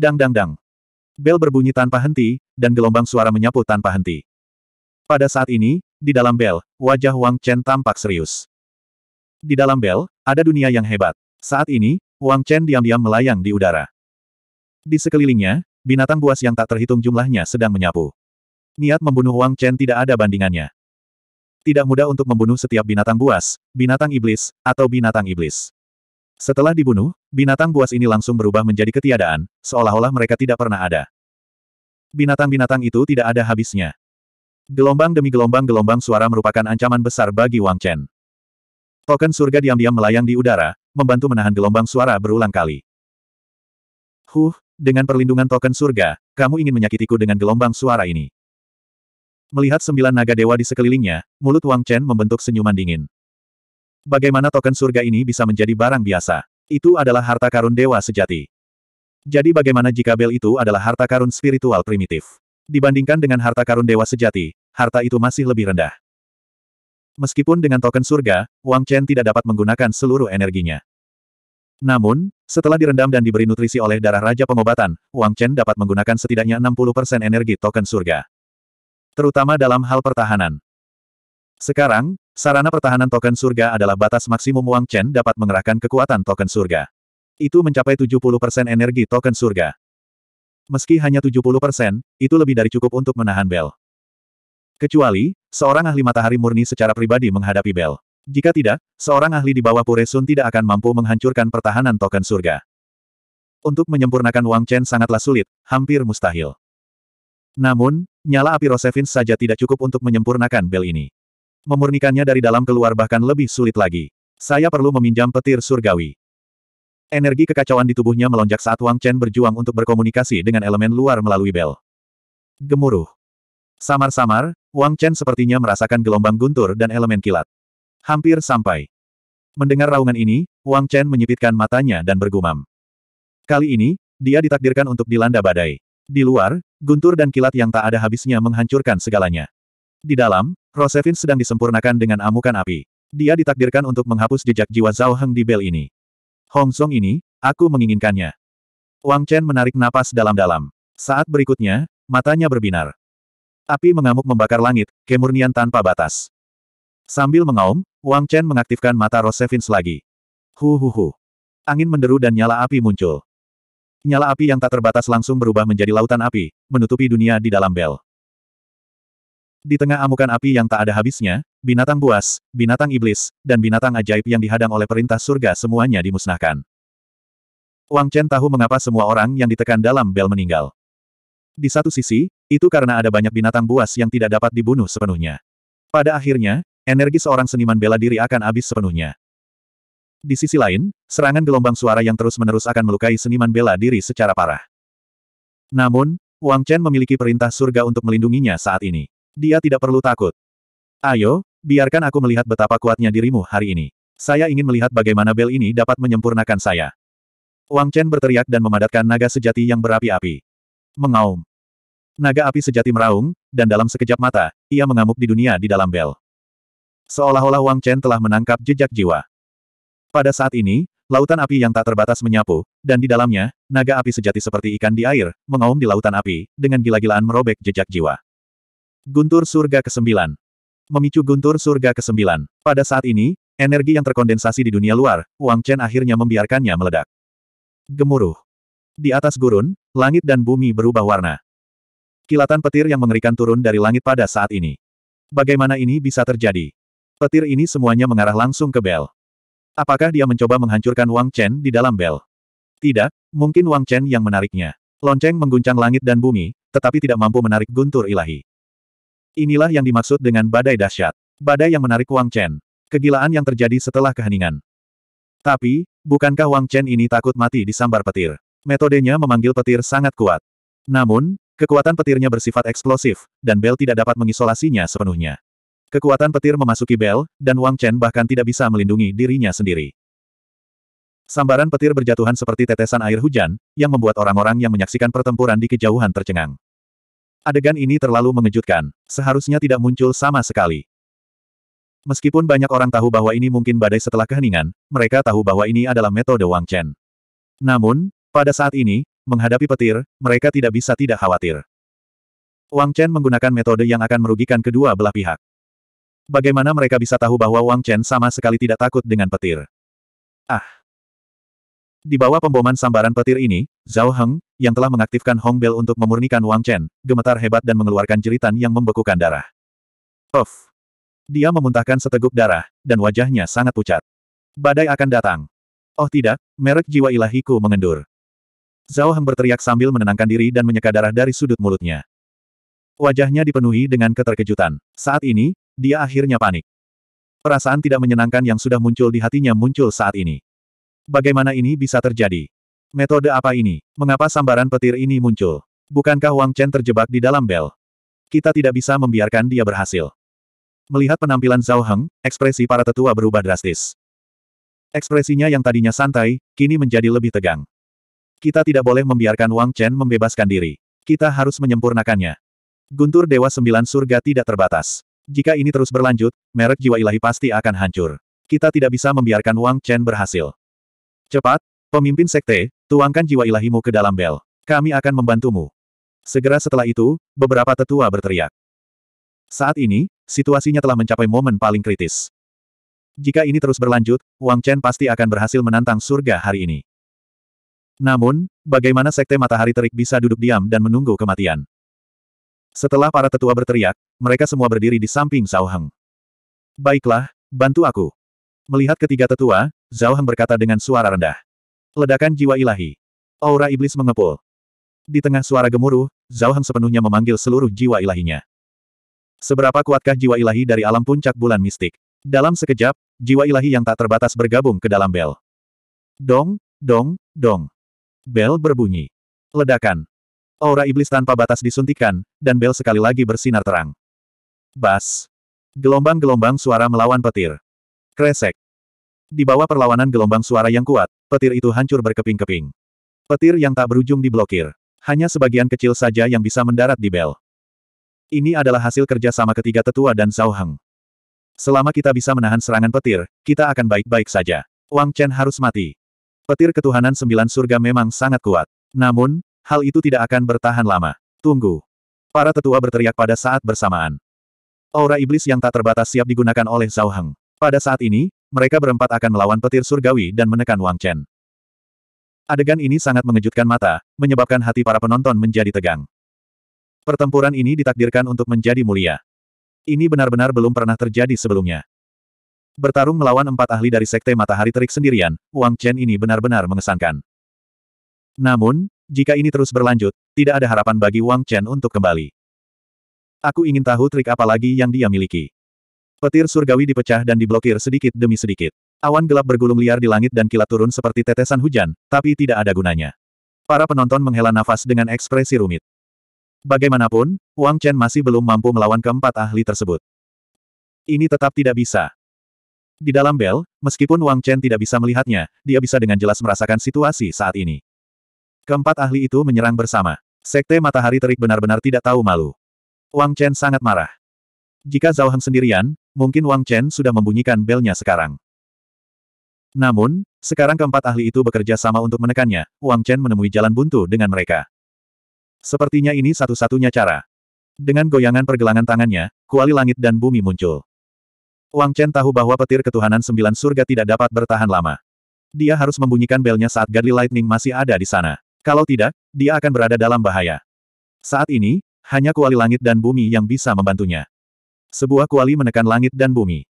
Dang dang dang. Bel berbunyi tanpa henti, dan gelombang suara menyapu tanpa henti. Pada saat ini, di dalam bel, wajah Wang Chen tampak serius. Di dalam bel, ada dunia yang hebat. Saat ini, Wang Chen diam-diam melayang di udara. Di sekelilingnya, binatang buas yang tak terhitung jumlahnya sedang menyapu niat membunuh Wang Chen tidak ada bandingannya. Tidak mudah untuk membunuh setiap binatang buas, binatang iblis, atau binatang iblis. Setelah dibunuh, binatang buas ini langsung berubah menjadi ketiadaan, seolah-olah mereka tidak pernah ada. Binatang-binatang itu tidak ada habisnya. Gelombang demi gelombang-gelombang suara merupakan ancaman besar bagi Wang Chen. Token surga diam-diam melayang di udara, membantu menahan gelombang suara berulang kali. Huh, dengan perlindungan token surga, kamu ingin menyakitiku dengan gelombang suara ini. Melihat sembilan naga dewa di sekelilingnya, mulut Wang Chen membentuk senyuman dingin. Bagaimana token surga ini bisa menjadi barang biasa? Itu adalah harta karun dewa sejati. Jadi bagaimana jika bel itu adalah harta karun spiritual primitif? Dibandingkan dengan harta karun dewa sejati, harta itu masih lebih rendah. Meskipun dengan token surga, Wang Chen tidak dapat menggunakan seluruh energinya. Namun, setelah direndam dan diberi nutrisi oleh darah Raja Pengobatan, Wang Chen dapat menggunakan setidaknya 60% energi token surga terutama dalam hal pertahanan. Sekarang, sarana pertahanan token surga adalah batas maksimum Wang Chen dapat mengerahkan kekuatan token surga. Itu mencapai 70% energi token surga. Meski hanya 70%, itu lebih dari cukup untuk menahan Bell. Kecuali, seorang ahli matahari murni secara pribadi menghadapi Bell. Jika tidak, seorang ahli di bawah Pure Sun tidak akan mampu menghancurkan pertahanan token surga. Untuk menyempurnakan Wang Chen sangatlah sulit, hampir mustahil. Namun, Nyala api Rosevin saja tidak cukup untuk menyempurnakan bel ini. Memurnikannya dari dalam keluar bahkan lebih sulit lagi. Saya perlu meminjam petir surgawi. Energi kekacauan di tubuhnya melonjak saat Wang Chen berjuang untuk berkomunikasi dengan elemen luar melalui bel. Gemuruh. Samar-samar, Wang Chen sepertinya merasakan gelombang guntur dan elemen kilat. Hampir sampai. Mendengar raungan ini, Wang Chen menyipitkan matanya dan bergumam. Kali ini, dia ditakdirkan untuk dilanda badai. Di luar, guntur dan kilat yang tak ada habisnya menghancurkan segalanya. Di dalam, Rosevin sedang disempurnakan dengan amukan api. Dia ditakdirkan untuk menghapus jejak jiwa Zhao Heng di bel ini. Hong Song ini, aku menginginkannya. Wang Chen menarik napas dalam-dalam. Saat berikutnya, matanya berbinar. Api mengamuk membakar langit, kemurnian tanpa batas. Sambil mengaum, Wang Chen mengaktifkan mata Rosevins lagi. Hu hu hu. Angin menderu dan nyala api muncul. Nyala api yang tak terbatas langsung berubah menjadi lautan api, menutupi dunia di dalam bel. Di tengah amukan api yang tak ada habisnya, binatang buas, binatang iblis, dan binatang ajaib yang dihadang oleh perintah surga semuanya dimusnahkan. Wang Chen tahu mengapa semua orang yang ditekan dalam bel meninggal. Di satu sisi, itu karena ada banyak binatang buas yang tidak dapat dibunuh sepenuhnya. Pada akhirnya, energi seorang seniman bela diri akan habis sepenuhnya. Di sisi lain, serangan gelombang suara yang terus-menerus akan melukai seniman bela diri secara parah. Namun, Wang Chen memiliki perintah surga untuk melindunginya saat ini. Dia tidak perlu takut. Ayo, biarkan aku melihat betapa kuatnya dirimu hari ini. Saya ingin melihat bagaimana bel ini dapat menyempurnakan saya. Wang Chen berteriak dan memadatkan naga sejati yang berapi-api. Mengaum. Naga api sejati meraung, dan dalam sekejap mata, ia mengamuk di dunia di dalam bel. Seolah-olah Wang Chen telah menangkap jejak jiwa. Pada saat ini, lautan api yang tak terbatas menyapu, dan di dalamnya, naga api sejati seperti ikan di air, mengaum di lautan api, dengan gila-gilaan merobek jejak jiwa. Guntur Surga ke-9 Memicu guntur surga ke-9. Pada saat ini, energi yang terkondensasi di dunia luar, Wang Chen akhirnya membiarkannya meledak. Gemuruh. Di atas gurun, langit dan bumi berubah warna. Kilatan petir yang mengerikan turun dari langit pada saat ini. Bagaimana ini bisa terjadi? Petir ini semuanya mengarah langsung ke Bell. Apakah dia mencoba menghancurkan Wang Chen di dalam bel? Tidak, mungkin Wang Chen yang menariknya. Lonceng mengguncang langit dan bumi, tetapi tidak mampu menarik guntur ilahi. Inilah yang dimaksud dengan badai dahsyat. Badai yang menarik Wang Chen. Kegilaan yang terjadi setelah keheningan. Tapi, bukankah Wang Chen ini takut mati disambar petir? Metodenya memanggil petir sangat kuat. Namun, kekuatan petirnya bersifat eksplosif, dan bel tidak dapat mengisolasinya sepenuhnya. Kekuatan petir memasuki Bel, dan Wang Chen bahkan tidak bisa melindungi dirinya sendiri. Sambaran petir berjatuhan seperti tetesan air hujan, yang membuat orang-orang yang menyaksikan pertempuran di kejauhan tercengang. Adegan ini terlalu mengejutkan, seharusnya tidak muncul sama sekali. Meskipun banyak orang tahu bahwa ini mungkin badai setelah keheningan, mereka tahu bahwa ini adalah metode Wang Chen. Namun, pada saat ini, menghadapi petir, mereka tidak bisa tidak khawatir. Wang Chen menggunakan metode yang akan merugikan kedua belah pihak bagaimana mereka bisa tahu bahwa Wang Chen sama sekali tidak takut dengan petir? Ah! Di bawah pemboman sambaran petir ini, Zhao Heng, yang telah mengaktifkan Hong Bell untuk memurnikan Wang Chen, gemetar hebat dan mengeluarkan jeritan yang membekukan darah. Of! Dia memuntahkan seteguk darah, dan wajahnya sangat pucat. Badai akan datang. Oh tidak, merek jiwa ilahiku mengendur. Zhao Heng berteriak sambil menenangkan diri dan menyeka darah dari sudut mulutnya. Wajahnya dipenuhi dengan keterkejutan. Saat ini, dia akhirnya panik. Perasaan tidak menyenangkan yang sudah muncul di hatinya muncul saat ini. Bagaimana ini bisa terjadi? Metode apa ini? Mengapa sambaran petir ini muncul? Bukankah Wang Chen terjebak di dalam bel? Kita tidak bisa membiarkan dia berhasil. Melihat penampilan Zhao Heng, ekspresi para tetua berubah drastis. Ekspresinya yang tadinya santai, kini menjadi lebih tegang. Kita tidak boleh membiarkan Wang Chen membebaskan diri. Kita harus menyempurnakannya. Guntur Dewa Sembilan Surga tidak terbatas. Jika ini terus berlanjut, merek jiwa ilahi pasti akan hancur. Kita tidak bisa membiarkan Wang Chen berhasil. Cepat, pemimpin sekte, tuangkan jiwa ilahimu ke dalam bel. Kami akan membantumu. Segera setelah itu, beberapa tetua berteriak. Saat ini, situasinya telah mencapai momen paling kritis. Jika ini terus berlanjut, Wang Chen pasti akan berhasil menantang surga hari ini. Namun, bagaimana sekte matahari terik bisa duduk diam dan menunggu kematian? Setelah para tetua berteriak, mereka semua berdiri di samping Zhao Heng. Baiklah, bantu aku. Melihat ketiga tetua, Zhao Heng berkata dengan suara rendah. Ledakan jiwa ilahi. Aura iblis mengepul. Di tengah suara gemuruh, Zhao Heng sepenuhnya memanggil seluruh jiwa ilahinya. Seberapa kuatkah jiwa ilahi dari alam puncak bulan mistik? Dalam sekejap, jiwa ilahi yang tak terbatas bergabung ke dalam bel. Dong, dong, dong. Bel berbunyi. Ledakan. Aura iblis tanpa batas disuntikan, dan bel sekali lagi bersinar terang. Bas. Gelombang-gelombang suara melawan petir. Kresek. Di bawah perlawanan gelombang suara yang kuat, petir itu hancur berkeping-keping. Petir yang tak berujung diblokir. Hanya sebagian kecil saja yang bisa mendarat di bel. Ini adalah hasil kerja sama ketiga tetua dan Zhao Heng. Selama kita bisa menahan serangan petir, kita akan baik-baik saja. Wang Chen harus mati. Petir ketuhanan sembilan surga memang sangat kuat. Namun, Hal itu tidak akan bertahan lama. Tunggu. Para tetua berteriak pada saat bersamaan. Aura iblis yang tak terbatas siap digunakan oleh Zhao Heng. Pada saat ini, mereka berempat akan melawan petir surgawi dan menekan Wang Chen. Adegan ini sangat mengejutkan mata, menyebabkan hati para penonton menjadi tegang. Pertempuran ini ditakdirkan untuk menjadi mulia. Ini benar-benar belum pernah terjadi sebelumnya. Bertarung melawan empat ahli dari Sekte Matahari Terik sendirian, Wang Chen ini benar-benar mengesankan. Namun, jika ini terus berlanjut, tidak ada harapan bagi Wang Chen untuk kembali. Aku ingin tahu trik apa lagi yang dia miliki. Petir surgawi dipecah dan diblokir sedikit demi sedikit. Awan gelap bergulung liar di langit dan kilat turun seperti tetesan hujan, tapi tidak ada gunanya. Para penonton menghela nafas dengan ekspresi rumit. Bagaimanapun, Wang Chen masih belum mampu melawan keempat ahli tersebut. Ini tetap tidak bisa. Di dalam bel, meskipun Wang Chen tidak bisa melihatnya, dia bisa dengan jelas merasakan situasi saat ini. Keempat ahli itu menyerang bersama. Sekte Matahari Terik benar-benar tidak tahu malu. Wang Chen sangat marah. Jika Zhao Heng sendirian, mungkin Wang Chen sudah membunyikan belnya sekarang. Namun, sekarang keempat ahli itu bekerja sama untuk menekannya, Wang Chen menemui jalan buntu dengan mereka. Sepertinya ini satu-satunya cara. Dengan goyangan pergelangan tangannya, kuali langit dan bumi muncul. Wang Chen tahu bahwa petir ketuhanan sembilan surga tidak dapat bertahan lama. Dia harus membunyikan belnya saat Godly Lightning masih ada di sana. Kalau tidak, dia akan berada dalam bahaya. Saat ini, hanya kuali langit dan bumi yang bisa membantunya. Sebuah kuali menekan langit dan bumi.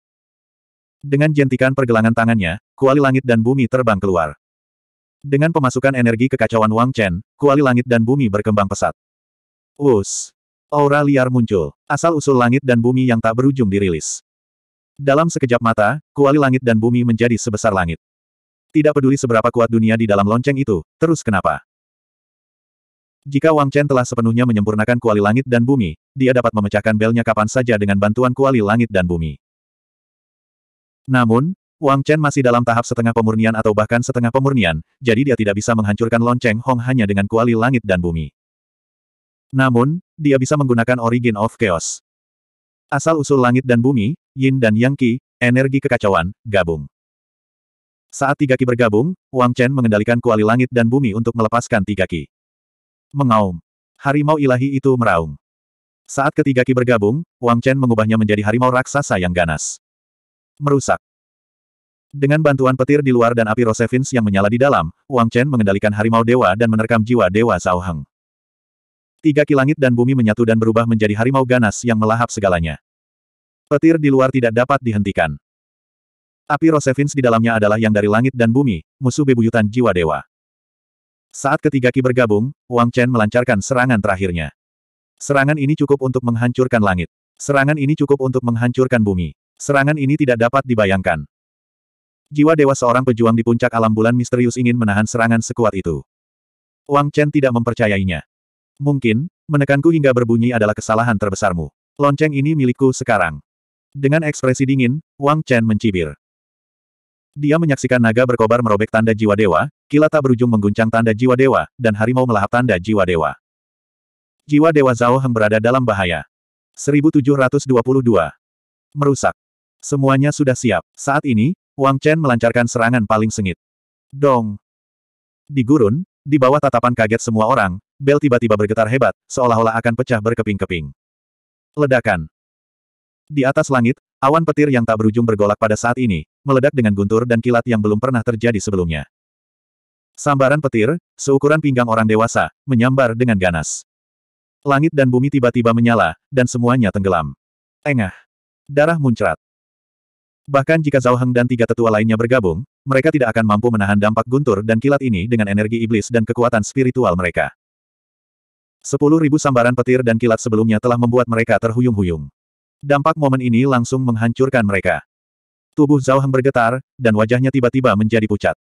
Dengan jentikan pergelangan tangannya, kuali langit dan bumi terbang keluar. Dengan pemasukan energi kekacauan Wang Chen, kuali langit dan bumi berkembang pesat. Us. Aura liar muncul, asal-usul langit dan bumi yang tak berujung dirilis. Dalam sekejap mata, kuali langit dan bumi menjadi sebesar langit. Tidak peduli seberapa kuat dunia di dalam lonceng itu, terus kenapa. Jika Wang Chen telah sepenuhnya menyempurnakan kuali langit dan bumi, dia dapat memecahkan belnya kapan saja dengan bantuan kuali langit dan bumi. Namun, Wang Chen masih dalam tahap setengah pemurnian atau bahkan setengah pemurnian, jadi dia tidak bisa menghancurkan lonceng Hong hanya dengan kuali langit dan bumi. Namun, dia bisa menggunakan Origin of Chaos. Asal-usul langit dan bumi, yin dan yang qi, energi kekacauan, gabung. Saat tiga ki bergabung, Wang Chen mengendalikan kuali langit dan bumi untuk melepaskan tiga ki. Mengaum. Harimau ilahi itu meraung. Saat ketiga Ki bergabung, Wang Chen mengubahnya menjadi harimau raksasa yang ganas. Merusak. Dengan bantuan petir di luar dan api Rosevins yang menyala di dalam, Wang Chen mengendalikan harimau dewa dan menerkam jiwa dewa Zhao Heng. Tiga ki langit dan bumi menyatu dan berubah menjadi harimau ganas yang melahap segalanya. Petir di luar tidak dapat dihentikan. Api Rosevins di dalamnya adalah yang dari langit dan bumi, musuh bebuyutan jiwa dewa. Saat ketiga Ki bergabung, Wang Chen melancarkan serangan terakhirnya. Serangan ini cukup untuk menghancurkan langit. Serangan ini cukup untuk menghancurkan bumi. Serangan ini tidak dapat dibayangkan. Jiwa dewa seorang pejuang di puncak alam bulan misterius ingin menahan serangan sekuat itu. Wang Chen tidak mempercayainya. Mungkin, menekanku hingga berbunyi adalah kesalahan terbesarmu. Lonceng ini milikku sekarang. Dengan ekspresi dingin, Wang Chen mencibir. Dia menyaksikan naga berkobar merobek tanda jiwa dewa, kilat tak berujung mengguncang tanda jiwa dewa, dan harimau melahap tanda jiwa dewa. Jiwa dewa Zhao Heng berada dalam bahaya. 1722. Merusak. Semuanya sudah siap. Saat ini, Wang Chen melancarkan serangan paling sengit. Dong. Di gurun, di bawah tatapan kaget semua orang, bel tiba-tiba bergetar hebat, seolah-olah akan pecah berkeping-keping. Ledakan. Di atas langit, Awan petir yang tak berujung bergolak pada saat ini, meledak dengan guntur dan kilat yang belum pernah terjadi sebelumnya. Sambaran petir, seukuran pinggang orang dewasa, menyambar dengan ganas. Langit dan bumi tiba-tiba menyala, dan semuanya tenggelam. Engah. Darah muncrat. Bahkan jika Zhao Heng dan tiga tetua lainnya bergabung, mereka tidak akan mampu menahan dampak guntur dan kilat ini dengan energi iblis dan kekuatan spiritual mereka. Sepuluh ribu sambaran petir dan kilat sebelumnya telah membuat mereka terhuyung-huyung. Dampak momen ini langsung menghancurkan mereka. Tubuh Zhao Heng bergetar, dan wajahnya tiba-tiba menjadi pucat.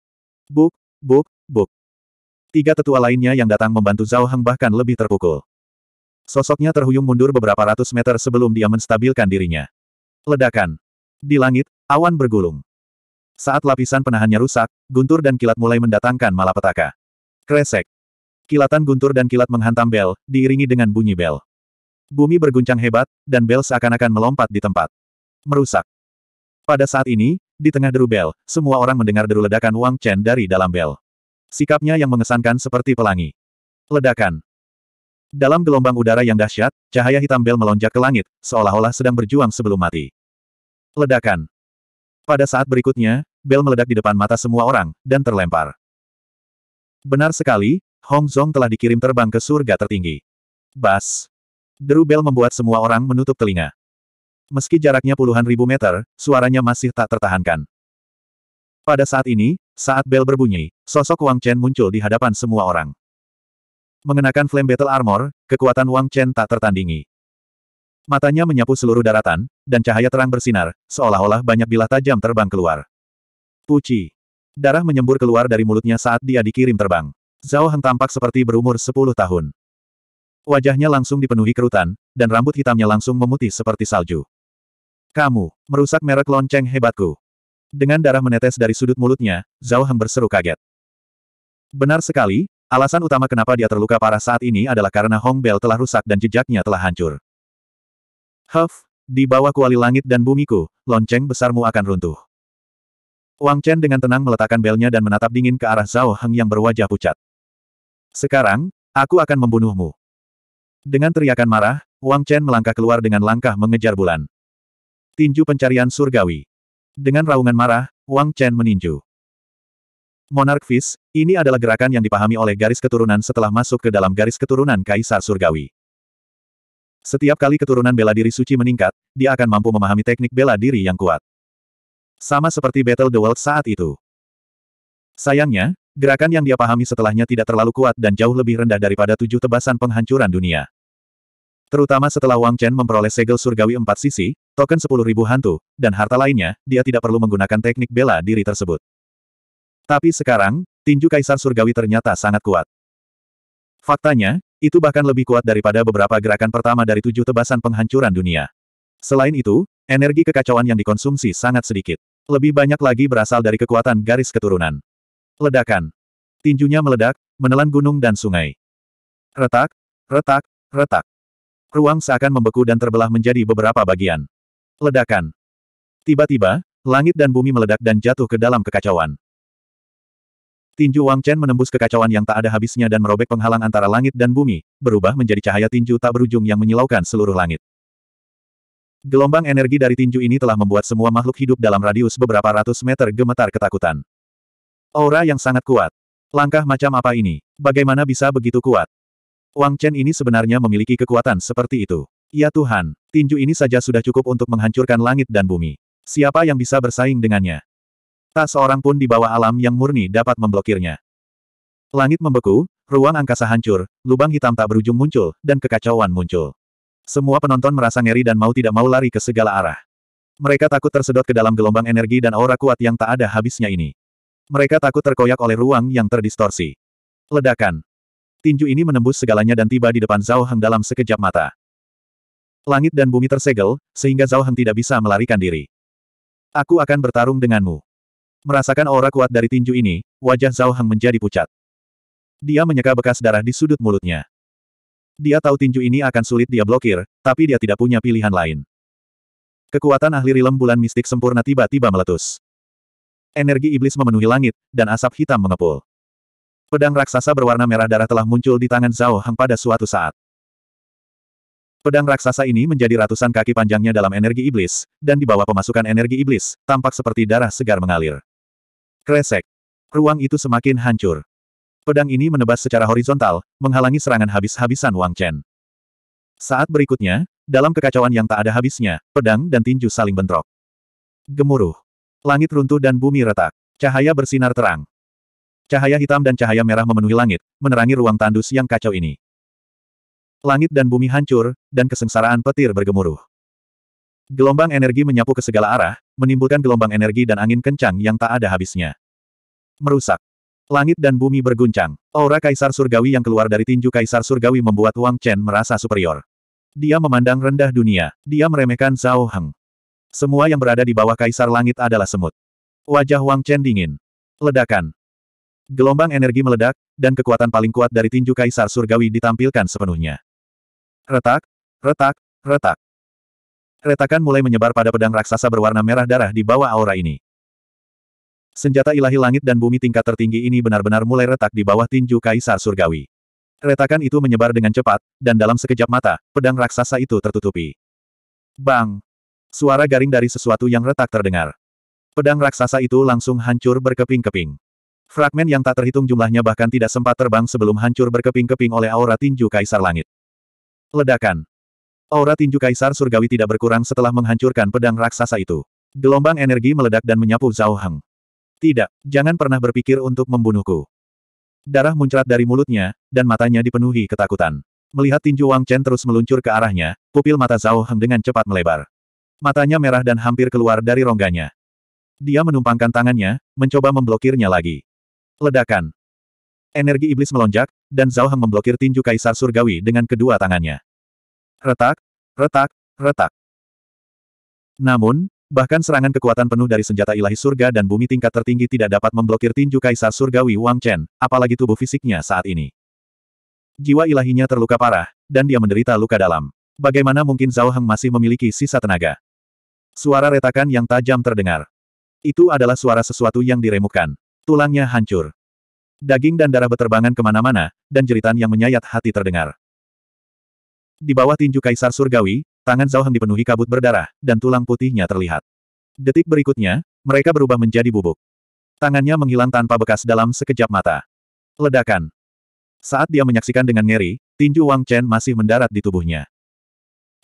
Buk, buk, buk. Tiga tetua lainnya yang datang membantu Zhao Heng bahkan lebih terpukul. Sosoknya terhuyung mundur beberapa ratus meter sebelum dia menstabilkan dirinya. Ledakan. Di langit, awan bergulung. Saat lapisan penahannya rusak, guntur dan kilat mulai mendatangkan malapetaka. Kresek. Kilatan guntur dan kilat menghantam bel, diiringi dengan bunyi bel. Bumi berguncang hebat, dan bel seakan-akan melompat di tempat. Merusak. Pada saat ini, di tengah deru bel, semua orang mendengar deru ledakan Wang Chen dari dalam bel. Sikapnya yang mengesankan seperti pelangi. Ledakan. Dalam gelombang udara yang dahsyat, cahaya hitam bel melonjak ke langit, seolah-olah sedang berjuang sebelum mati. Ledakan. Pada saat berikutnya, bel meledak di depan mata semua orang, dan terlempar. Benar sekali, Hong Zong telah dikirim terbang ke surga tertinggi. Bas. Deru bel membuat semua orang menutup telinga. Meski jaraknya puluhan ribu meter, suaranya masih tak tertahankan. Pada saat ini, saat bel berbunyi, sosok Wang Chen muncul di hadapan semua orang. Mengenakan flame battle armor, kekuatan Wang Chen tak tertandingi. Matanya menyapu seluruh daratan, dan cahaya terang bersinar, seolah-olah banyak bilah tajam terbang keluar. Puci. Darah menyembur keluar dari mulutnya saat dia dikirim terbang. Zhao Heng tampak seperti berumur 10 tahun. Wajahnya langsung dipenuhi kerutan, dan rambut hitamnya langsung memutih seperti salju. Kamu, merusak merek lonceng hebatku. Dengan darah menetes dari sudut mulutnya, Zhao Heng berseru kaget. Benar sekali, alasan utama kenapa dia terluka parah saat ini adalah karena Hong Bell telah rusak dan jejaknya telah hancur. Huff, di bawah kuali langit dan bumiku, lonceng besarmu akan runtuh. Wang Chen dengan tenang meletakkan belnya dan menatap dingin ke arah Zhao Heng yang berwajah pucat. Sekarang, aku akan membunuhmu. Dengan teriakan marah, Wang Chen melangkah keluar dengan langkah mengejar bulan. Tinju pencarian surgawi. Dengan raungan marah, Wang Chen meninju. Monark Fish, ini adalah gerakan yang dipahami oleh garis keturunan setelah masuk ke dalam garis keturunan Kaisar Surgawi. Setiap kali keturunan bela diri suci meningkat, dia akan mampu memahami teknik bela diri yang kuat. Sama seperti Battle the World saat itu. Sayangnya, Gerakan yang dia pahami setelahnya tidak terlalu kuat dan jauh lebih rendah daripada tujuh tebasan penghancuran dunia. Terutama setelah Wang Chen memperoleh segel surgawi empat sisi, token sepuluh ribu hantu, dan harta lainnya, dia tidak perlu menggunakan teknik bela diri tersebut. Tapi sekarang, tinju kaisar surgawi ternyata sangat kuat. Faktanya, itu bahkan lebih kuat daripada beberapa gerakan pertama dari tujuh tebasan penghancuran dunia. Selain itu, energi kekacauan yang dikonsumsi sangat sedikit. Lebih banyak lagi berasal dari kekuatan garis keturunan. Ledakan. Tinjunya meledak, menelan gunung dan sungai. Retak, retak, retak. Ruang seakan membeku dan terbelah menjadi beberapa bagian. Ledakan. Tiba-tiba, langit dan bumi meledak dan jatuh ke dalam kekacauan. Tinju Wang Chen menembus kekacauan yang tak ada habisnya dan merobek penghalang antara langit dan bumi, berubah menjadi cahaya tinju tak berujung yang menyilaukan seluruh langit. Gelombang energi dari tinju ini telah membuat semua makhluk hidup dalam radius beberapa ratus meter gemetar ketakutan. Aura yang sangat kuat. Langkah macam apa ini? Bagaimana bisa begitu kuat? Wang Chen ini sebenarnya memiliki kekuatan seperti itu. Ya Tuhan, tinju ini saja sudah cukup untuk menghancurkan langit dan bumi. Siapa yang bisa bersaing dengannya? Tak seorang pun di bawah alam yang murni dapat memblokirnya. Langit membeku, ruang angkasa hancur, lubang hitam tak berujung muncul, dan kekacauan muncul. Semua penonton merasa ngeri dan mau tidak mau lari ke segala arah. Mereka takut tersedot ke dalam gelombang energi dan aura kuat yang tak ada habisnya ini. Mereka takut terkoyak oleh ruang yang terdistorsi. Ledakan tinju ini menembus segalanya dan tiba di depan Zhao Heng dalam sekejap mata. Langit dan bumi tersegel, sehingga Zhao Heng tidak bisa melarikan diri. Aku akan bertarung denganmu. Merasakan aura kuat dari tinju ini, wajah Zhao Heng menjadi pucat. Dia menyeka bekas darah di sudut mulutnya. Dia tahu tinju ini akan sulit dia blokir, tapi dia tidak punya pilihan lain. Kekuatan ahli rilem bulan mistik sempurna tiba-tiba meletus. Energi iblis memenuhi langit, dan asap hitam mengepul. Pedang raksasa berwarna merah darah telah muncul di tangan Zhao Hang pada suatu saat. Pedang raksasa ini menjadi ratusan kaki panjangnya dalam energi iblis, dan di bawah pemasukan energi iblis, tampak seperti darah segar mengalir. Kresek. Ruang itu semakin hancur. Pedang ini menebas secara horizontal, menghalangi serangan habis-habisan Wang Chen. Saat berikutnya, dalam kekacauan yang tak ada habisnya, pedang dan tinju saling bentrok. Gemuruh. Langit runtuh dan bumi retak. Cahaya bersinar terang. Cahaya hitam dan cahaya merah memenuhi langit, menerangi ruang tandus yang kacau ini. Langit dan bumi hancur, dan kesengsaraan petir bergemuruh. Gelombang energi menyapu ke segala arah, menimbulkan gelombang energi dan angin kencang yang tak ada habisnya. Merusak. Langit dan bumi berguncang. Aura Kaisar Surgawi yang keluar dari tinju Kaisar Surgawi membuat Wang Chen merasa superior. Dia memandang rendah dunia. Dia meremehkan Zhao Heng. Semua yang berada di bawah Kaisar Langit adalah semut. Wajah Wang Chen dingin. Ledakan. Gelombang energi meledak, dan kekuatan paling kuat dari tinju Kaisar Surgawi ditampilkan sepenuhnya. Retak, retak, retak. Retakan mulai menyebar pada pedang raksasa berwarna merah darah di bawah aura ini. Senjata ilahi langit dan bumi tingkat tertinggi ini benar-benar mulai retak di bawah tinju Kaisar Surgawi. Retakan itu menyebar dengan cepat, dan dalam sekejap mata, pedang raksasa itu tertutupi. Bang! Suara garing dari sesuatu yang retak terdengar. Pedang raksasa itu langsung hancur berkeping-keping. Fragmen yang tak terhitung jumlahnya bahkan tidak sempat terbang sebelum hancur berkeping-keping oleh aura tinju Kaisar Langit. Ledakan. Aura tinju Kaisar Surgawi tidak berkurang setelah menghancurkan pedang raksasa itu. Gelombang energi meledak dan menyapu Zhao Heng. Tidak, jangan pernah berpikir untuk membunuhku. Darah muncrat dari mulutnya, dan matanya dipenuhi ketakutan. Melihat tinju Wang Chen terus meluncur ke arahnya, pupil mata Zhao Heng dengan cepat melebar. Matanya merah dan hampir keluar dari rongganya. Dia menumpangkan tangannya, mencoba memblokirnya lagi. Ledakan. Energi iblis melonjak, dan Zhao Heng memblokir tinju kaisar surgawi dengan kedua tangannya. Retak, retak, retak. Namun, bahkan serangan kekuatan penuh dari senjata ilahi surga dan bumi tingkat tertinggi tidak dapat memblokir tinju kaisar surgawi Wang Chen, apalagi tubuh fisiknya saat ini. Jiwa ilahinya terluka parah, dan dia menderita luka dalam. Bagaimana mungkin Zhao Heng masih memiliki sisa tenaga? Suara retakan yang tajam terdengar. Itu adalah suara sesuatu yang diremukan. Tulangnya hancur. Daging dan darah beterbangan kemana-mana, dan jeritan yang menyayat hati terdengar. Di bawah tinju Kaisar Surgawi, tangan Zhao Heng dipenuhi kabut berdarah, dan tulang putihnya terlihat. Detik berikutnya, mereka berubah menjadi bubuk. Tangannya menghilang tanpa bekas dalam sekejap mata. Ledakan. Saat dia menyaksikan dengan ngeri, tinju Wang Chen masih mendarat di tubuhnya.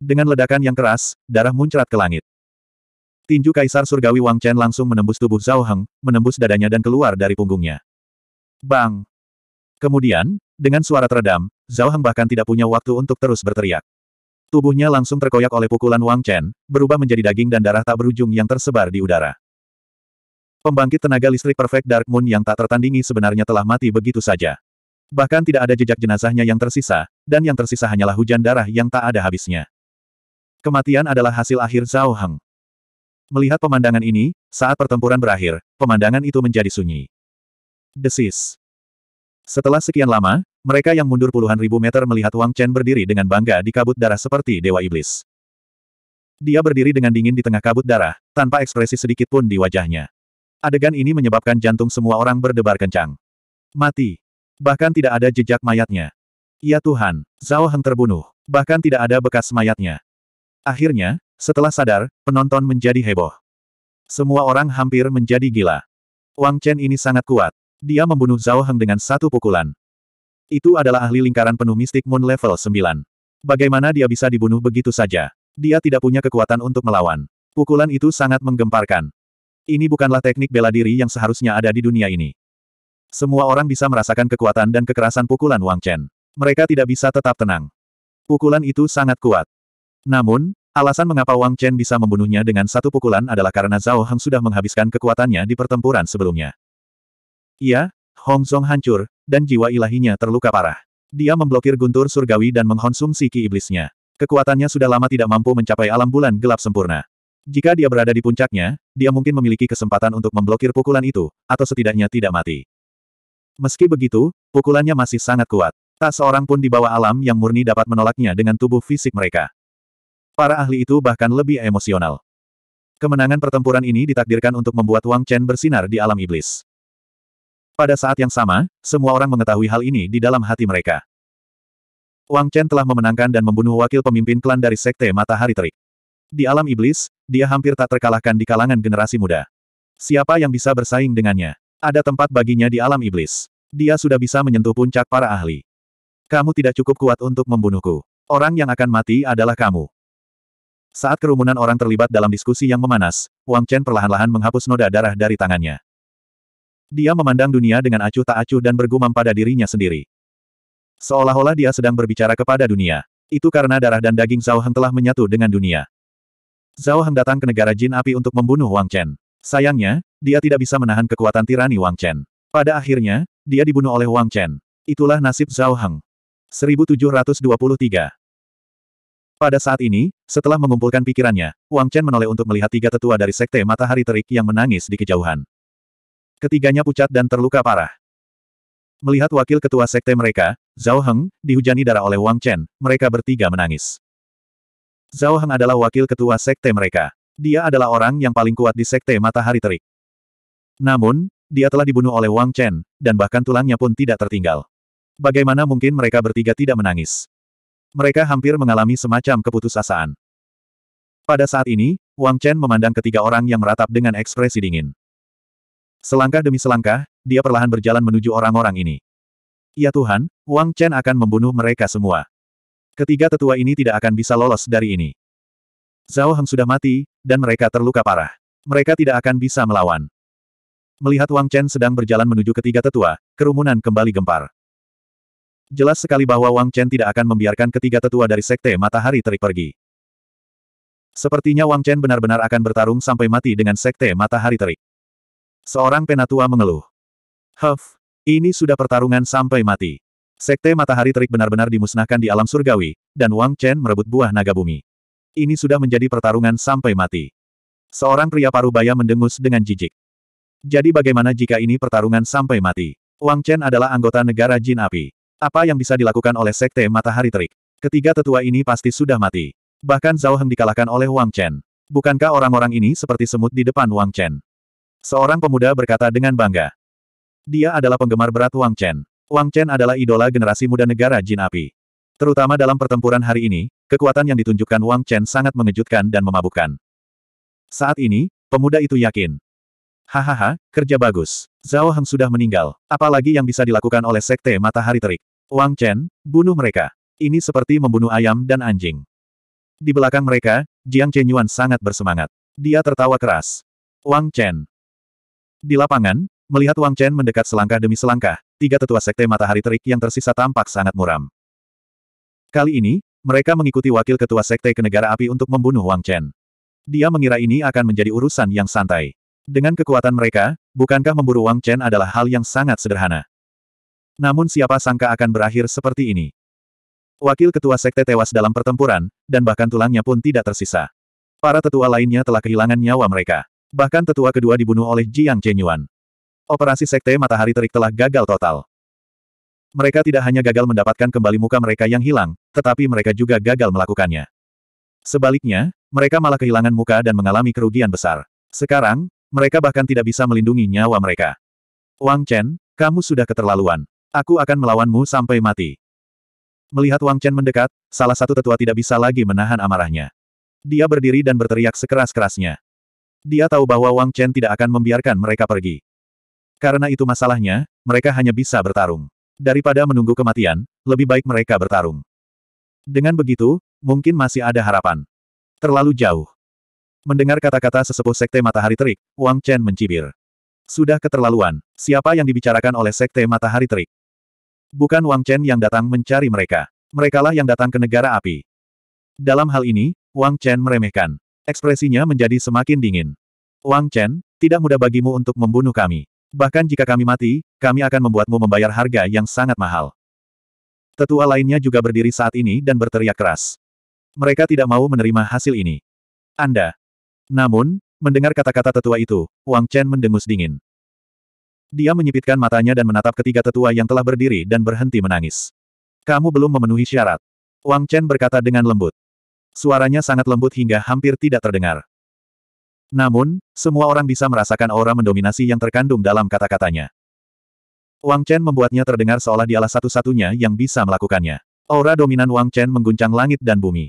Dengan ledakan yang keras, darah muncrat ke langit. Tinju Kaisar Surgawi Wang Chen langsung menembus tubuh Zhao Heng, menembus dadanya dan keluar dari punggungnya. Bang! Kemudian, dengan suara teredam, Zhao Heng bahkan tidak punya waktu untuk terus berteriak. Tubuhnya langsung terkoyak oleh pukulan Wang Chen, berubah menjadi daging dan darah tak berujung yang tersebar di udara. Pembangkit tenaga listrik Perfect Dark Moon yang tak tertandingi sebenarnya telah mati begitu saja. Bahkan tidak ada jejak jenazahnya yang tersisa, dan yang tersisa hanyalah hujan darah yang tak ada habisnya. Kematian adalah hasil akhir Zhao Heng. Melihat pemandangan ini, saat pertempuran berakhir, pemandangan itu menjadi sunyi. Desis. Setelah sekian lama, mereka yang mundur puluhan ribu meter melihat Wang Chen berdiri dengan bangga di kabut darah seperti Dewa Iblis. Dia berdiri dengan dingin di tengah kabut darah, tanpa ekspresi sedikit pun di wajahnya. Adegan ini menyebabkan jantung semua orang berdebar kencang. Mati. Bahkan tidak ada jejak mayatnya. Ya Tuhan, Zhao Heng terbunuh. Bahkan tidak ada bekas mayatnya. Akhirnya, setelah sadar, penonton menjadi heboh. Semua orang hampir menjadi gila. Wang Chen ini sangat kuat. Dia membunuh Zhao Heng dengan satu pukulan. Itu adalah ahli lingkaran penuh mistik Moon level 9. Bagaimana dia bisa dibunuh begitu saja? Dia tidak punya kekuatan untuk melawan. Pukulan itu sangat menggemparkan. Ini bukanlah teknik bela diri yang seharusnya ada di dunia ini. Semua orang bisa merasakan kekuatan dan kekerasan pukulan Wang Chen. Mereka tidak bisa tetap tenang. Pukulan itu sangat kuat. Namun, Alasan mengapa Wang Chen bisa membunuhnya dengan satu pukulan adalah karena Zhao Heng sudah menghabiskan kekuatannya di pertempuran sebelumnya. Ia, Hong Zong hancur, dan jiwa ilahinya terluka parah. Dia memblokir guntur surgawi dan mengkonsumsi ki iblisnya. Kekuatannya sudah lama tidak mampu mencapai alam bulan gelap sempurna. Jika dia berada di puncaknya, dia mungkin memiliki kesempatan untuk memblokir pukulan itu, atau setidaknya tidak mati. Meski begitu, pukulannya masih sangat kuat. Tak seorang pun di bawah alam yang murni dapat menolaknya dengan tubuh fisik mereka. Para ahli itu bahkan lebih emosional. Kemenangan pertempuran ini ditakdirkan untuk membuat Wang Chen bersinar di alam iblis. Pada saat yang sama, semua orang mengetahui hal ini di dalam hati mereka. Wang Chen telah memenangkan dan membunuh wakil pemimpin klan dari Sekte Matahari Terik. Di alam iblis, dia hampir tak terkalahkan di kalangan generasi muda. Siapa yang bisa bersaing dengannya? Ada tempat baginya di alam iblis. Dia sudah bisa menyentuh puncak para ahli. Kamu tidak cukup kuat untuk membunuhku. Orang yang akan mati adalah kamu. Saat kerumunan orang terlibat dalam diskusi yang memanas, Wang Chen perlahan-lahan menghapus noda darah dari tangannya. Dia memandang dunia dengan acuh tak acuh dan bergumam pada dirinya sendiri. Seolah-olah dia sedang berbicara kepada dunia. Itu karena darah dan daging Zhao Heng telah menyatu dengan dunia. Zhao Heng datang ke negara Jin Api untuk membunuh Wang Chen. Sayangnya, dia tidak bisa menahan kekuatan tirani Wang Chen. Pada akhirnya, dia dibunuh oleh Wang Chen. Itulah nasib Zhao Heng. 1723 pada saat ini, setelah mengumpulkan pikirannya, Wang Chen menoleh untuk melihat tiga tetua dari Sekte Matahari Terik yang menangis di kejauhan. Ketiganya pucat dan terluka parah. Melihat wakil ketua sekte mereka, Zhao Heng, dihujani darah oleh Wang Chen, mereka bertiga menangis. Zhao Heng adalah wakil ketua sekte mereka. Dia adalah orang yang paling kuat di sekte matahari terik. Namun, dia telah dibunuh oleh Wang Chen, dan bahkan tulangnya pun tidak tertinggal. Bagaimana mungkin mereka bertiga tidak menangis? Mereka hampir mengalami semacam keputusasaan. Pada saat ini, Wang Chen memandang ketiga orang yang meratap dengan ekspresi dingin. Selangkah demi selangkah, dia perlahan berjalan menuju orang-orang ini. Ya Tuhan, Wang Chen akan membunuh mereka semua. Ketiga tetua ini tidak akan bisa lolos dari ini. Zhao Heng sudah mati, dan mereka terluka parah. Mereka tidak akan bisa melawan. Melihat Wang Chen sedang berjalan menuju ketiga tetua, kerumunan kembali gempar. Jelas sekali bahwa Wang Chen tidak akan membiarkan ketiga tetua dari Sekte Matahari Terik pergi. Sepertinya Wang Chen benar-benar akan bertarung sampai mati dengan Sekte Matahari Terik. Seorang penatua mengeluh. Huff, ini sudah pertarungan sampai mati. Sekte Matahari Terik benar-benar dimusnahkan di alam surgawi, dan Wang Chen merebut buah naga bumi. Ini sudah menjadi pertarungan sampai mati. Seorang pria parubaya mendengus dengan jijik. Jadi bagaimana jika ini pertarungan sampai mati? Wang Chen adalah anggota negara Jin Api. Apa yang bisa dilakukan oleh Sekte Matahari Terik? Ketiga tetua ini pasti sudah mati. Bahkan Zhao Heng dikalahkan oleh Wang Chen. Bukankah orang-orang ini seperti semut di depan Wang Chen? Seorang pemuda berkata dengan bangga. Dia adalah penggemar berat Wang Chen. Wang Chen adalah idola generasi muda negara Jin Api. Terutama dalam pertempuran hari ini, kekuatan yang ditunjukkan Wang Chen sangat mengejutkan dan memabukkan. Saat ini, pemuda itu yakin. Hahaha, kerja bagus. Zhao Heng sudah meninggal. Apalagi yang bisa dilakukan oleh Sekte Matahari Terik? Wang Chen, bunuh mereka. Ini seperti membunuh ayam dan anjing. Di belakang mereka, Jiang Chen Yuan sangat bersemangat. Dia tertawa keras. Wang Chen. Di lapangan, melihat Wang Chen mendekat selangkah demi selangkah, tiga tetua sekte matahari terik yang tersisa tampak sangat muram. Kali ini, mereka mengikuti wakil ketua sekte ke negara api untuk membunuh Wang Chen. Dia mengira ini akan menjadi urusan yang santai. Dengan kekuatan mereka, bukankah memburu Wang Chen adalah hal yang sangat sederhana. Namun siapa sangka akan berakhir seperti ini. Wakil ketua sekte tewas dalam pertempuran, dan bahkan tulangnya pun tidak tersisa. Para tetua lainnya telah kehilangan nyawa mereka. Bahkan tetua kedua dibunuh oleh Jiang Chenyuan. Operasi sekte matahari terik telah gagal total. Mereka tidak hanya gagal mendapatkan kembali muka mereka yang hilang, tetapi mereka juga gagal melakukannya. Sebaliknya, mereka malah kehilangan muka dan mengalami kerugian besar. Sekarang, mereka bahkan tidak bisa melindungi nyawa mereka. Wang Chen, kamu sudah keterlaluan. Aku akan melawanmu sampai mati. Melihat Wang Chen mendekat, salah satu tetua tidak bisa lagi menahan amarahnya. Dia berdiri dan berteriak sekeras-kerasnya. Dia tahu bahwa Wang Chen tidak akan membiarkan mereka pergi. Karena itu masalahnya, mereka hanya bisa bertarung. Daripada menunggu kematian, lebih baik mereka bertarung. Dengan begitu, mungkin masih ada harapan. Terlalu jauh. Mendengar kata-kata sesepuh Sekte Matahari Terik, Wang Chen mencibir. Sudah keterlaluan, siapa yang dibicarakan oleh Sekte Matahari Terik? Bukan Wang Chen yang datang mencari mereka. Merekalah yang datang ke negara api. Dalam hal ini, Wang Chen meremehkan. Ekspresinya menjadi semakin dingin. Wang Chen, tidak mudah bagimu untuk membunuh kami. Bahkan jika kami mati, kami akan membuatmu membayar harga yang sangat mahal. Tetua lainnya juga berdiri saat ini dan berteriak keras. Mereka tidak mau menerima hasil ini. Anda. Namun, mendengar kata-kata tetua itu, Wang Chen mendengus dingin. Dia menyipitkan matanya dan menatap ketiga tetua yang telah berdiri dan berhenti menangis. Kamu belum memenuhi syarat. Wang Chen berkata dengan lembut. Suaranya sangat lembut hingga hampir tidak terdengar. Namun, semua orang bisa merasakan aura mendominasi yang terkandung dalam kata-katanya. Wang Chen membuatnya terdengar seolah dialah satu-satunya yang bisa melakukannya. Aura dominan Wang Chen mengguncang langit dan bumi.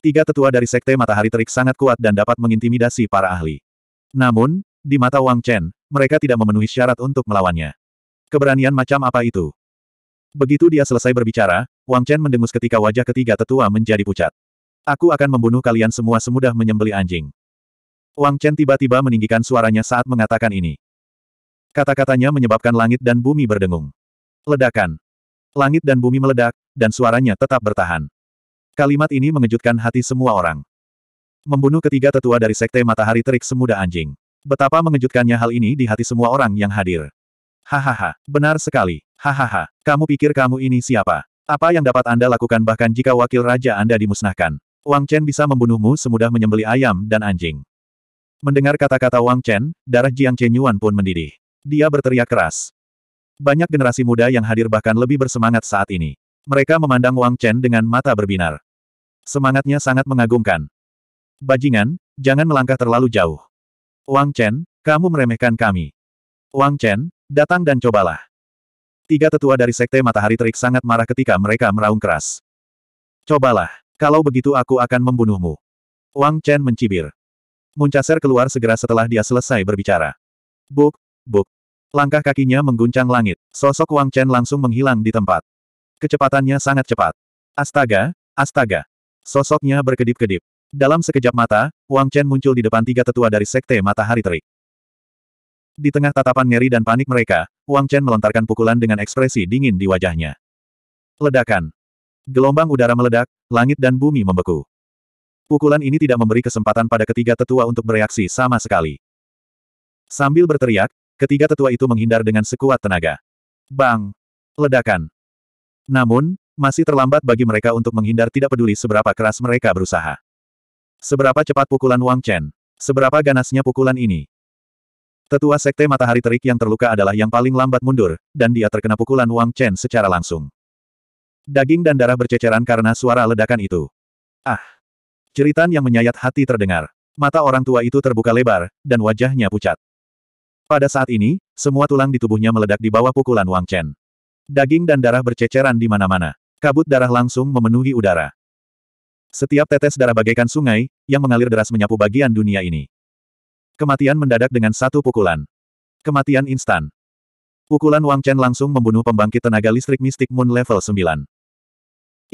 Tiga tetua dari Sekte Matahari Terik sangat kuat dan dapat mengintimidasi para ahli. Namun, di mata Wang Chen, mereka tidak memenuhi syarat untuk melawannya. Keberanian macam apa itu? Begitu dia selesai berbicara, Wang Chen mendengus ketika wajah ketiga tetua menjadi pucat. Aku akan membunuh kalian semua semudah menyembeli anjing. Wang Chen tiba-tiba meninggikan suaranya saat mengatakan ini. Kata-katanya menyebabkan langit dan bumi berdengung. Ledakan. Langit dan bumi meledak, dan suaranya tetap bertahan. Kalimat ini mengejutkan hati semua orang. Membunuh ketiga tetua dari Sekte Matahari Terik Semuda Anjing. Betapa mengejutkannya hal ini di hati semua orang yang hadir. Hahaha, benar sekali. Hahaha, kamu pikir kamu ini siapa? Apa yang dapat Anda lakukan bahkan jika wakil raja Anda dimusnahkan? Wang Chen bisa membunuhmu semudah menyembeli ayam dan anjing. Mendengar kata-kata Wang Chen, darah Jiang Chen Yuan pun mendidih. Dia berteriak keras. Banyak generasi muda yang hadir bahkan lebih bersemangat saat ini. Mereka memandang Wang Chen dengan mata berbinar. Semangatnya sangat mengagumkan. Bajingan, jangan melangkah terlalu jauh. Wang Chen, kamu meremehkan kami. Wang Chen, datang dan cobalah. Tiga tetua dari Sekte Matahari Terik sangat marah ketika mereka meraung keras. Cobalah, kalau begitu aku akan membunuhmu. Wang Chen mencibir. Muncaser keluar segera setelah dia selesai berbicara. Buk, buk. Langkah kakinya mengguncang langit, sosok Wang Chen langsung menghilang di tempat. Kecepatannya sangat cepat. Astaga, astaga. Sosoknya berkedip-kedip. Dalam sekejap mata, Wang Chen muncul di depan tiga tetua dari Sekte Matahari Terik. Di tengah tatapan ngeri dan panik mereka, Wang Chen melontarkan pukulan dengan ekspresi dingin di wajahnya. Ledakan. Gelombang udara meledak, langit dan bumi membeku. Pukulan ini tidak memberi kesempatan pada ketiga tetua untuk bereaksi sama sekali. Sambil berteriak, ketiga tetua itu menghindar dengan sekuat tenaga. Bang! Ledakan! Namun, masih terlambat bagi mereka untuk menghindar tidak peduli seberapa keras mereka berusaha. Seberapa cepat pukulan Wang Chen? Seberapa ganasnya pukulan ini? Tetua Sekte Matahari Terik yang terluka adalah yang paling lambat mundur, dan dia terkena pukulan Wang Chen secara langsung. Daging dan darah berceceran karena suara ledakan itu. Ah! Ceritan yang menyayat hati terdengar. Mata orang tua itu terbuka lebar, dan wajahnya pucat. Pada saat ini, semua tulang di tubuhnya meledak di bawah pukulan Wang Chen. Daging dan darah berceceran di mana-mana. Kabut darah langsung memenuhi udara. Setiap tetes darah bagaikan sungai, yang mengalir deras menyapu bagian dunia ini. Kematian mendadak dengan satu pukulan. Kematian instan. Pukulan Wang Chen langsung membunuh pembangkit tenaga listrik mistik Moon level 9.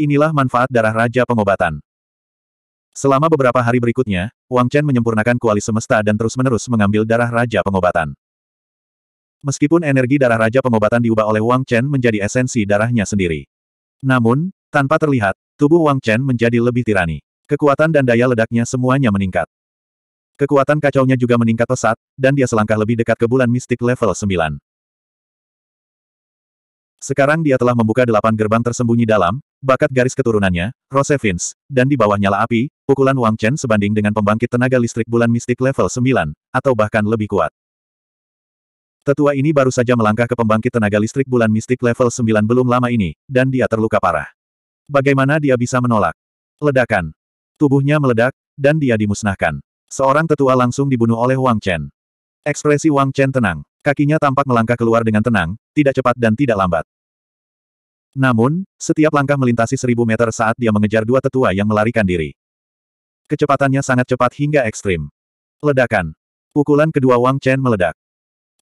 Inilah manfaat darah Raja Pengobatan. Selama beberapa hari berikutnya, Wang Chen menyempurnakan kuali semesta dan terus-menerus mengambil darah Raja Pengobatan. Meskipun energi darah Raja Pengobatan diubah oleh Wang Chen menjadi esensi darahnya sendiri. Namun, tanpa terlihat, tubuh Wang Chen menjadi lebih tirani. Kekuatan dan daya ledaknya semuanya meningkat. Kekuatan kacaunya juga meningkat pesat, dan dia selangkah lebih dekat ke bulan mistik level 9. Sekarang dia telah membuka delapan gerbang tersembunyi dalam, bakat garis keturunannya, Rosevins, dan di bawah nyala api, pukulan Wang Chen sebanding dengan pembangkit tenaga listrik bulan mistik level 9, atau bahkan lebih kuat. Tetua ini baru saja melangkah ke pembangkit tenaga listrik bulan mistik level 9 belum lama ini, dan dia terluka parah. Bagaimana dia bisa menolak? Ledakan. Tubuhnya meledak, dan dia dimusnahkan. Seorang tetua langsung dibunuh oleh Wang Chen. Ekspresi Wang Chen tenang. Kakinya tampak melangkah keluar dengan tenang, tidak cepat dan tidak lambat. Namun, setiap langkah melintasi seribu meter saat dia mengejar dua tetua yang melarikan diri. Kecepatannya sangat cepat hingga ekstrim. Ledakan. Pukulan kedua Wang Chen meledak.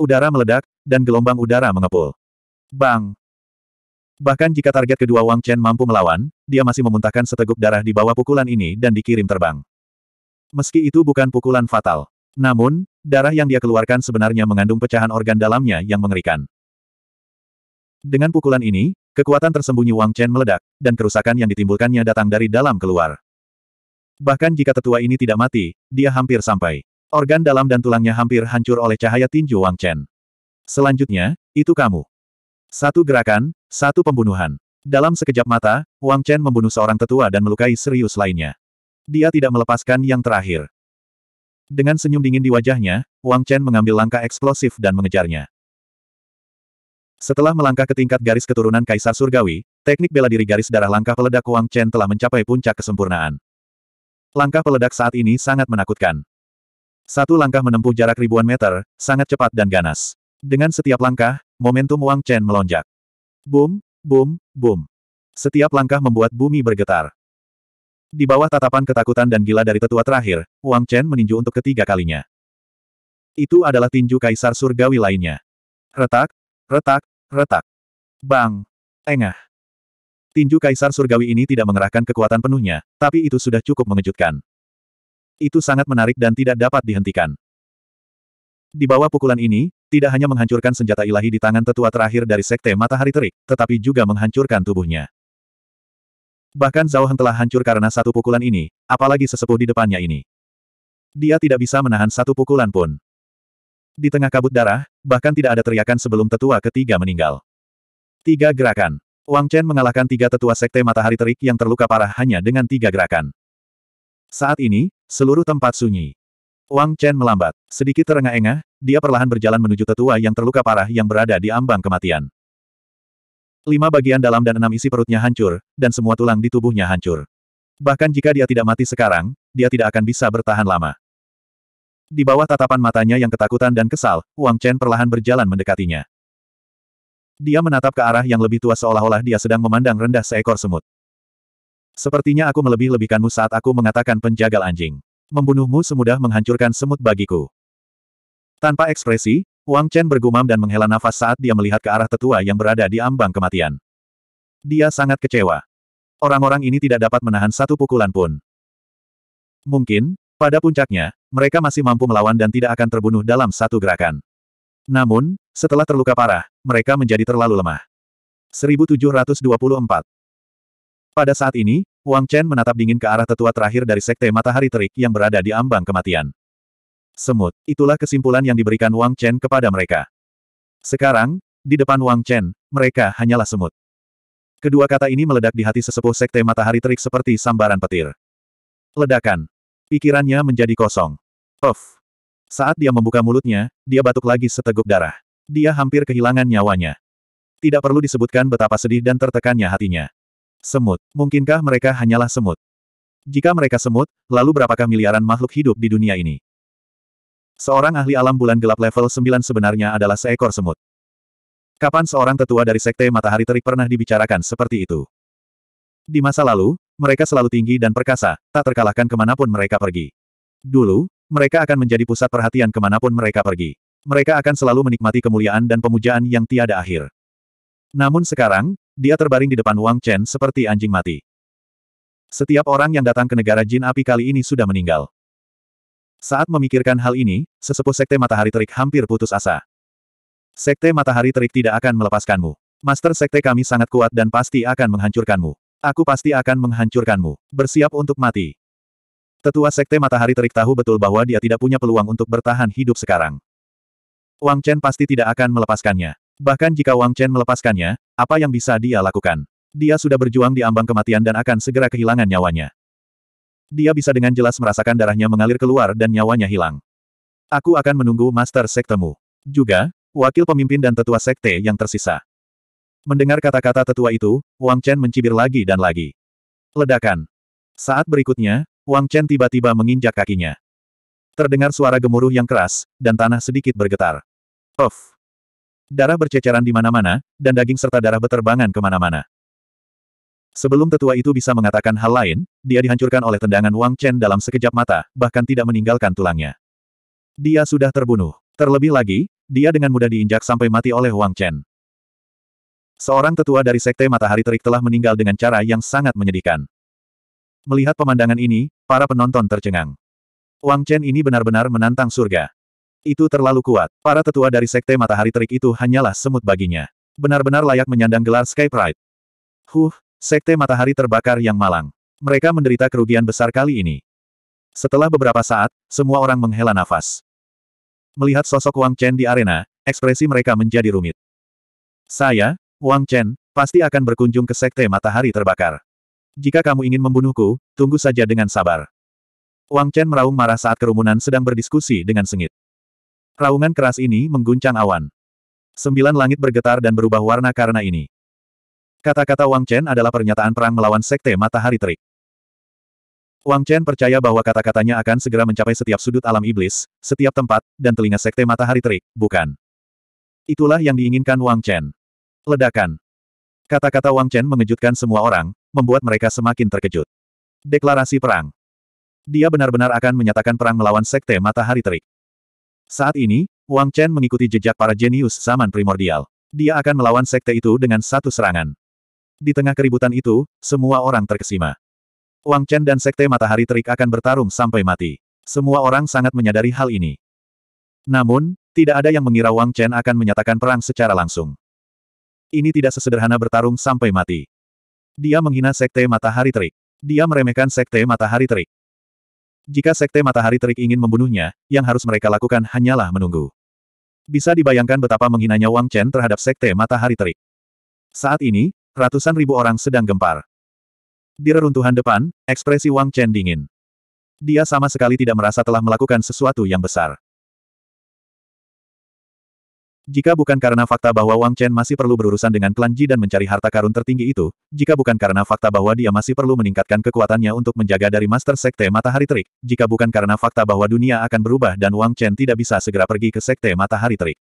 Udara meledak, dan gelombang udara mengepul. Bang! Bahkan jika target kedua Wang Chen mampu melawan, dia masih memuntahkan seteguk darah di bawah pukulan ini dan dikirim terbang. Meski itu bukan pukulan fatal. Namun, darah yang dia keluarkan sebenarnya mengandung pecahan organ dalamnya yang mengerikan. Dengan pukulan ini, kekuatan tersembunyi Wang Chen meledak, dan kerusakan yang ditimbulkannya datang dari dalam keluar. Bahkan jika tetua ini tidak mati, dia hampir sampai. Organ dalam dan tulangnya hampir hancur oleh cahaya tinju Wang Chen. Selanjutnya, itu kamu. Satu gerakan, satu pembunuhan. Dalam sekejap mata, Wang Chen membunuh seorang tetua dan melukai serius lainnya. Dia tidak melepaskan yang terakhir. Dengan senyum dingin di wajahnya, Wang Chen mengambil langkah eksplosif dan mengejarnya. Setelah melangkah ke tingkat garis keturunan Kaisar Surgawi, teknik bela diri garis darah langkah peledak Wang Chen telah mencapai puncak kesempurnaan. Langkah peledak saat ini sangat menakutkan. Satu langkah menempuh jarak ribuan meter, sangat cepat dan ganas. Dengan setiap langkah, momentum Wang Chen melonjak. Boom, boom, boom. Setiap langkah membuat bumi bergetar. Di bawah tatapan ketakutan dan gila dari tetua terakhir, Wang Chen meninju untuk ketiga kalinya. Itu adalah tinju kaisar surgawi lainnya. Retak, retak, retak. Bang! Engah! Tinju kaisar surgawi ini tidak mengerahkan kekuatan penuhnya, tapi itu sudah cukup mengejutkan. Itu sangat menarik dan tidak dapat dihentikan. Di bawah pukulan ini, tidak hanya menghancurkan senjata ilahi di tangan tetua terakhir dari Sekte Matahari Terik, tetapi juga menghancurkan tubuhnya. Bahkan Zhao Heng telah hancur karena satu pukulan ini, apalagi sesepuh di depannya ini. Dia tidak bisa menahan satu pukulan pun. Di tengah kabut darah, bahkan tidak ada teriakan sebelum tetua ketiga meninggal. Tiga gerakan. Wang Chen mengalahkan tiga tetua sekte matahari terik yang terluka parah hanya dengan tiga gerakan. Saat ini, seluruh tempat sunyi. Wang Chen melambat. Sedikit terengah-engah, dia perlahan berjalan menuju tetua yang terluka parah yang berada di ambang kematian. Lima bagian dalam dan enam isi perutnya hancur, dan semua tulang di tubuhnya hancur. Bahkan jika dia tidak mati sekarang, dia tidak akan bisa bertahan lama. Di bawah tatapan matanya yang ketakutan dan kesal, Wang Chen perlahan berjalan mendekatinya. Dia menatap ke arah yang lebih tua seolah-olah dia sedang memandang rendah seekor semut. Sepertinya aku melebih-lebihkanmu saat aku mengatakan penjagal anjing. Membunuhmu semudah menghancurkan semut bagiku. Tanpa ekspresi, Wang Chen bergumam dan menghela nafas saat dia melihat ke arah tetua yang berada di ambang kematian. Dia sangat kecewa. Orang-orang ini tidak dapat menahan satu pukulan pun. Mungkin, pada puncaknya, mereka masih mampu melawan dan tidak akan terbunuh dalam satu gerakan. Namun, setelah terluka parah, mereka menjadi terlalu lemah. 1724 Pada saat ini, Wang Chen menatap dingin ke arah tetua terakhir dari Sekte Matahari Terik yang berada di ambang kematian. Semut, itulah kesimpulan yang diberikan Wang Chen kepada mereka. Sekarang, di depan Wang Chen, mereka hanyalah semut. Kedua kata ini meledak di hati sesepuh Sekte Matahari Terik seperti sambaran petir. Ledakan. Pikirannya menjadi kosong. Of. Saat dia membuka mulutnya, dia batuk lagi seteguk darah. Dia hampir kehilangan nyawanya. Tidak perlu disebutkan betapa sedih dan tertekannya hatinya. Semut. Mungkinkah mereka hanyalah semut? Jika mereka semut, lalu berapakah miliaran makhluk hidup di dunia ini? Seorang ahli alam bulan gelap level 9 sebenarnya adalah seekor semut. Kapan seorang tetua dari Sekte Matahari Terik pernah dibicarakan seperti itu? Di masa lalu, mereka selalu tinggi dan perkasa, tak terkalahkan kemanapun mereka pergi. Dulu, mereka akan menjadi pusat perhatian kemanapun mereka pergi. Mereka akan selalu menikmati kemuliaan dan pemujaan yang tiada akhir. Namun sekarang, dia terbaring di depan Wang Chen seperti anjing mati. Setiap orang yang datang ke negara Jin Api kali ini sudah meninggal. Saat memikirkan hal ini, sesepuh Sekte Matahari Terik hampir putus asa. Sekte Matahari Terik tidak akan melepaskanmu. Master Sekte kami sangat kuat dan pasti akan menghancurkanmu. Aku pasti akan menghancurkanmu. Bersiap untuk mati. Tetua Sekte Matahari Terik tahu betul bahwa dia tidak punya peluang untuk bertahan hidup sekarang. Wang Chen pasti tidak akan melepaskannya. Bahkan jika Wang Chen melepaskannya, apa yang bisa dia lakukan? Dia sudah berjuang di ambang kematian dan akan segera kehilangan nyawanya. Dia bisa dengan jelas merasakan darahnya mengalir keluar dan nyawanya hilang. Aku akan menunggu Master Sektemu. Juga, wakil pemimpin dan tetua sekte yang tersisa. Mendengar kata-kata tetua itu, Wang Chen mencibir lagi dan lagi. Ledakan. Saat berikutnya, Wang Chen tiba-tiba menginjak kakinya. Terdengar suara gemuruh yang keras, dan tanah sedikit bergetar. Of. Darah berceceran di mana-mana, dan daging serta darah beterbangan kemana-mana. Sebelum tetua itu bisa mengatakan hal lain, dia dihancurkan oleh tendangan Wang Chen dalam sekejap mata, bahkan tidak meninggalkan tulangnya. Dia sudah terbunuh. Terlebih lagi, dia dengan mudah diinjak sampai mati oleh Wang Chen. Seorang tetua dari Sekte Matahari Terik telah meninggal dengan cara yang sangat menyedihkan. Melihat pemandangan ini, para penonton tercengang. Wang Chen ini benar-benar menantang surga. Itu terlalu kuat. Para tetua dari Sekte Matahari Terik itu hanyalah semut baginya. Benar-benar layak menyandang gelar Sky Pride. Huh, Sekte Matahari terbakar yang malang. Mereka menderita kerugian besar kali ini. Setelah beberapa saat, semua orang menghela nafas. Melihat sosok Wang Chen di arena, ekspresi mereka menjadi rumit. Saya, Wang Chen, pasti akan berkunjung ke Sekte Matahari terbakar. Jika kamu ingin membunuhku, tunggu saja dengan sabar. Wang Chen meraung marah saat kerumunan sedang berdiskusi dengan sengit. Raungan keras ini mengguncang awan. Sembilan langit bergetar dan berubah warna karena ini. Kata-kata Wang Chen adalah pernyataan perang melawan Sekte Matahari Terik. Wang Chen percaya bahwa kata-katanya akan segera mencapai setiap sudut alam iblis, setiap tempat, dan telinga Sekte Matahari Terik, bukan. Itulah yang diinginkan Wang Chen. Ledakan. Kata-kata Wang Chen mengejutkan semua orang, membuat mereka semakin terkejut. Deklarasi perang. Dia benar-benar akan menyatakan perang melawan Sekte Matahari Terik. Saat ini, Wang Chen mengikuti jejak para jenius zaman primordial. Dia akan melawan sekte itu dengan satu serangan. Di tengah keributan itu, semua orang terkesima. Wang Chen dan sekte matahari terik akan bertarung sampai mati. Semua orang sangat menyadari hal ini. Namun, tidak ada yang mengira Wang Chen akan menyatakan perang secara langsung. Ini tidak sesederhana bertarung sampai mati. Dia menghina sekte matahari terik. Dia meremehkan sekte matahari terik. Jika Sekte Matahari Terik ingin membunuhnya, yang harus mereka lakukan hanyalah menunggu. Bisa dibayangkan betapa menghinanya Wang Chen terhadap Sekte Matahari Terik. Saat ini, ratusan ribu orang sedang gempar. Di reruntuhan depan, ekspresi Wang Chen dingin. Dia sama sekali tidak merasa telah melakukan sesuatu yang besar. Jika bukan karena fakta bahwa Wang Chen masih perlu berurusan dengan klan Ji dan mencari harta karun tertinggi itu, jika bukan karena fakta bahwa dia masih perlu meningkatkan kekuatannya untuk menjaga dari Master Sekte Matahari Terik, jika bukan karena fakta bahwa dunia akan berubah dan Wang Chen tidak bisa segera pergi ke Sekte Matahari Terik.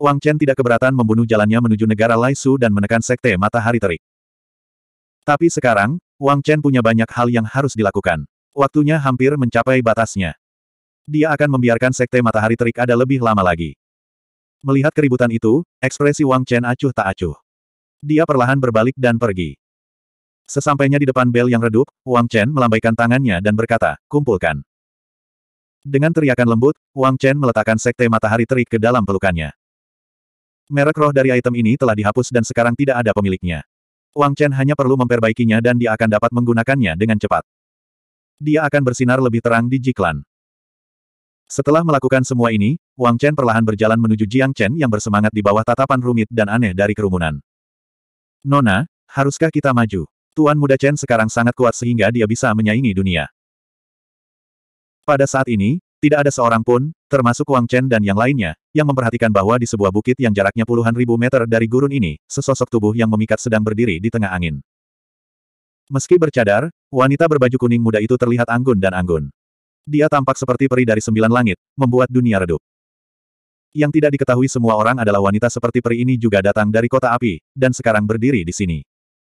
Wang Chen tidak keberatan membunuh jalannya menuju negara Lai Su dan menekan Sekte Matahari Terik. Tapi sekarang, Wang Chen punya banyak hal yang harus dilakukan. Waktunya hampir mencapai batasnya. Dia akan membiarkan Sekte Matahari Terik ada lebih lama lagi. Melihat keributan itu, ekspresi Wang Chen acuh tak acuh. Dia perlahan berbalik dan pergi. Sesampainya di depan bel yang redup, Wang Chen melambaikan tangannya dan berkata, kumpulkan. Dengan teriakan lembut, Wang Chen meletakkan sekte matahari terik ke dalam pelukannya. Merek roh dari item ini telah dihapus dan sekarang tidak ada pemiliknya. Wang Chen hanya perlu memperbaikinya dan dia akan dapat menggunakannya dengan cepat. Dia akan bersinar lebih terang di Jiklan. Setelah melakukan semua ini, Wang Chen perlahan berjalan menuju Jiang Chen yang bersemangat di bawah tatapan rumit dan aneh dari kerumunan. Nona, haruskah kita maju? Tuan muda Chen sekarang sangat kuat sehingga dia bisa menyaingi dunia. Pada saat ini, tidak ada seorang pun, termasuk Wang Chen dan yang lainnya, yang memperhatikan bahwa di sebuah bukit yang jaraknya puluhan ribu meter dari gurun ini, sesosok tubuh yang memikat sedang berdiri di tengah angin. Meski bercadar, wanita berbaju kuning muda itu terlihat anggun dan anggun. Dia tampak seperti peri dari sembilan langit, membuat dunia redup. Yang tidak diketahui semua orang adalah wanita seperti peri ini juga datang dari kota api, dan sekarang berdiri di sini.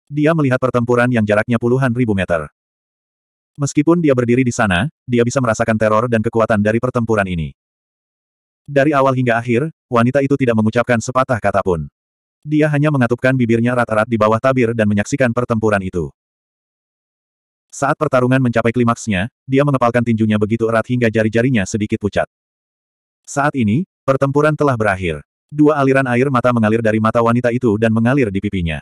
Dia melihat pertempuran yang jaraknya puluhan ribu meter. Meskipun dia berdiri di sana, dia bisa merasakan teror dan kekuatan dari pertempuran ini. Dari awal hingga akhir, wanita itu tidak mengucapkan sepatah kata pun. Dia hanya mengatupkan bibirnya rata rata di bawah tabir dan menyaksikan pertempuran itu. Saat pertarungan mencapai klimaksnya, dia mengepalkan tinjunya begitu erat hingga jari-jarinya sedikit pucat. Saat ini, pertempuran telah berakhir. Dua aliran air mata mengalir dari mata wanita itu dan mengalir di pipinya.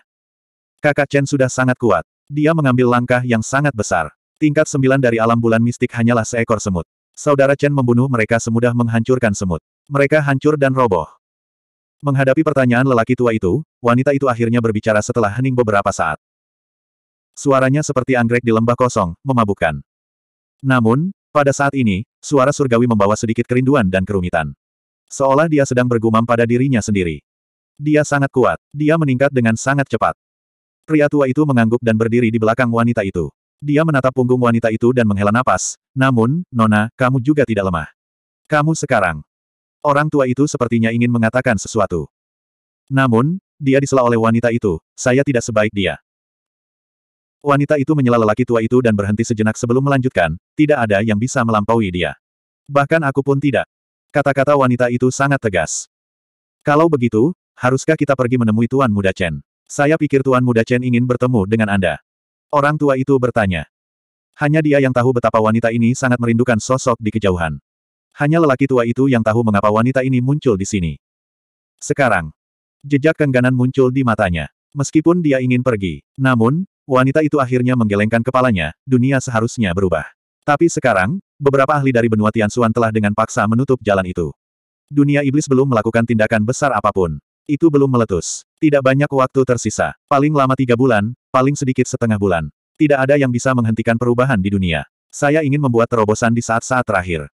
Kakak Chen sudah sangat kuat. Dia mengambil langkah yang sangat besar. Tingkat sembilan dari alam bulan mistik hanyalah seekor semut. Saudara Chen membunuh mereka semudah menghancurkan semut. Mereka hancur dan roboh. Menghadapi pertanyaan lelaki tua itu, wanita itu akhirnya berbicara setelah hening beberapa saat. Suaranya seperti anggrek di lembah kosong, memabukkan. Namun, pada saat ini, suara surgawi membawa sedikit kerinduan dan kerumitan. Seolah dia sedang bergumam pada dirinya sendiri. Dia sangat kuat, dia meningkat dengan sangat cepat. Pria tua itu mengangguk dan berdiri di belakang wanita itu. Dia menatap punggung wanita itu dan menghela napas, namun, Nona, kamu juga tidak lemah. Kamu sekarang. Orang tua itu sepertinya ingin mengatakan sesuatu. Namun, dia disela oleh wanita itu, saya tidak sebaik dia. Wanita itu menyela lelaki tua itu dan berhenti sejenak sebelum melanjutkan, tidak ada yang bisa melampaui dia. Bahkan aku pun tidak. Kata-kata wanita itu sangat tegas. Kalau begitu, haruskah kita pergi menemui Tuan Muda Chen? Saya pikir Tuan Muda Chen ingin bertemu dengan Anda. Orang tua itu bertanya. Hanya dia yang tahu betapa wanita ini sangat merindukan sosok di kejauhan. Hanya lelaki tua itu yang tahu mengapa wanita ini muncul di sini. Sekarang, jejak kengganan muncul di matanya. Meskipun dia ingin pergi, namun, Wanita itu akhirnya menggelengkan kepalanya, dunia seharusnya berubah. Tapi sekarang, beberapa ahli dari benua Tianxuan telah dengan paksa menutup jalan itu. Dunia iblis belum melakukan tindakan besar apapun. Itu belum meletus. Tidak banyak waktu tersisa. Paling lama tiga bulan, paling sedikit setengah bulan. Tidak ada yang bisa menghentikan perubahan di dunia. Saya ingin membuat terobosan di saat-saat terakhir.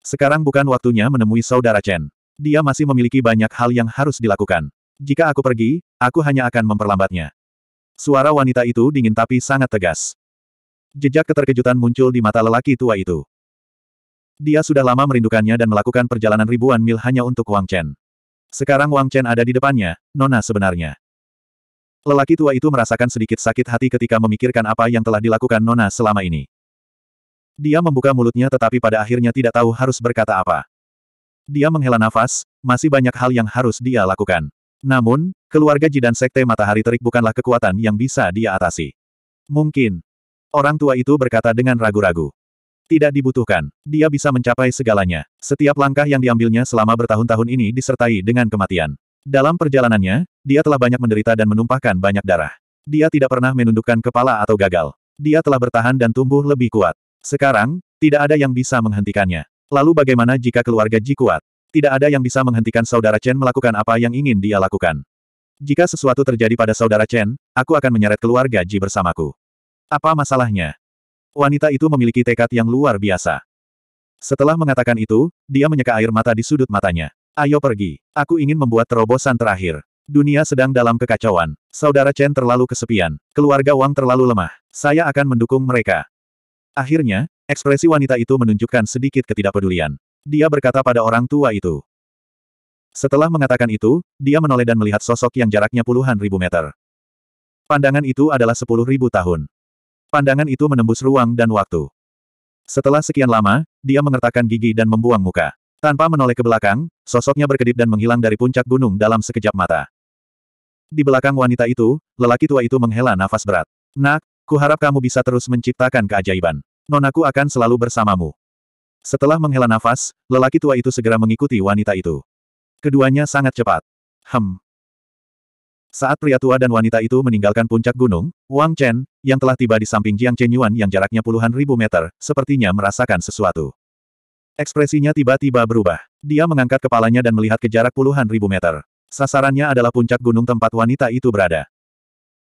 Sekarang bukan waktunya menemui saudara Chen. Dia masih memiliki banyak hal yang harus dilakukan. Jika aku pergi, aku hanya akan memperlambatnya. Suara wanita itu dingin tapi sangat tegas. Jejak keterkejutan muncul di mata lelaki tua itu. Dia sudah lama merindukannya dan melakukan perjalanan ribuan mil hanya untuk Wang Chen. Sekarang Wang Chen ada di depannya, Nona sebenarnya. Lelaki tua itu merasakan sedikit sakit hati ketika memikirkan apa yang telah dilakukan Nona selama ini. Dia membuka mulutnya tetapi pada akhirnya tidak tahu harus berkata apa. Dia menghela nafas, masih banyak hal yang harus dia lakukan. Namun, keluarga Jidan Sekte Matahari Terik bukanlah kekuatan yang bisa dia atasi. Mungkin. Orang tua itu berkata dengan ragu-ragu. Tidak dibutuhkan. Dia bisa mencapai segalanya. Setiap langkah yang diambilnya selama bertahun-tahun ini disertai dengan kematian. Dalam perjalanannya, dia telah banyak menderita dan menumpahkan banyak darah. Dia tidak pernah menundukkan kepala atau gagal. Dia telah bertahan dan tumbuh lebih kuat. Sekarang, tidak ada yang bisa menghentikannya. Lalu bagaimana jika keluarga Ji kuat? Tidak ada yang bisa menghentikan saudara Chen melakukan apa yang ingin dia lakukan. Jika sesuatu terjadi pada saudara Chen, aku akan menyeret keluarga Ji bersamaku. Apa masalahnya? Wanita itu memiliki tekad yang luar biasa. Setelah mengatakan itu, dia menyeka air mata di sudut matanya. Ayo pergi. Aku ingin membuat terobosan terakhir. Dunia sedang dalam kekacauan. Saudara Chen terlalu kesepian. Keluarga Wang terlalu lemah. Saya akan mendukung mereka. Akhirnya, ekspresi wanita itu menunjukkan sedikit ketidakpedulian dia berkata pada orang tua itu. Setelah mengatakan itu, dia menoleh dan melihat sosok yang jaraknya puluhan ribu meter. Pandangan itu adalah sepuluh ribu tahun. Pandangan itu menembus ruang dan waktu. Setelah sekian lama, dia mengertakkan gigi dan membuang muka. Tanpa menoleh ke belakang, sosoknya berkedip dan menghilang dari puncak gunung dalam sekejap mata. Di belakang wanita itu, lelaki tua itu menghela nafas berat. Nak, kuharap kamu bisa terus menciptakan keajaiban. Nonaku akan selalu bersamamu. Setelah menghela nafas, lelaki tua itu segera mengikuti wanita itu. Keduanya sangat cepat. Hem. Saat pria tua dan wanita itu meninggalkan puncak gunung, Wang Chen, yang telah tiba di samping Jiang Chen Yuan yang jaraknya puluhan ribu meter, sepertinya merasakan sesuatu. Ekspresinya tiba-tiba berubah. Dia mengangkat kepalanya dan melihat ke jarak puluhan ribu meter. Sasarannya adalah puncak gunung tempat wanita itu berada.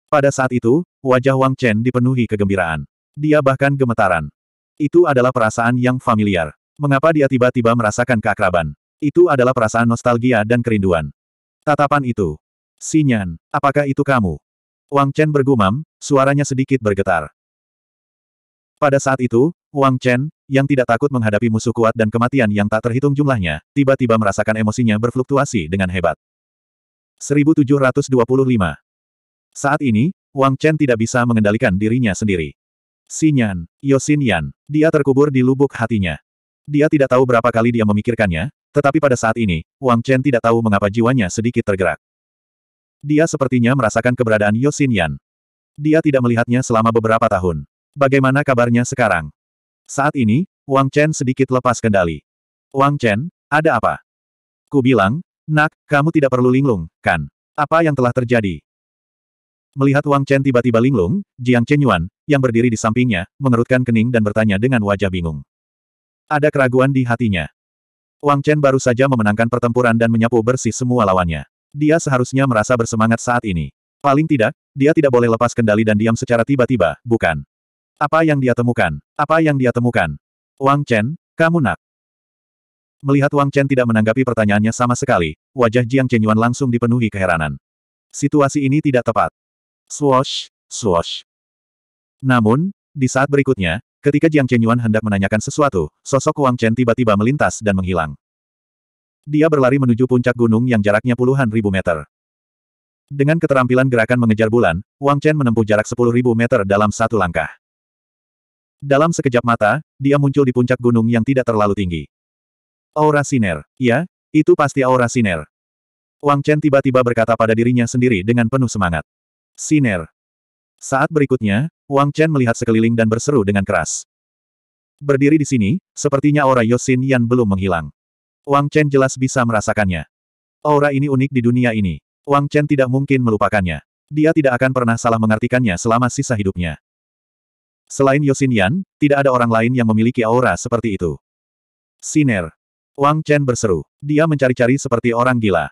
Pada saat itu, wajah Wang Chen dipenuhi kegembiraan. Dia bahkan gemetaran. Itu adalah perasaan yang familiar. Mengapa dia tiba-tiba merasakan keakraban? Itu adalah perasaan nostalgia dan kerinduan. Tatapan itu. Sinyan, apakah itu kamu? Wang Chen bergumam, suaranya sedikit bergetar. Pada saat itu, Wang Chen, yang tidak takut menghadapi musuh kuat dan kematian yang tak terhitung jumlahnya, tiba-tiba merasakan emosinya berfluktuasi dengan hebat. 1725 Saat ini, Wang Chen tidak bisa mengendalikan dirinya sendiri. Sinyan, Yosin Dia terkubur di lubuk hatinya. Dia tidak tahu berapa kali dia memikirkannya, tetapi pada saat ini, Wang Chen tidak tahu mengapa jiwanya sedikit tergerak. Dia sepertinya merasakan keberadaan Yosin Dia tidak melihatnya selama beberapa tahun. Bagaimana kabarnya sekarang? Saat ini, Wang Chen sedikit lepas kendali. Wang Chen, ada apa? Ku bilang, nak, kamu tidak perlu linglung, kan? Apa yang telah terjadi? Melihat Wang Chen tiba-tiba linglung, Jiang Chen Yuan, yang berdiri di sampingnya, mengerutkan kening dan bertanya dengan wajah bingung. Ada keraguan di hatinya. Wang Chen baru saja memenangkan pertempuran dan menyapu bersih semua lawannya. Dia seharusnya merasa bersemangat saat ini. Paling tidak, dia tidak boleh lepas kendali dan diam secara tiba-tiba, bukan? Apa yang dia temukan? Apa yang dia temukan? Wang Chen, kamu nak? Melihat Wang Chen tidak menanggapi pertanyaannya sama sekali, wajah Jiang Chen Yuan langsung dipenuhi keheranan. Situasi ini tidak tepat. Swash, swash. Namun, di saat berikutnya, ketika Jiang Chenyuan hendak menanyakan sesuatu, sosok Wang Chen tiba-tiba melintas dan menghilang. Dia berlari menuju puncak gunung yang jaraknya puluhan ribu meter. Dengan keterampilan gerakan mengejar bulan, Wang Chen menempuh jarak sepuluh ribu meter dalam satu langkah. Dalam sekejap mata, dia muncul di puncak gunung yang tidak terlalu tinggi. Aura Siner. Ya, itu pasti aura Siner. Wang Chen tiba-tiba berkata pada dirinya sendiri dengan penuh semangat. Siner. Saat berikutnya, Wang Chen melihat sekeliling dan berseru dengan keras. Berdiri di sini, sepertinya aura Yosin Yan belum menghilang. Wang Chen jelas bisa merasakannya. Aura ini unik di dunia ini. Wang Chen tidak mungkin melupakannya. Dia tidak akan pernah salah mengartikannya selama sisa hidupnya. Selain Yosin Yan, tidak ada orang lain yang memiliki aura seperti itu. Siner. Wang Chen berseru. Dia mencari-cari seperti orang gila.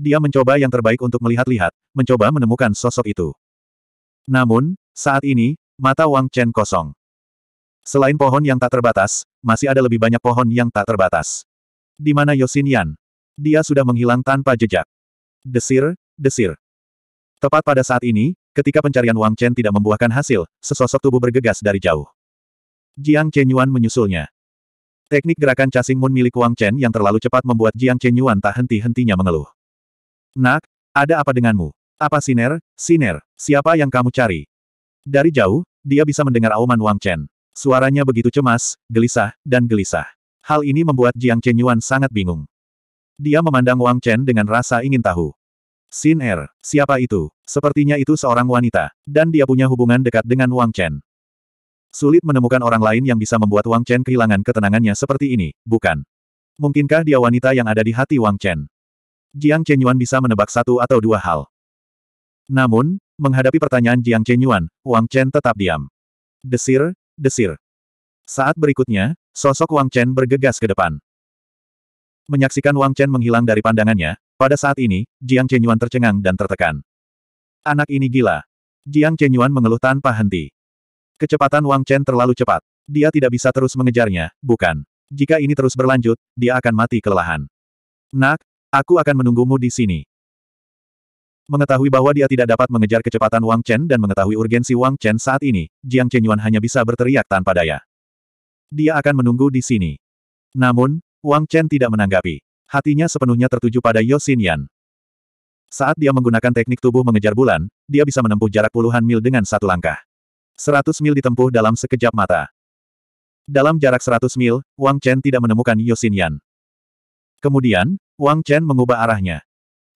Dia mencoba yang terbaik untuk melihat-lihat, mencoba menemukan sosok itu. Namun, saat ini, mata Wang Chen kosong. Selain pohon yang tak terbatas, masih ada lebih banyak pohon yang tak terbatas. Di mana Yosin Yan? Dia sudah menghilang tanpa jejak. Desir, desir. Tepat pada saat ini, ketika pencarian Wang Chen tidak membuahkan hasil, sesosok tubuh bergegas dari jauh. Jiang Chen Yuan menyusulnya. Teknik gerakan casing Mun milik Wang Chen yang terlalu cepat membuat Jiang Chen Yuan tak henti-hentinya mengeluh. Nak, ada apa denganmu? Apa Siner, Siner, siapa yang kamu cari? Dari jauh, dia bisa mendengar auman Wang Chen. Suaranya begitu cemas, gelisah, dan gelisah. Hal ini membuat Jiang Chen Yuan sangat bingung. Dia memandang Wang Chen dengan rasa ingin tahu. Siner, siapa itu? Sepertinya itu seorang wanita, dan dia punya hubungan dekat dengan Wang Chen. Sulit menemukan orang lain yang bisa membuat Wang Chen kehilangan ketenangannya seperti ini, bukan? Mungkinkah dia wanita yang ada di hati Wang Chen? Jiang Chenyuan bisa menebak satu atau dua hal. Namun, menghadapi pertanyaan Jiang Chenyuan, Wang Chen tetap diam. Desir, desir. Saat berikutnya, sosok Wang Chen bergegas ke depan. Menyaksikan Wang Chen menghilang dari pandangannya, pada saat ini, Jiang Chenyuan tercengang dan tertekan. Anak ini gila. Jiang Chenyuan mengeluh tanpa henti. Kecepatan Wang Chen terlalu cepat. Dia tidak bisa terus mengejarnya, bukan? Jika ini terus berlanjut, dia akan mati kelelahan. Nak, Aku akan menunggumu di sini. Mengetahui bahwa dia tidak dapat mengejar kecepatan Wang Chen dan mengetahui urgensi Wang Chen saat ini, Jiang Chenyuan hanya bisa berteriak tanpa daya. Dia akan menunggu di sini. Namun, Wang Chen tidak menanggapi. Hatinya sepenuhnya tertuju pada Yosin Yan. Saat dia menggunakan teknik tubuh mengejar bulan, dia bisa menempuh jarak puluhan mil dengan satu langkah. Seratus mil ditempuh dalam sekejap mata. Dalam jarak seratus mil, Wang Chen tidak menemukan Yosin Yan. Kemudian, Wang Chen mengubah arahnya.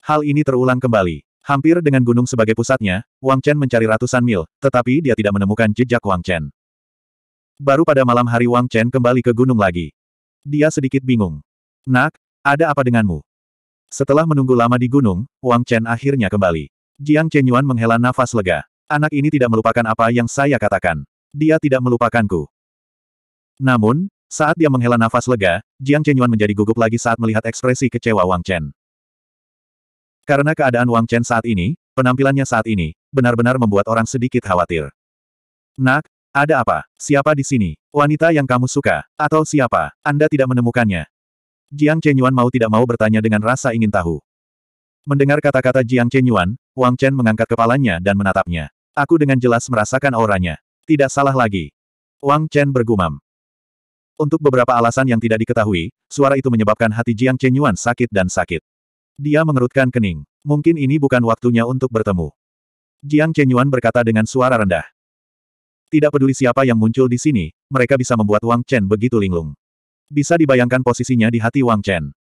Hal ini terulang kembali. Hampir dengan gunung sebagai pusatnya, Wang Chen mencari ratusan mil, tetapi dia tidak menemukan jejak Wang Chen. Baru pada malam hari Wang Chen kembali ke gunung lagi. Dia sedikit bingung. Nak, ada apa denganmu? Setelah menunggu lama di gunung, Wang Chen akhirnya kembali. Jiang Chenyuan menghela nafas lega. Anak ini tidak melupakan apa yang saya katakan. Dia tidak melupakanku. Namun, saat dia menghela nafas lega, Jiang Chenyuan menjadi gugup lagi saat melihat ekspresi kecewa Wang Chen. Karena keadaan Wang Chen saat ini, penampilannya saat ini, benar-benar membuat orang sedikit khawatir. Nak, ada apa? Siapa di sini? Wanita yang kamu suka? Atau siapa? Anda tidak menemukannya? Jiang Chenyuan mau tidak mau bertanya dengan rasa ingin tahu. Mendengar kata-kata Jiang Chenyuan, Wang Chen mengangkat kepalanya dan menatapnya. Aku dengan jelas merasakan auranya. Tidak salah lagi. Wang Chen bergumam. Untuk beberapa alasan yang tidak diketahui, suara itu menyebabkan hati Jiang Chenyuan sakit dan sakit. Dia mengerutkan kening. Mungkin ini bukan waktunya untuk bertemu. Jiang Chenyuan berkata dengan suara rendah. Tidak peduli siapa yang muncul di sini, mereka bisa membuat Wang Chen begitu linglung. Bisa dibayangkan posisinya di hati Wang Chen.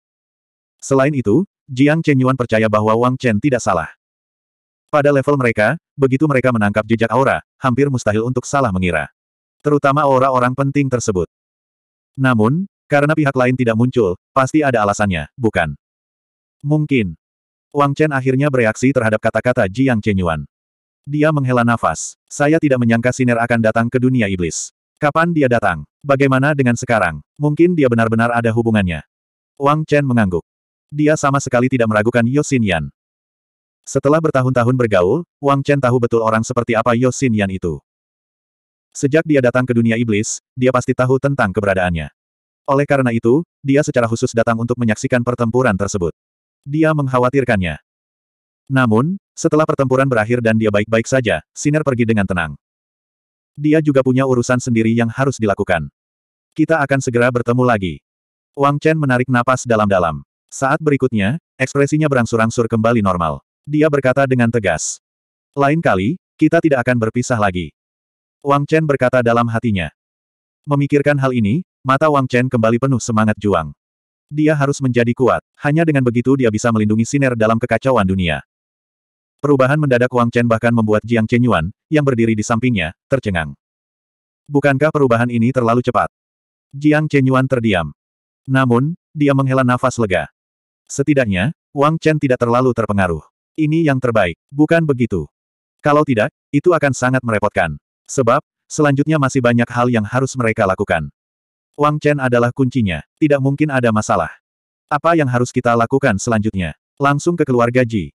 Selain itu, Jiang Chenyuan percaya bahwa Wang Chen tidak salah. Pada level mereka, begitu mereka menangkap jejak aura, hampir mustahil untuk salah mengira. Terutama aura orang penting tersebut. Namun, karena pihak lain tidak muncul, pasti ada alasannya, bukan? Mungkin. Wang Chen akhirnya bereaksi terhadap kata-kata Jiang Chenyuan. Dia menghela nafas. Saya tidak menyangka Siner akan datang ke dunia iblis. Kapan dia datang? Bagaimana dengan sekarang? Mungkin dia benar-benar ada hubungannya. Wang Chen mengangguk. Dia sama sekali tidak meragukan Yosin Yan. Setelah bertahun-tahun bergaul, Wang Chen tahu betul orang seperti apa Yosin Yan itu. Sejak dia datang ke dunia iblis, dia pasti tahu tentang keberadaannya. Oleh karena itu, dia secara khusus datang untuk menyaksikan pertempuran tersebut. Dia mengkhawatirkannya. Namun, setelah pertempuran berakhir dan dia baik-baik saja, Siner pergi dengan tenang. Dia juga punya urusan sendiri yang harus dilakukan. Kita akan segera bertemu lagi. Wang Chen menarik napas dalam-dalam. Saat berikutnya, ekspresinya berangsur-angsur kembali normal. Dia berkata dengan tegas. Lain kali, kita tidak akan berpisah lagi. Wang Chen berkata dalam hatinya. Memikirkan hal ini, mata Wang Chen kembali penuh semangat juang. Dia harus menjadi kuat, hanya dengan begitu dia bisa melindungi siner dalam kekacauan dunia. Perubahan mendadak Wang Chen bahkan membuat Jiang Chen Yuan, yang berdiri di sampingnya, tercengang. Bukankah perubahan ini terlalu cepat? Jiang Chen Yuan terdiam. Namun, dia menghela nafas lega. Setidaknya, Wang Chen tidak terlalu terpengaruh. Ini yang terbaik, bukan begitu? Kalau tidak, itu akan sangat merepotkan. Sebab, selanjutnya masih banyak hal yang harus mereka lakukan. Wang Chen adalah kuncinya, tidak mungkin ada masalah. Apa yang harus kita lakukan selanjutnya? Langsung ke keluarga Ji.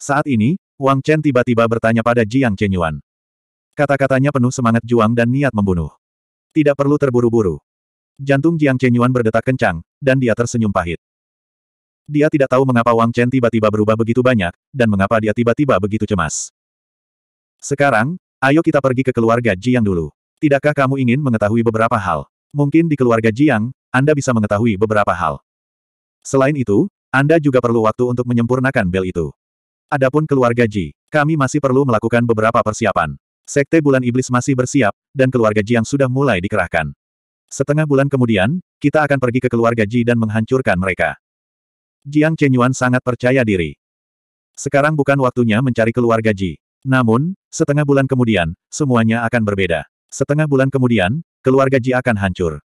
Saat ini, Wang Chen tiba-tiba bertanya pada Ji Jiang Chenyuan. Kata-katanya penuh semangat juang dan niat membunuh. Tidak perlu terburu-buru. Jantung Jiang Chenyuan berdetak kencang, dan dia tersenyum pahit. Dia tidak tahu mengapa Wang Chen tiba-tiba berubah begitu banyak, dan mengapa dia tiba-tiba begitu cemas. Sekarang, Ayo kita pergi ke keluarga Jiang dulu. Tidakkah kamu ingin mengetahui beberapa hal? Mungkin di keluarga Jiang, Anda bisa mengetahui beberapa hal. Selain itu, Anda juga perlu waktu untuk menyempurnakan bel itu. Adapun keluarga Ji, kami masih perlu melakukan beberapa persiapan. Sekte Bulan Iblis masih bersiap, dan keluarga Jiang sudah mulai dikerahkan. Setengah bulan kemudian, kita akan pergi ke keluarga Ji dan menghancurkan mereka. Jiang Chenyuan sangat percaya diri. Sekarang bukan waktunya mencari keluarga Ji. Namun, setengah bulan kemudian, semuanya akan berbeda. Setengah bulan kemudian, keluarga Ji akan hancur.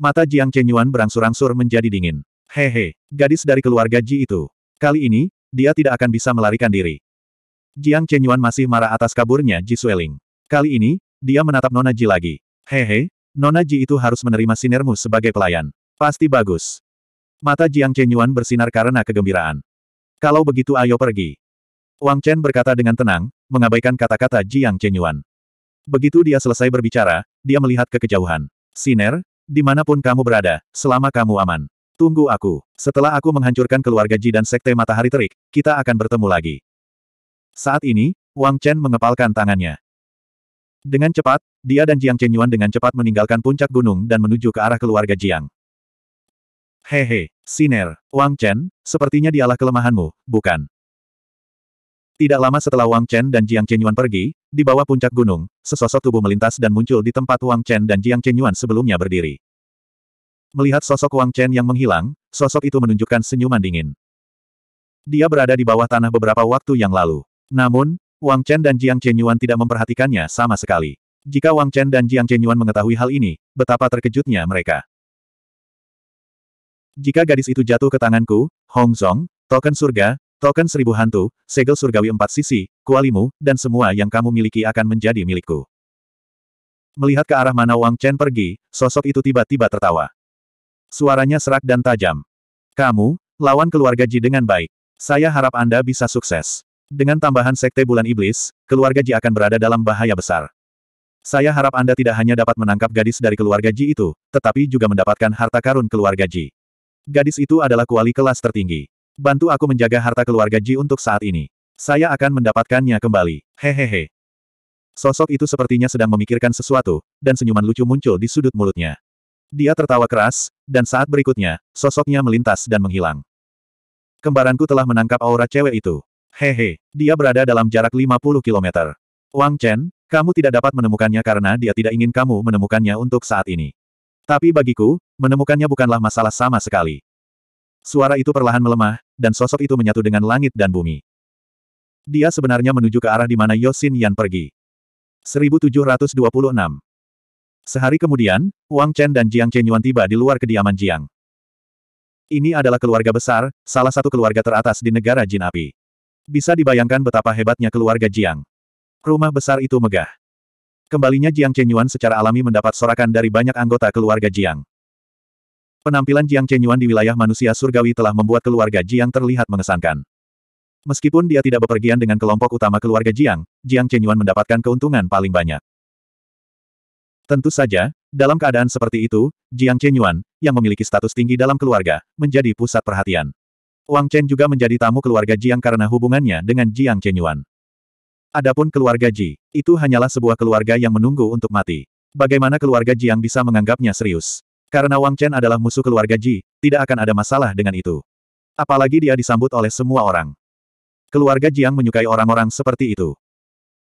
Mata Jiang Chenyuan berangsur-angsur menjadi dingin. Hehe, gadis dari keluarga Ji itu. Kali ini, dia tidak akan bisa melarikan diri. Jiang Chenyuan masih marah atas kaburnya Ji Sueling. Kali ini, dia menatap Nona Ji lagi. Hehe, Nona Ji itu harus menerima sinermu sebagai pelayan. Pasti bagus. Mata Jiang Chenyuan bersinar karena kegembiraan. Kalau begitu ayo pergi. Wang Chen berkata dengan tenang, mengabaikan kata-kata Jiang Chenyuan. Begitu dia selesai berbicara, dia melihat ke kejauhan. Siner, dimanapun kamu berada, selama kamu aman. Tunggu aku. Setelah aku menghancurkan keluarga Ji dan Sekte Matahari Terik, kita akan bertemu lagi. Saat ini, Wang Chen mengepalkan tangannya. Dengan cepat, dia dan Jiang Chenyuan dengan cepat meninggalkan puncak gunung dan menuju ke arah keluarga Jiang. Hehe, Siner, Wang Chen, sepertinya dialah kelemahanmu, bukan? Tidak lama setelah Wang Chen dan Jiang Chenyuan pergi, di bawah puncak gunung, sesosok tubuh melintas dan muncul di tempat Wang Chen dan Jiang Chenyuan sebelumnya berdiri. Melihat sosok Wang Chen yang menghilang, sosok itu menunjukkan senyuman dingin. Dia berada di bawah tanah beberapa waktu yang lalu. Namun, Wang Chen dan Jiang Chenyuan tidak memperhatikannya sama sekali. Jika Wang Chen dan Jiang Chenyuan mengetahui hal ini, betapa terkejutnya mereka. Jika gadis itu jatuh ke tanganku, Hong Zong, token surga, Token seribu hantu, segel surgawi empat sisi, kualimu, dan semua yang kamu miliki akan menjadi milikku. Melihat ke arah mana Wang Chen pergi, sosok itu tiba-tiba tertawa. Suaranya serak dan tajam. Kamu, lawan keluarga Ji dengan baik. Saya harap Anda bisa sukses. Dengan tambahan sekte bulan iblis, keluarga Ji akan berada dalam bahaya besar. Saya harap Anda tidak hanya dapat menangkap gadis dari keluarga Ji itu, tetapi juga mendapatkan harta karun keluarga Ji. Gadis itu adalah kuali kelas tertinggi. Bantu aku menjaga harta keluarga Ji untuk saat ini. Saya akan mendapatkannya kembali. Hehehe. Sosok itu sepertinya sedang memikirkan sesuatu, dan senyuman lucu muncul di sudut mulutnya. Dia tertawa keras, dan saat berikutnya, sosoknya melintas dan menghilang. Kembaranku telah menangkap aura cewek itu. Hehe, dia berada dalam jarak 50 km. Wang Chen, kamu tidak dapat menemukannya karena dia tidak ingin kamu menemukannya untuk saat ini. Tapi bagiku, menemukannya bukanlah masalah sama sekali. Suara itu perlahan melemah, dan sosok itu menyatu dengan langit dan bumi. Dia sebenarnya menuju ke arah di mana Yosin Yan pergi. 1726 Sehari kemudian, Wang Chen dan Jiang Chen Yuan tiba di luar kediaman Jiang. Ini adalah keluarga besar, salah satu keluarga teratas di negara Jin Api. Bisa dibayangkan betapa hebatnya keluarga Jiang. Rumah besar itu megah. Kembalinya Jiang Chen Yuan secara alami mendapat sorakan dari banyak anggota keluarga Jiang. Penampilan Jiang Chenyuan di wilayah manusia surgawi telah membuat keluarga Jiang terlihat mengesankan. Meskipun dia tidak bepergian dengan kelompok utama keluarga Jiang, Jiang Chenyuan mendapatkan keuntungan paling banyak. Tentu saja, dalam keadaan seperti itu, Jiang Chenyuan, yang memiliki status tinggi dalam keluarga, menjadi pusat perhatian. Wang Chen juga menjadi tamu keluarga Jiang karena hubungannya dengan Jiang Chenyuan. Adapun keluarga Ji, itu hanyalah sebuah keluarga yang menunggu untuk mati. Bagaimana keluarga Jiang bisa menganggapnya serius? Karena Wang Chen adalah musuh keluarga Ji, tidak akan ada masalah dengan itu. Apalagi dia disambut oleh semua orang. Keluarga Jiang menyukai orang-orang seperti itu.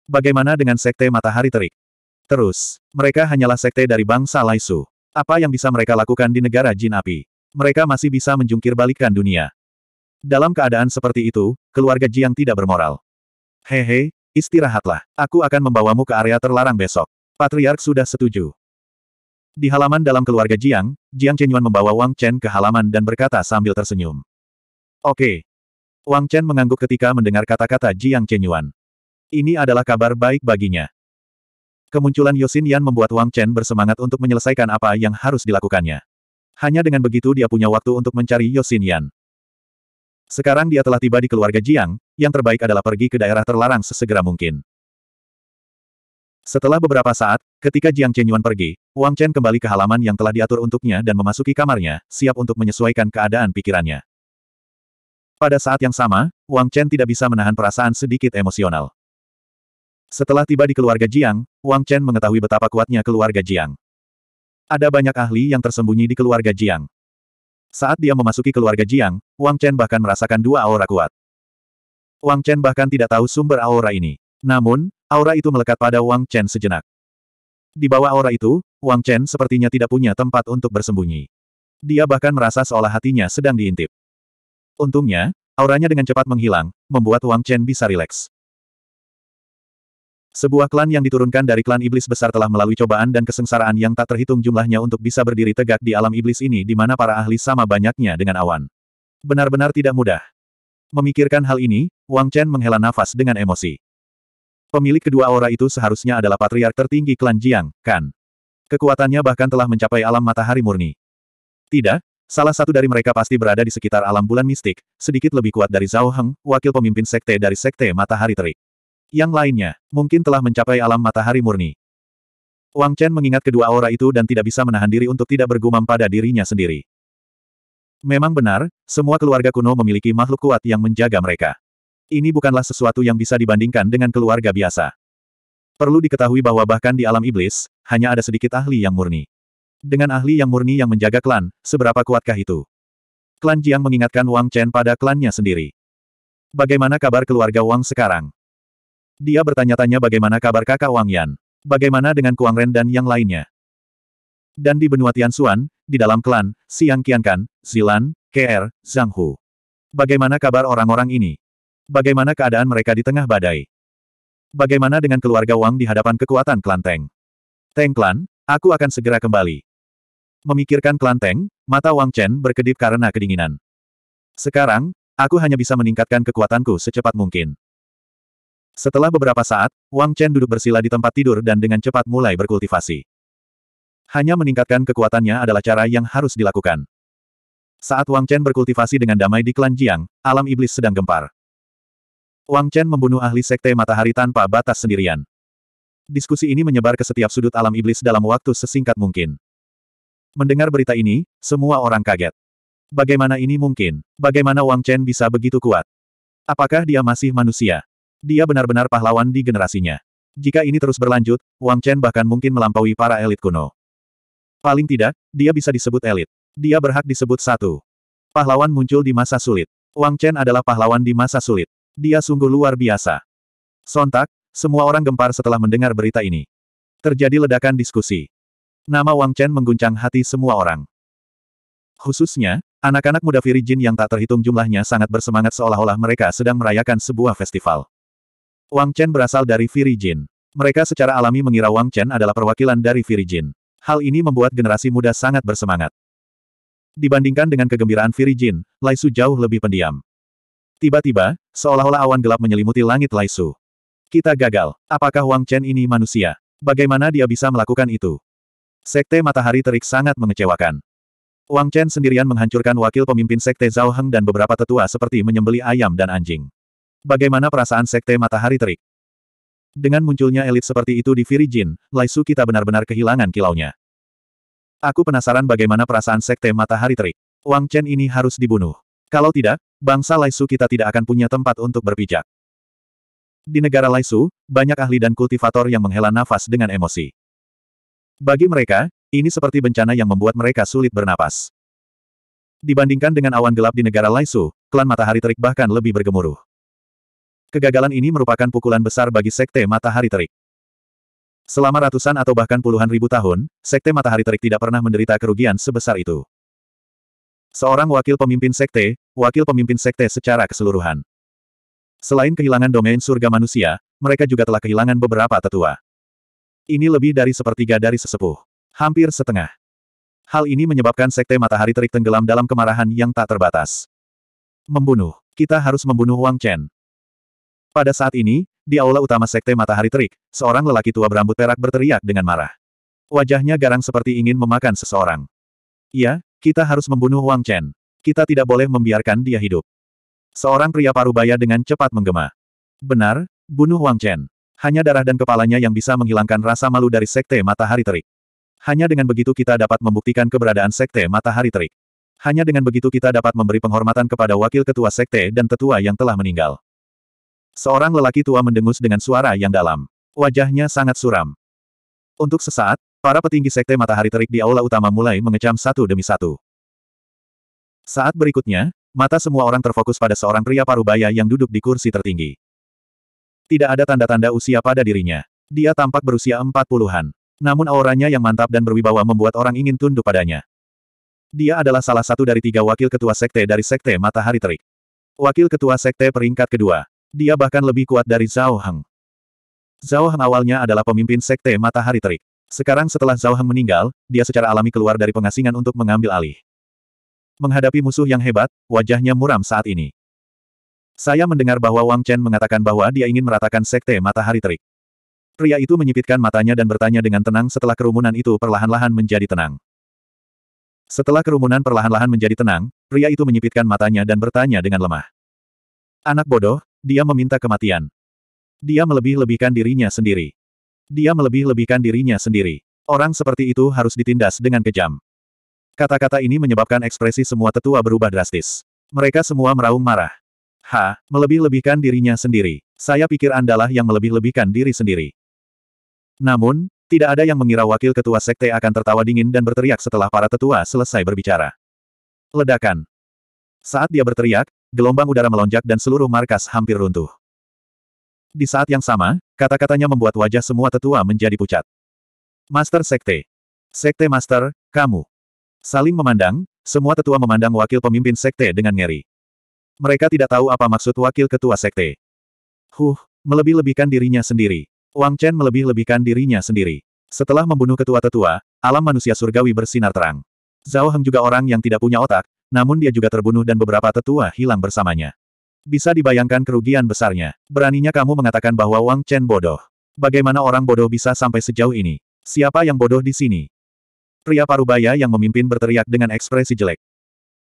Bagaimana dengan Sekte Matahari Terik? Terus, mereka hanyalah sekte dari bangsa Laisu. Apa yang bisa mereka lakukan di negara Jin Api? Mereka masih bisa menjungkir balikkan dunia. Dalam keadaan seperti itu, keluarga Jiang tidak bermoral. Hehe, istirahatlah. Aku akan membawamu ke area terlarang besok. Patriark sudah setuju. Di halaman dalam keluarga Jiang, Jiang Chenyuan membawa Wang Chen ke halaman dan berkata sambil tersenyum. Oke. Okay. Wang Chen mengangguk ketika mendengar kata-kata Jiang Chenyuan. Ini adalah kabar baik baginya. Kemunculan Yosin Yan membuat Wang Chen bersemangat untuk menyelesaikan apa yang harus dilakukannya. Hanya dengan begitu dia punya waktu untuk mencari Yosin Yan. Sekarang dia telah tiba di keluarga Jiang, yang terbaik adalah pergi ke daerah terlarang sesegera mungkin. Setelah beberapa saat, ketika Jiang Chenyuan pergi, Wang Chen kembali ke halaman yang telah diatur untuknya dan memasuki kamarnya, siap untuk menyesuaikan keadaan pikirannya. Pada saat yang sama, Wang Chen tidak bisa menahan perasaan sedikit emosional. Setelah tiba di keluarga Jiang, Wang Chen mengetahui betapa kuatnya keluarga Jiang. Ada banyak ahli yang tersembunyi di keluarga Jiang. Saat dia memasuki keluarga Jiang, Wang Chen bahkan merasakan dua aura kuat. Wang Chen bahkan tidak tahu sumber aura ini. Namun, Aura itu melekat pada Wang Chen sejenak. Di bawah aura itu, Wang Chen sepertinya tidak punya tempat untuk bersembunyi. Dia bahkan merasa seolah hatinya sedang diintip. Untungnya, auranya dengan cepat menghilang, membuat Wang Chen bisa rileks. Sebuah klan yang diturunkan dari klan iblis besar telah melalui cobaan dan kesengsaraan yang tak terhitung jumlahnya untuk bisa berdiri tegak di alam iblis ini di mana para ahli sama banyaknya dengan awan. Benar-benar tidak mudah. Memikirkan hal ini, Wang Chen menghela nafas dengan emosi. Pemilik kedua aura itu seharusnya adalah patriark tertinggi klan Jiang, kan? Kekuatannya bahkan telah mencapai alam matahari murni. Tidak, salah satu dari mereka pasti berada di sekitar alam bulan mistik, sedikit lebih kuat dari Zhao Heng, wakil pemimpin sekte dari sekte matahari terik. Yang lainnya, mungkin telah mencapai alam matahari murni. Wang Chen mengingat kedua aura itu dan tidak bisa menahan diri untuk tidak bergumam pada dirinya sendiri. Memang benar, semua keluarga kuno memiliki makhluk kuat yang menjaga mereka. Ini bukanlah sesuatu yang bisa dibandingkan dengan keluarga biasa. Perlu diketahui bahwa bahkan di alam iblis, hanya ada sedikit ahli yang murni. Dengan ahli yang murni yang menjaga klan, seberapa kuatkah itu? Klan Jiang mengingatkan Wang Chen pada klannya sendiri. Bagaimana kabar keluarga Wang sekarang? Dia bertanya-tanya bagaimana kabar kakak Wang Yan. Bagaimana dengan Kuang Ren dan yang lainnya? Dan di benua Tian Tianxuan, di dalam klan, Siang Qiankan, Zilan, KR, Zhang Hu. Bagaimana kabar orang-orang ini? Bagaimana keadaan mereka di tengah badai? Bagaimana dengan keluarga Wang di hadapan kekuatan klan Teng? Teng klan, aku akan segera kembali. Memikirkan klan Teng, mata Wang Chen berkedip karena kedinginan. Sekarang, aku hanya bisa meningkatkan kekuatanku secepat mungkin. Setelah beberapa saat, Wang Chen duduk bersila di tempat tidur dan dengan cepat mulai berkultivasi. Hanya meningkatkan kekuatannya adalah cara yang harus dilakukan. Saat Wang Chen berkultivasi dengan damai di klan Jiang, alam iblis sedang gempar. Wang Chen membunuh ahli sekte matahari tanpa batas sendirian. Diskusi ini menyebar ke setiap sudut alam iblis dalam waktu sesingkat mungkin. Mendengar berita ini, semua orang kaget. Bagaimana ini mungkin? Bagaimana Wang Chen bisa begitu kuat? Apakah dia masih manusia? Dia benar-benar pahlawan di generasinya. Jika ini terus berlanjut, Wang Chen bahkan mungkin melampaui para elit kuno. Paling tidak, dia bisa disebut elit. Dia berhak disebut satu. Pahlawan muncul di masa sulit. Wang Chen adalah pahlawan di masa sulit. Dia sungguh luar biasa. Sontak, semua orang gempar setelah mendengar berita ini. Terjadi ledakan diskusi. Nama Wang Chen mengguncang hati semua orang. Khususnya, anak-anak muda Virijin yang tak terhitung jumlahnya sangat bersemangat seolah-olah mereka sedang merayakan sebuah festival. Wang Chen berasal dari Virijin. Mereka secara alami mengira Wang Chen adalah perwakilan dari Virijin. Hal ini membuat generasi muda sangat bersemangat. Dibandingkan dengan kegembiraan Virijin, Lai Su jauh lebih pendiam. Tiba-tiba, seolah-olah awan gelap menyelimuti langit Laisu. Kita gagal. Apakah Wang Chen ini manusia? Bagaimana dia bisa melakukan itu? Sekte Matahari Terik sangat mengecewakan. Wang Chen sendirian menghancurkan wakil pemimpin Sekte Zhao Heng dan beberapa tetua seperti menyembeli ayam dan anjing. Bagaimana perasaan Sekte Matahari Terik? Dengan munculnya elit seperti itu di Firijin, Laisu kita benar-benar kehilangan kilaunya. Aku penasaran bagaimana perasaan Sekte Matahari Terik. Wang Chen ini harus dibunuh. Kalau tidak, bangsa Laisu kita tidak akan punya tempat untuk berpijak. Di negara Laisu, banyak ahli dan kultivator yang menghela nafas dengan emosi. Bagi mereka, ini seperti bencana yang membuat mereka sulit bernapas. Dibandingkan dengan awan gelap di negara Laisu, klan matahari terik bahkan lebih bergemuruh. Kegagalan ini merupakan pukulan besar bagi sekte matahari terik. Selama ratusan atau bahkan puluhan ribu tahun, Sekte Matahari Terik tidak pernah menderita kerugian sebesar itu. Seorang wakil pemimpin Sekte, wakil pemimpin sekte secara keseluruhan. Selain kehilangan domain surga manusia, mereka juga telah kehilangan beberapa tetua. Ini lebih dari sepertiga dari sesepuh. Hampir setengah. Hal ini menyebabkan sekte matahari terik tenggelam dalam kemarahan yang tak terbatas. Membunuh. Kita harus membunuh Wang Chen. Pada saat ini, di aula utama sekte matahari terik, seorang lelaki tua berambut perak berteriak dengan marah. Wajahnya garang seperti ingin memakan seseorang. Iya, kita harus membunuh Wang Chen. Kita tidak boleh membiarkan dia hidup. Seorang pria parubaya dengan cepat menggema. Benar, bunuh Wang Chen. Hanya darah dan kepalanya yang bisa menghilangkan rasa malu dari Sekte Matahari Terik. Hanya dengan begitu kita dapat membuktikan keberadaan Sekte Matahari Terik. Hanya dengan begitu kita dapat memberi penghormatan kepada wakil ketua sekte dan tetua yang telah meninggal. Seorang lelaki tua mendengus dengan suara yang dalam. Wajahnya sangat suram. Untuk sesaat, para petinggi sekte matahari terik di aula utama mulai mengecam satu demi satu. Saat berikutnya, mata semua orang terfokus pada seorang pria parubaya yang duduk di kursi tertinggi. Tidak ada tanda-tanda usia pada dirinya. Dia tampak berusia empat puluhan. Namun auranya yang mantap dan berwibawa membuat orang ingin tunduk padanya. Dia adalah salah satu dari tiga wakil ketua sekte dari Sekte Matahari Terik. Wakil ketua sekte peringkat kedua. Dia bahkan lebih kuat dari Zhao Heng. Zhao Heng awalnya adalah pemimpin sekte matahari terik. Sekarang setelah Zhao Heng meninggal, dia secara alami keluar dari pengasingan untuk mengambil alih. Menghadapi musuh yang hebat, wajahnya muram saat ini. Saya mendengar bahwa Wang Chen mengatakan bahwa dia ingin meratakan sekte matahari terik. Pria itu menyipitkan matanya dan bertanya dengan tenang setelah kerumunan itu perlahan-lahan menjadi tenang. Setelah kerumunan perlahan-lahan menjadi tenang, pria itu menyipitkan matanya dan bertanya dengan lemah. Anak bodoh, dia meminta kematian. Dia melebih-lebihkan dirinya sendiri. Dia melebih-lebihkan dirinya sendiri. Orang seperti itu harus ditindas dengan kejam. Kata-kata ini menyebabkan ekspresi semua tetua berubah drastis. Mereka semua meraung marah. Ha, melebih-lebihkan dirinya sendiri. Saya pikir Andalah yang melebih-lebihkan diri sendiri. Namun, tidak ada yang mengira wakil ketua sekte akan tertawa dingin dan berteriak setelah para tetua selesai berbicara. Ledakan. Saat dia berteriak, gelombang udara melonjak dan seluruh markas hampir runtuh. Di saat yang sama, kata-katanya membuat wajah semua tetua menjadi pucat. Master Sekte. Sekte Master, kamu. Saling memandang, semua tetua memandang wakil pemimpin sekte dengan ngeri. Mereka tidak tahu apa maksud wakil ketua sekte. Huh, melebih-lebihkan dirinya sendiri. Wang Chen melebih-lebihkan dirinya sendiri. Setelah membunuh ketua-tetua, alam manusia surgawi bersinar terang. Zhao Heng juga orang yang tidak punya otak, namun dia juga terbunuh dan beberapa tetua hilang bersamanya. Bisa dibayangkan kerugian besarnya. Beraninya kamu mengatakan bahwa Wang Chen bodoh. Bagaimana orang bodoh bisa sampai sejauh ini? Siapa yang bodoh di sini? Pria parubaya yang memimpin berteriak dengan ekspresi jelek.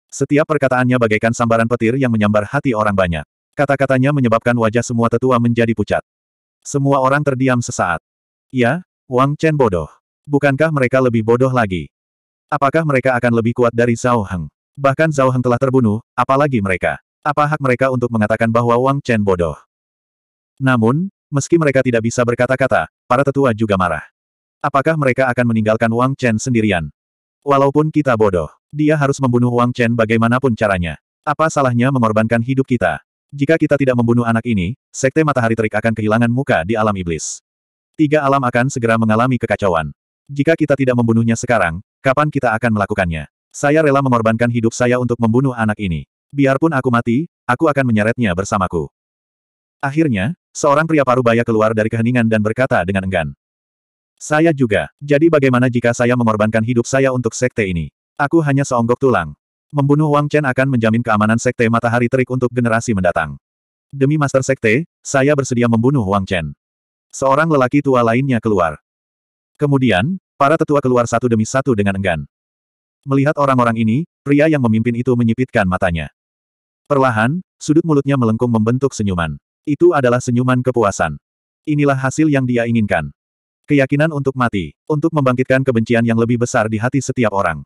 Setiap perkataannya bagaikan sambaran petir yang menyambar hati orang banyak. Kata-katanya menyebabkan wajah semua tetua menjadi pucat. Semua orang terdiam sesaat. Ya, Wang Chen bodoh. Bukankah mereka lebih bodoh lagi? Apakah mereka akan lebih kuat dari Zhao Heng? Bahkan Zhao Heng telah terbunuh, apalagi mereka. Apa hak mereka untuk mengatakan bahwa Wang Chen bodoh? Namun, meski mereka tidak bisa berkata-kata, para tetua juga marah. Apakah mereka akan meninggalkan Wang Chen sendirian? Walaupun kita bodoh, dia harus membunuh Wang Chen bagaimanapun caranya. Apa salahnya mengorbankan hidup kita? Jika kita tidak membunuh anak ini, Sekte Matahari Terik akan kehilangan muka di alam iblis. Tiga alam akan segera mengalami kekacauan. Jika kita tidak membunuhnya sekarang, kapan kita akan melakukannya? Saya rela mengorbankan hidup saya untuk membunuh anak ini. Biarpun aku mati, aku akan menyeretnya bersamaku. Akhirnya, seorang pria paruh baya keluar dari keheningan dan berkata dengan enggan. Saya juga. Jadi bagaimana jika saya mengorbankan hidup saya untuk sekte ini? Aku hanya seonggok tulang. Membunuh Wang Chen akan menjamin keamanan sekte matahari terik untuk generasi mendatang. Demi master sekte, saya bersedia membunuh Wang Chen. Seorang lelaki tua lainnya keluar. Kemudian, para tetua keluar satu demi satu dengan enggan. Melihat orang-orang ini, pria yang memimpin itu menyipitkan matanya. Perlahan, sudut mulutnya melengkung membentuk senyuman. Itu adalah senyuman kepuasan. Inilah hasil yang dia inginkan. Keyakinan untuk mati, untuk membangkitkan kebencian yang lebih besar di hati setiap orang.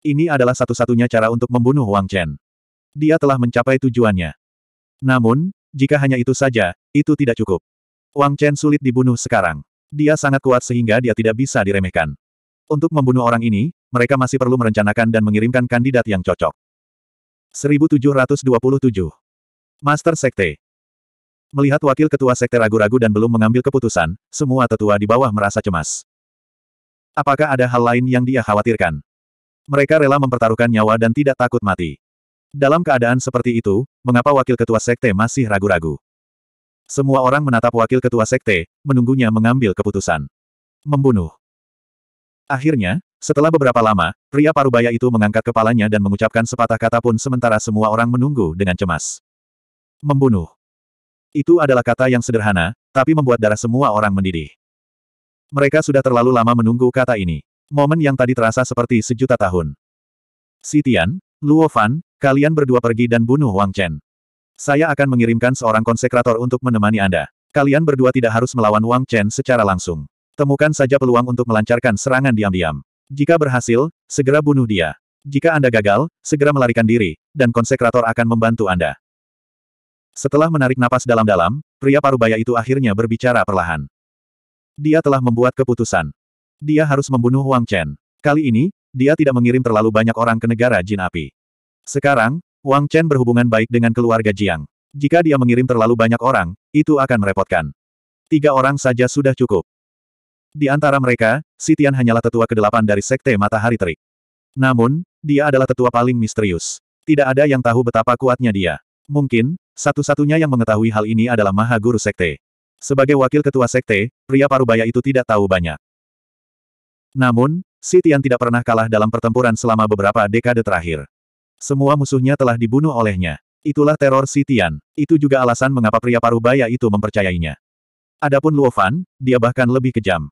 Ini adalah satu-satunya cara untuk membunuh Wang Chen. Dia telah mencapai tujuannya. Namun, jika hanya itu saja, itu tidak cukup. Wang Chen sulit dibunuh sekarang. Dia sangat kuat sehingga dia tidak bisa diremehkan. Untuk membunuh orang ini, mereka masih perlu merencanakan dan mengirimkan kandidat yang cocok. 1727 Master Sekte Melihat wakil ketua sekte ragu-ragu dan belum mengambil keputusan, semua tetua di bawah merasa cemas. Apakah ada hal lain yang dia khawatirkan? Mereka rela mempertaruhkan nyawa dan tidak takut mati. Dalam keadaan seperti itu, mengapa wakil ketua sekte masih ragu-ragu? Semua orang menatap wakil ketua sekte, menunggunya mengambil keputusan. Membunuh. Akhirnya, setelah beberapa lama, pria parubaya itu mengangkat kepalanya dan mengucapkan sepatah kata pun sementara semua orang menunggu dengan cemas. Membunuh. Itu adalah kata yang sederhana, tapi membuat darah semua orang mendidih. Mereka sudah terlalu lama menunggu kata ini. Momen yang tadi terasa seperti sejuta tahun. Sitian, Luo Fan, kalian berdua pergi dan bunuh Wang Chen. Saya akan mengirimkan seorang konsekrator untuk menemani Anda. Kalian berdua tidak harus melawan Wang Chen secara langsung. Temukan saja peluang untuk melancarkan serangan diam-diam. Jika berhasil, segera bunuh dia. Jika Anda gagal, segera melarikan diri, dan konsekrator akan membantu Anda. Setelah menarik napas dalam-dalam, pria parubaya itu akhirnya berbicara perlahan. Dia telah membuat keputusan. Dia harus membunuh Wang Chen. Kali ini, dia tidak mengirim terlalu banyak orang ke negara Jin Api. Sekarang, Wang Chen berhubungan baik dengan keluarga Jiang. Jika dia mengirim terlalu banyak orang, itu akan merepotkan. Tiga orang saja sudah cukup. Di antara mereka, Sitian hanyalah tetua kedelapan dari Sekte Matahari Terik. Namun, dia adalah tetua paling misterius. Tidak ada yang tahu betapa kuatnya dia. Mungkin, satu-satunya yang mengetahui hal ini adalah Maha Guru Sekte. Sebagai wakil ketua sekte, pria parubaya itu tidak tahu banyak. Namun, Si Tian tidak pernah kalah dalam pertempuran selama beberapa dekade terakhir. Semua musuhnya telah dibunuh olehnya. Itulah teror Si Tian. Itu juga alasan mengapa pria parubaya itu mempercayainya. Adapun Luo Fan, dia bahkan lebih kejam.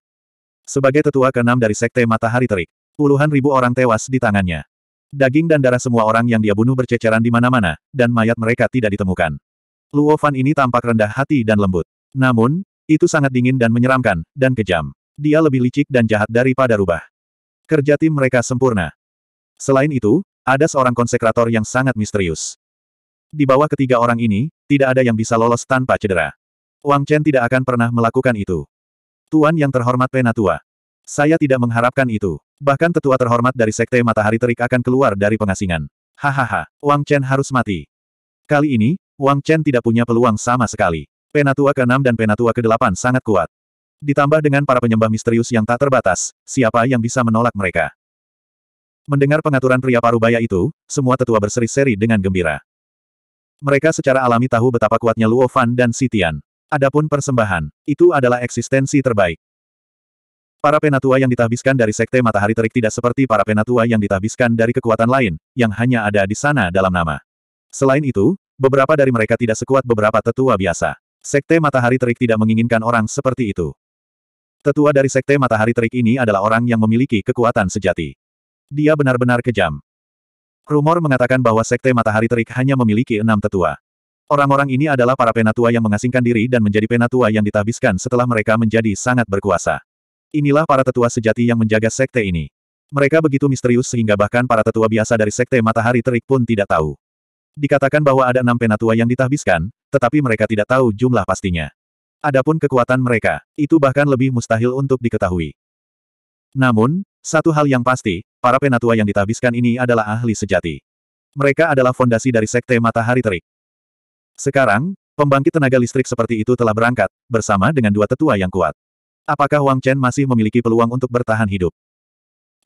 Sebagai tetua keenam dari Sekte Matahari Terik, puluhan ribu orang tewas di tangannya. Daging dan darah semua orang yang dia bunuh berceceran di mana-mana, dan mayat mereka tidak ditemukan. Luo Fan ini tampak rendah hati dan lembut. Namun, itu sangat dingin dan menyeramkan, dan kejam. Dia lebih licik dan jahat daripada rubah. Kerja tim mereka sempurna. Selain itu, ada seorang konsekrator yang sangat misterius. Di bawah ketiga orang ini, tidak ada yang bisa lolos tanpa cedera. Wang Chen tidak akan pernah melakukan itu. Tuan yang terhormat Penatua, saya tidak mengharapkan itu. Bahkan tetua terhormat dari Sekte Matahari Terik akan keluar dari pengasingan. Hahaha, Wang Chen harus mati. Kali ini, Wang Chen tidak punya peluang sama sekali. Penatua ke-6 dan Penatua ke-8 sangat kuat. Ditambah dengan para penyembah misterius yang tak terbatas, siapa yang bisa menolak mereka? Mendengar pengaturan pria parubaya itu, semua tetua berseri-seri dengan gembira. Mereka secara alami tahu betapa kuatnya Luo Fan dan Sitian. Adapun persembahan, itu adalah eksistensi terbaik. Para penatua yang ditahbiskan dari Sekte Matahari Terik tidak seperti para penatua yang ditahbiskan dari kekuatan lain, yang hanya ada di sana dalam nama. Selain itu, beberapa dari mereka tidak sekuat beberapa tetua biasa. Sekte Matahari Terik tidak menginginkan orang seperti itu. Tetua dari Sekte Matahari Terik ini adalah orang yang memiliki kekuatan sejati. Dia benar-benar kejam. Rumor mengatakan bahwa Sekte Matahari Terik hanya memiliki enam tetua. Orang-orang ini adalah para penatua yang mengasingkan diri dan menjadi penatua yang ditahbiskan setelah mereka menjadi sangat berkuasa. Inilah para tetua sejati yang menjaga sekte ini. Mereka begitu misterius sehingga bahkan para tetua biasa dari sekte matahari terik pun tidak tahu. Dikatakan bahwa ada enam penatua yang ditahbiskan, tetapi mereka tidak tahu jumlah pastinya. Adapun kekuatan mereka, itu bahkan lebih mustahil untuk diketahui. Namun, satu hal yang pasti, para penatua yang ditahbiskan ini adalah ahli sejati. Mereka adalah fondasi dari Sekte Matahari Terik. Sekarang, pembangkit tenaga listrik seperti itu telah berangkat, bersama dengan dua tetua yang kuat. Apakah Wang Chen masih memiliki peluang untuk bertahan hidup?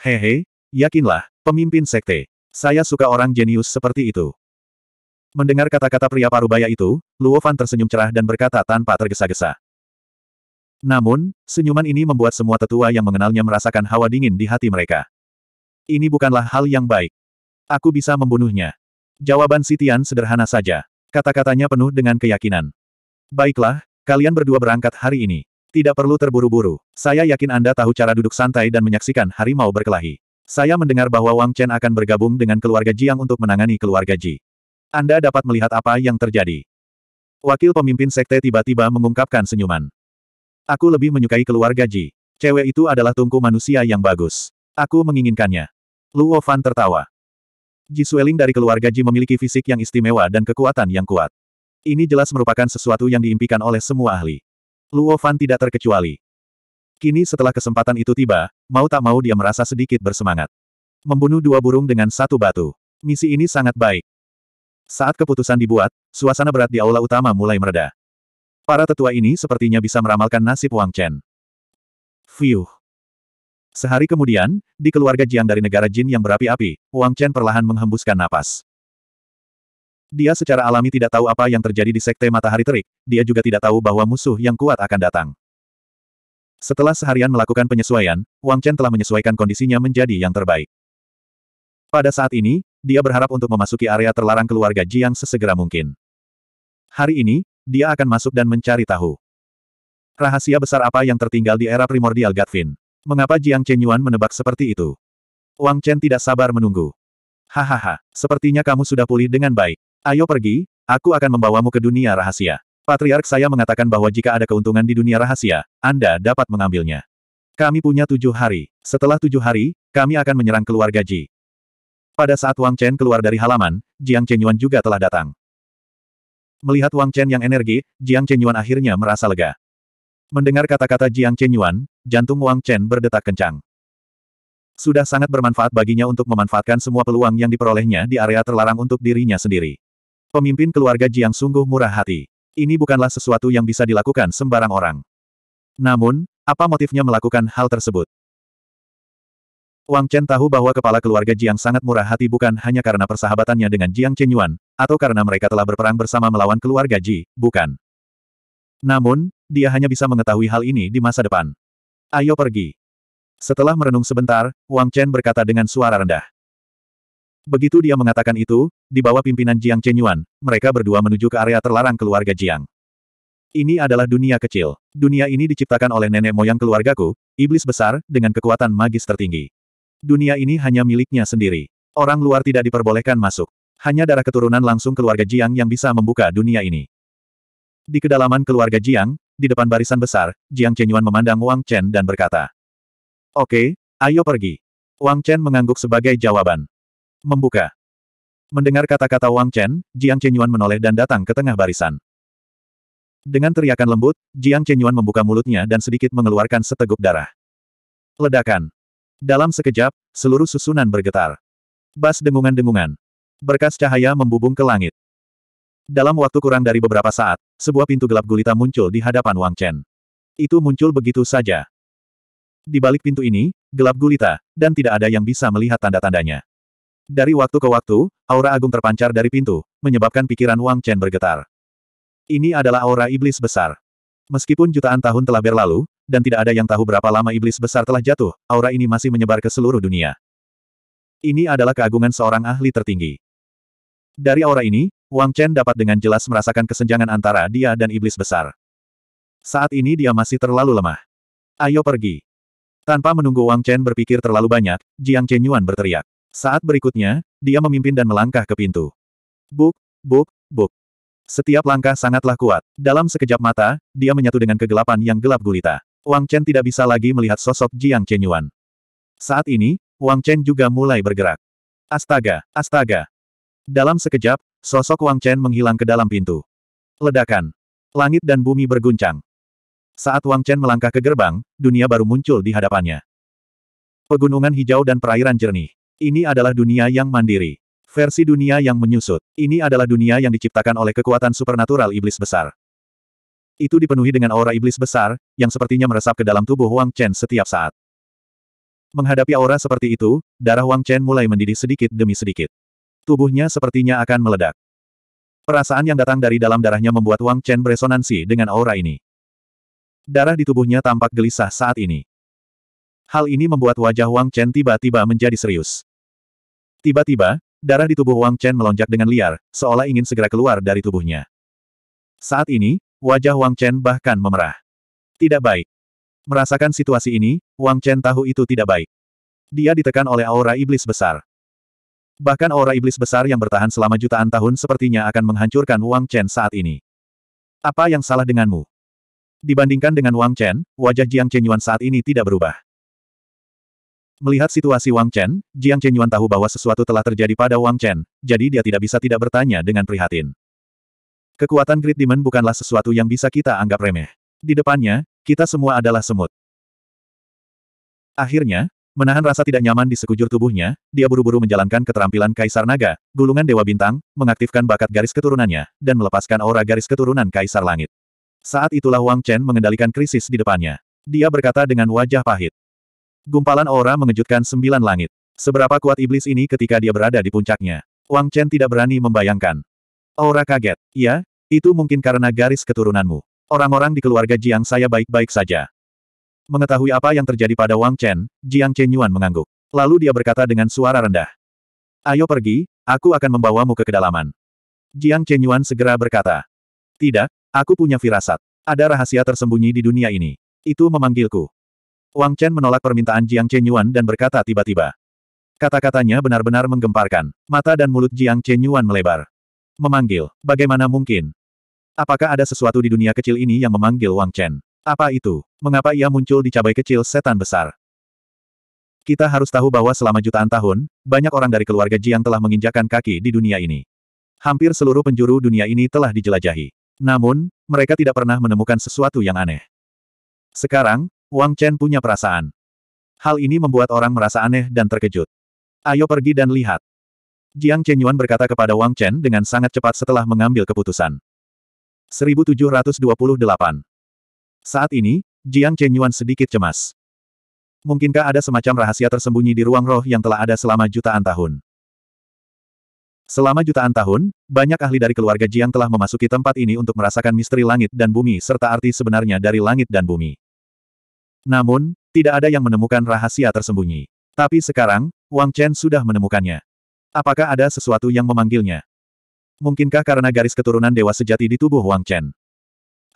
Hehe, yakinlah, pemimpin sekte. Saya suka orang jenius seperti itu. Mendengar kata-kata pria parubaya itu, Luo Fan tersenyum cerah dan berkata tanpa tergesa-gesa. Namun, senyuman ini membuat semua tetua yang mengenalnya merasakan hawa dingin di hati mereka. Ini bukanlah hal yang baik. Aku bisa membunuhnya. Jawaban Sitian sederhana saja. Kata-katanya penuh dengan keyakinan. Baiklah, kalian berdua berangkat hari ini. Tidak perlu terburu-buru, saya yakin Anda tahu cara duduk santai dan menyaksikan harimau berkelahi. Saya mendengar bahwa Wang Chen akan bergabung dengan keluarga Jiang untuk menangani keluarga Ji. Anda dapat melihat apa yang terjadi. Wakil pemimpin sekte tiba-tiba mengungkapkan senyuman. Aku lebih menyukai keluarga Ji. Cewek itu adalah tungku manusia yang bagus. Aku menginginkannya. Luo Fan tertawa. Ji Sueling dari keluarga Ji memiliki fisik yang istimewa dan kekuatan yang kuat. Ini jelas merupakan sesuatu yang diimpikan oleh semua ahli. Luo Fan tidak terkecuali. Kini setelah kesempatan itu tiba, mau tak mau dia merasa sedikit bersemangat. Membunuh dua burung dengan satu batu. Misi ini sangat baik. Saat keputusan dibuat, suasana berat di aula utama mulai mereda. Para tetua ini sepertinya bisa meramalkan nasib Wang Chen. Fiuh. Sehari kemudian, di keluarga Jiang dari negara Jin yang berapi-api, Wang Chen perlahan menghembuskan napas. Dia secara alami tidak tahu apa yang terjadi di Sekte Matahari Terik, dia juga tidak tahu bahwa musuh yang kuat akan datang. Setelah seharian melakukan penyesuaian, Wang Chen telah menyesuaikan kondisinya menjadi yang terbaik. Pada saat ini, dia berharap untuk memasuki area terlarang keluarga Jiang sesegera mungkin. Hari ini, dia akan masuk dan mencari tahu. Rahasia besar apa yang tertinggal di era primordial Gatvin? Mengapa Jiang Chenyuan menebak seperti itu? Wang Chen tidak sabar menunggu. Hahaha, sepertinya kamu sudah pulih dengan baik. Ayo pergi, aku akan membawamu ke dunia rahasia. Patriark saya mengatakan bahwa jika ada keuntungan di dunia rahasia, Anda dapat mengambilnya. Kami punya tujuh hari. Setelah tujuh hari, kami akan menyerang keluarga Ji. Pada saat Wang Chen keluar dari halaman, Jiang Chenyuan juga telah datang. Melihat Wang Chen yang energi, Jiang Chenyuan akhirnya merasa lega. Mendengar kata-kata Jiang Chenyuan, jantung Wang Chen berdetak kencang. Sudah sangat bermanfaat baginya untuk memanfaatkan semua peluang yang diperolehnya di area terlarang untuk dirinya sendiri. Pemimpin keluarga Jiang sungguh murah hati. Ini bukanlah sesuatu yang bisa dilakukan sembarang orang. Namun, apa motifnya melakukan hal tersebut? Wang Chen tahu bahwa kepala keluarga Jiang sangat murah hati bukan hanya karena persahabatannya dengan Jiang Chen Yuan, atau karena mereka telah berperang bersama melawan keluarga Ji, bukan. Namun, dia hanya bisa mengetahui hal ini di masa depan. Ayo pergi. Setelah merenung sebentar, Wang Chen berkata dengan suara rendah. Begitu dia mengatakan itu, di bawah pimpinan Jiang Chenyuan, mereka berdua menuju ke area terlarang keluarga Jiang. Ini adalah dunia kecil. Dunia ini diciptakan oleh nenek moyang keluargaku, iblis besar, dengan kekuatan magis tertinggi. Dunia ini hanya miliknya sendiri. Orang luar tidak diperbolehkan masuk. Hanya darah keturunan langsung keluarga Jiang yang bisa membuka dunia ini. Di kedalaman keluarga Jiang, di depan barisan besar, Jiang Chenyuan memandang Wang Chen dan berkata, Oke, okay, ayo pergi. Wang Chen mengangguk sebagai jawaban. Membuka. Mendengar kata-kata Wang Chen, Jiang Chenyuan menoleh dan datang ke tengah barisan. Dengan teriakan lembut, Jiang Chenyuan membuka mulutnya dan sedikit mengeluarkan seteguk darah. Ledakan. Dalam sekejap, seluruh susunan bergetar. Bas dengungan-dengungan. Berkas cahaya membubung ke langit. Dalam waktu kurang dari beberapa saat, sebuah pintu gelap gulita muncul di hadapan Wang Chen. Itu muncul begitu saja. Di balik pintu ini, gelap gulita, dan tidak ada yang bisa melihat tanda-tandanya. Dari waktu ke waktu, aura agung terpancar dari pintu, menyebabkan pikiran Wang Chen bergetar. Ini adalah aura iblis besar. Meskipun jutaan tahun telah berlalu, dan tidak ada yang tahu berapa lama iblis besar telah jatuh, aura ini masih menyebar ke seluruh dunia. Ini adalah keagungan seorang ahli tertinggi. Dari aura ini, Wang Chen dapat dengan jelas merasakan kesenjangan antara dia dan iblis besar. Saat ini dia masih terlalu lemah. Ayo pergi. Tanpa menunggu Wang Chen berpikir terlalu banyak, Jiang Chenyuan berteriak. Saat berikutnya, dia memimpin dan melangkah ke pintu. Buk, buk, buk. Setiap langkah sangatlah kuat. Dalam sekejap mata, dia menyatu dengan kegelapan yang gelap gulita. Wang Chen tidak bisa lagi melihat sosok Jiang Chen Yuan. Saat ini, Wang Chen juga mulai bergerak. Astaga, astaga. Dalam sekejap, sosok Wang Chen menghilang ke dalam pintu. Ledakan. Langit dan bumi berguncang. Saat Wang Chen melangkah ke gerbang, dunia baru muncul di hadapannya. Pegunungan hijau dan perairan jernih. Ini adalah dunia yang mandiri. Versi dunia yang menyusut. Ini adalah dunia yang diciptakan oleh kekuatan supernatural iblis besar. Itu dipenuhi dengan aura iblis besar, yang sepertinya meresap ke dalam tubuh Wang Chen setiap saat. Menghadapi aura seperti itu, darah Wang Chen mulai mendidih sedikit demi sedikit. Tubuhnya sepertinya akan meledak. Perasaan yang datang dari dalam darahnya membuat Wang Chen beresonansi dengan aura ini. Darah di tubuhnya tampak gelisah saat ini. Hal ini membuat wajah Wang Chen tiba-tiba menjadi serius. Tiba-tiba, darah di tubuh Wang Chen melonjak dengan liar, seolah ingin segera keluar dari tubuhnya. Saat ini, wajah Wang Chen bahkan memerah. Tidak baik. Merasakan situasi ini, Wang Chen tahu itu tidak baik. Dia ditekan oleh aura iblis besar. Bahkan aura iblis besar yang bertahan selama jutaan tahun sepertinya akan menghancurkan Wang Chen saat ini. Apa yang salah denganmu? Dibandingkan dengan Wang Chen, wajah Jiang Chenyuan saat ini tidak berubah. Melihat situasi Wang Chen, Jiang Chen Yuan tahu bahwa sesuatu telah terjadi pada Wang Chen, jadi dia tidak bisa tidak bertanya dengan prihatin. Kekuatan Great Demon bukanlah sesuatu yang bisa kita anggap remeh. Di depannya, kita semua adalah semut. Akhirnya, menahan rasa tidak nyaman di sekujur tubuhnya, dia buru-buru menjalankan keterampilan Kaisar Naga, gulungan Dewa Bintang, mengaktifkan bakat garis keturunannya, dan melepaskan aura garis keturunan Kaisar Langit. Saat itulah Wang Chen mengendalikan krisis di depannya. Dia berkata dengan wajah pahit. Gumpalan aura mengejutkan sembilan langit. Seberapa kuat iblis ini ketika dia berada di puncaknya? Wang Chen tidak berani membayangkan. Aura kaget. Ya, itu mungkin karena garis keturunanmu. Orang-orang di keluarga Jiang saya baik-baik saja. Mengetahui apa yang terjadi pada Wang Chen, Jiang Chen Yuan mengangguk. Lalu dia berkata dengan suara rendah. Ayo pergi, aku akan membawamu ke kedalaman. Jiang Chen Yuan segera berkata. Tidak, aku punya firasat. Ada rahasia tersembunyi di dunia ini. Itu memanggilku. Wang Chen menolak permintaan Jiang Chenyuan dan berkata tiba-tiba. Kata-katanya benar-benar menggemparkan. Mata dan mulut Jiang Chenyuan melebar. Memanggil. Bagaimana mungkin? Apakah ada sesuatu di dunia kecil ini yang memanggil Wang Chen? Apa itu? Mengapa ia muncul di cabai kecil setan besar? Kita harus tahu bahwa selama jutaan tahun, banyak orang dari keluarga Jiang telah menginjakan kaki di dunia ini. Hampir seluruh penjuru dunia ini telah dijelajahi. Namun, mereka tidak pernah menemukan sesuatu yang aneh. Sekarang, Wang Chen punya perasaan. Hal ini membuat orang merasa aneh dan terkejut. Ayo pergi dan lihat. Jiang Chenyuan berkata kepada Wang Chen dengan sangat cepat setelah mengambil keputusan. 1728 Saat ini, Jiang Chenyuan sedikit cemas. Mungkinkah ada semacam rahasia tersembunyi di ruang roh yang telah ada selama jutaan tahun? Selama jutaan tahun, banyak ahli dari keluarga Jiang telah memasuki tempat ini untuk merasakan misteri langit dan bumi serta arti sebenarnya dari langit dan bumi. Namun, tidak ada yang menemukan rahasia tersembunyi. Tapi sekarang, Wang Chen sudah menemukannya. Apakah ada sesuatu yang memanggilnya? Mungkinkah karena garis keturunan dewa sejati di tubuh Wang Chen?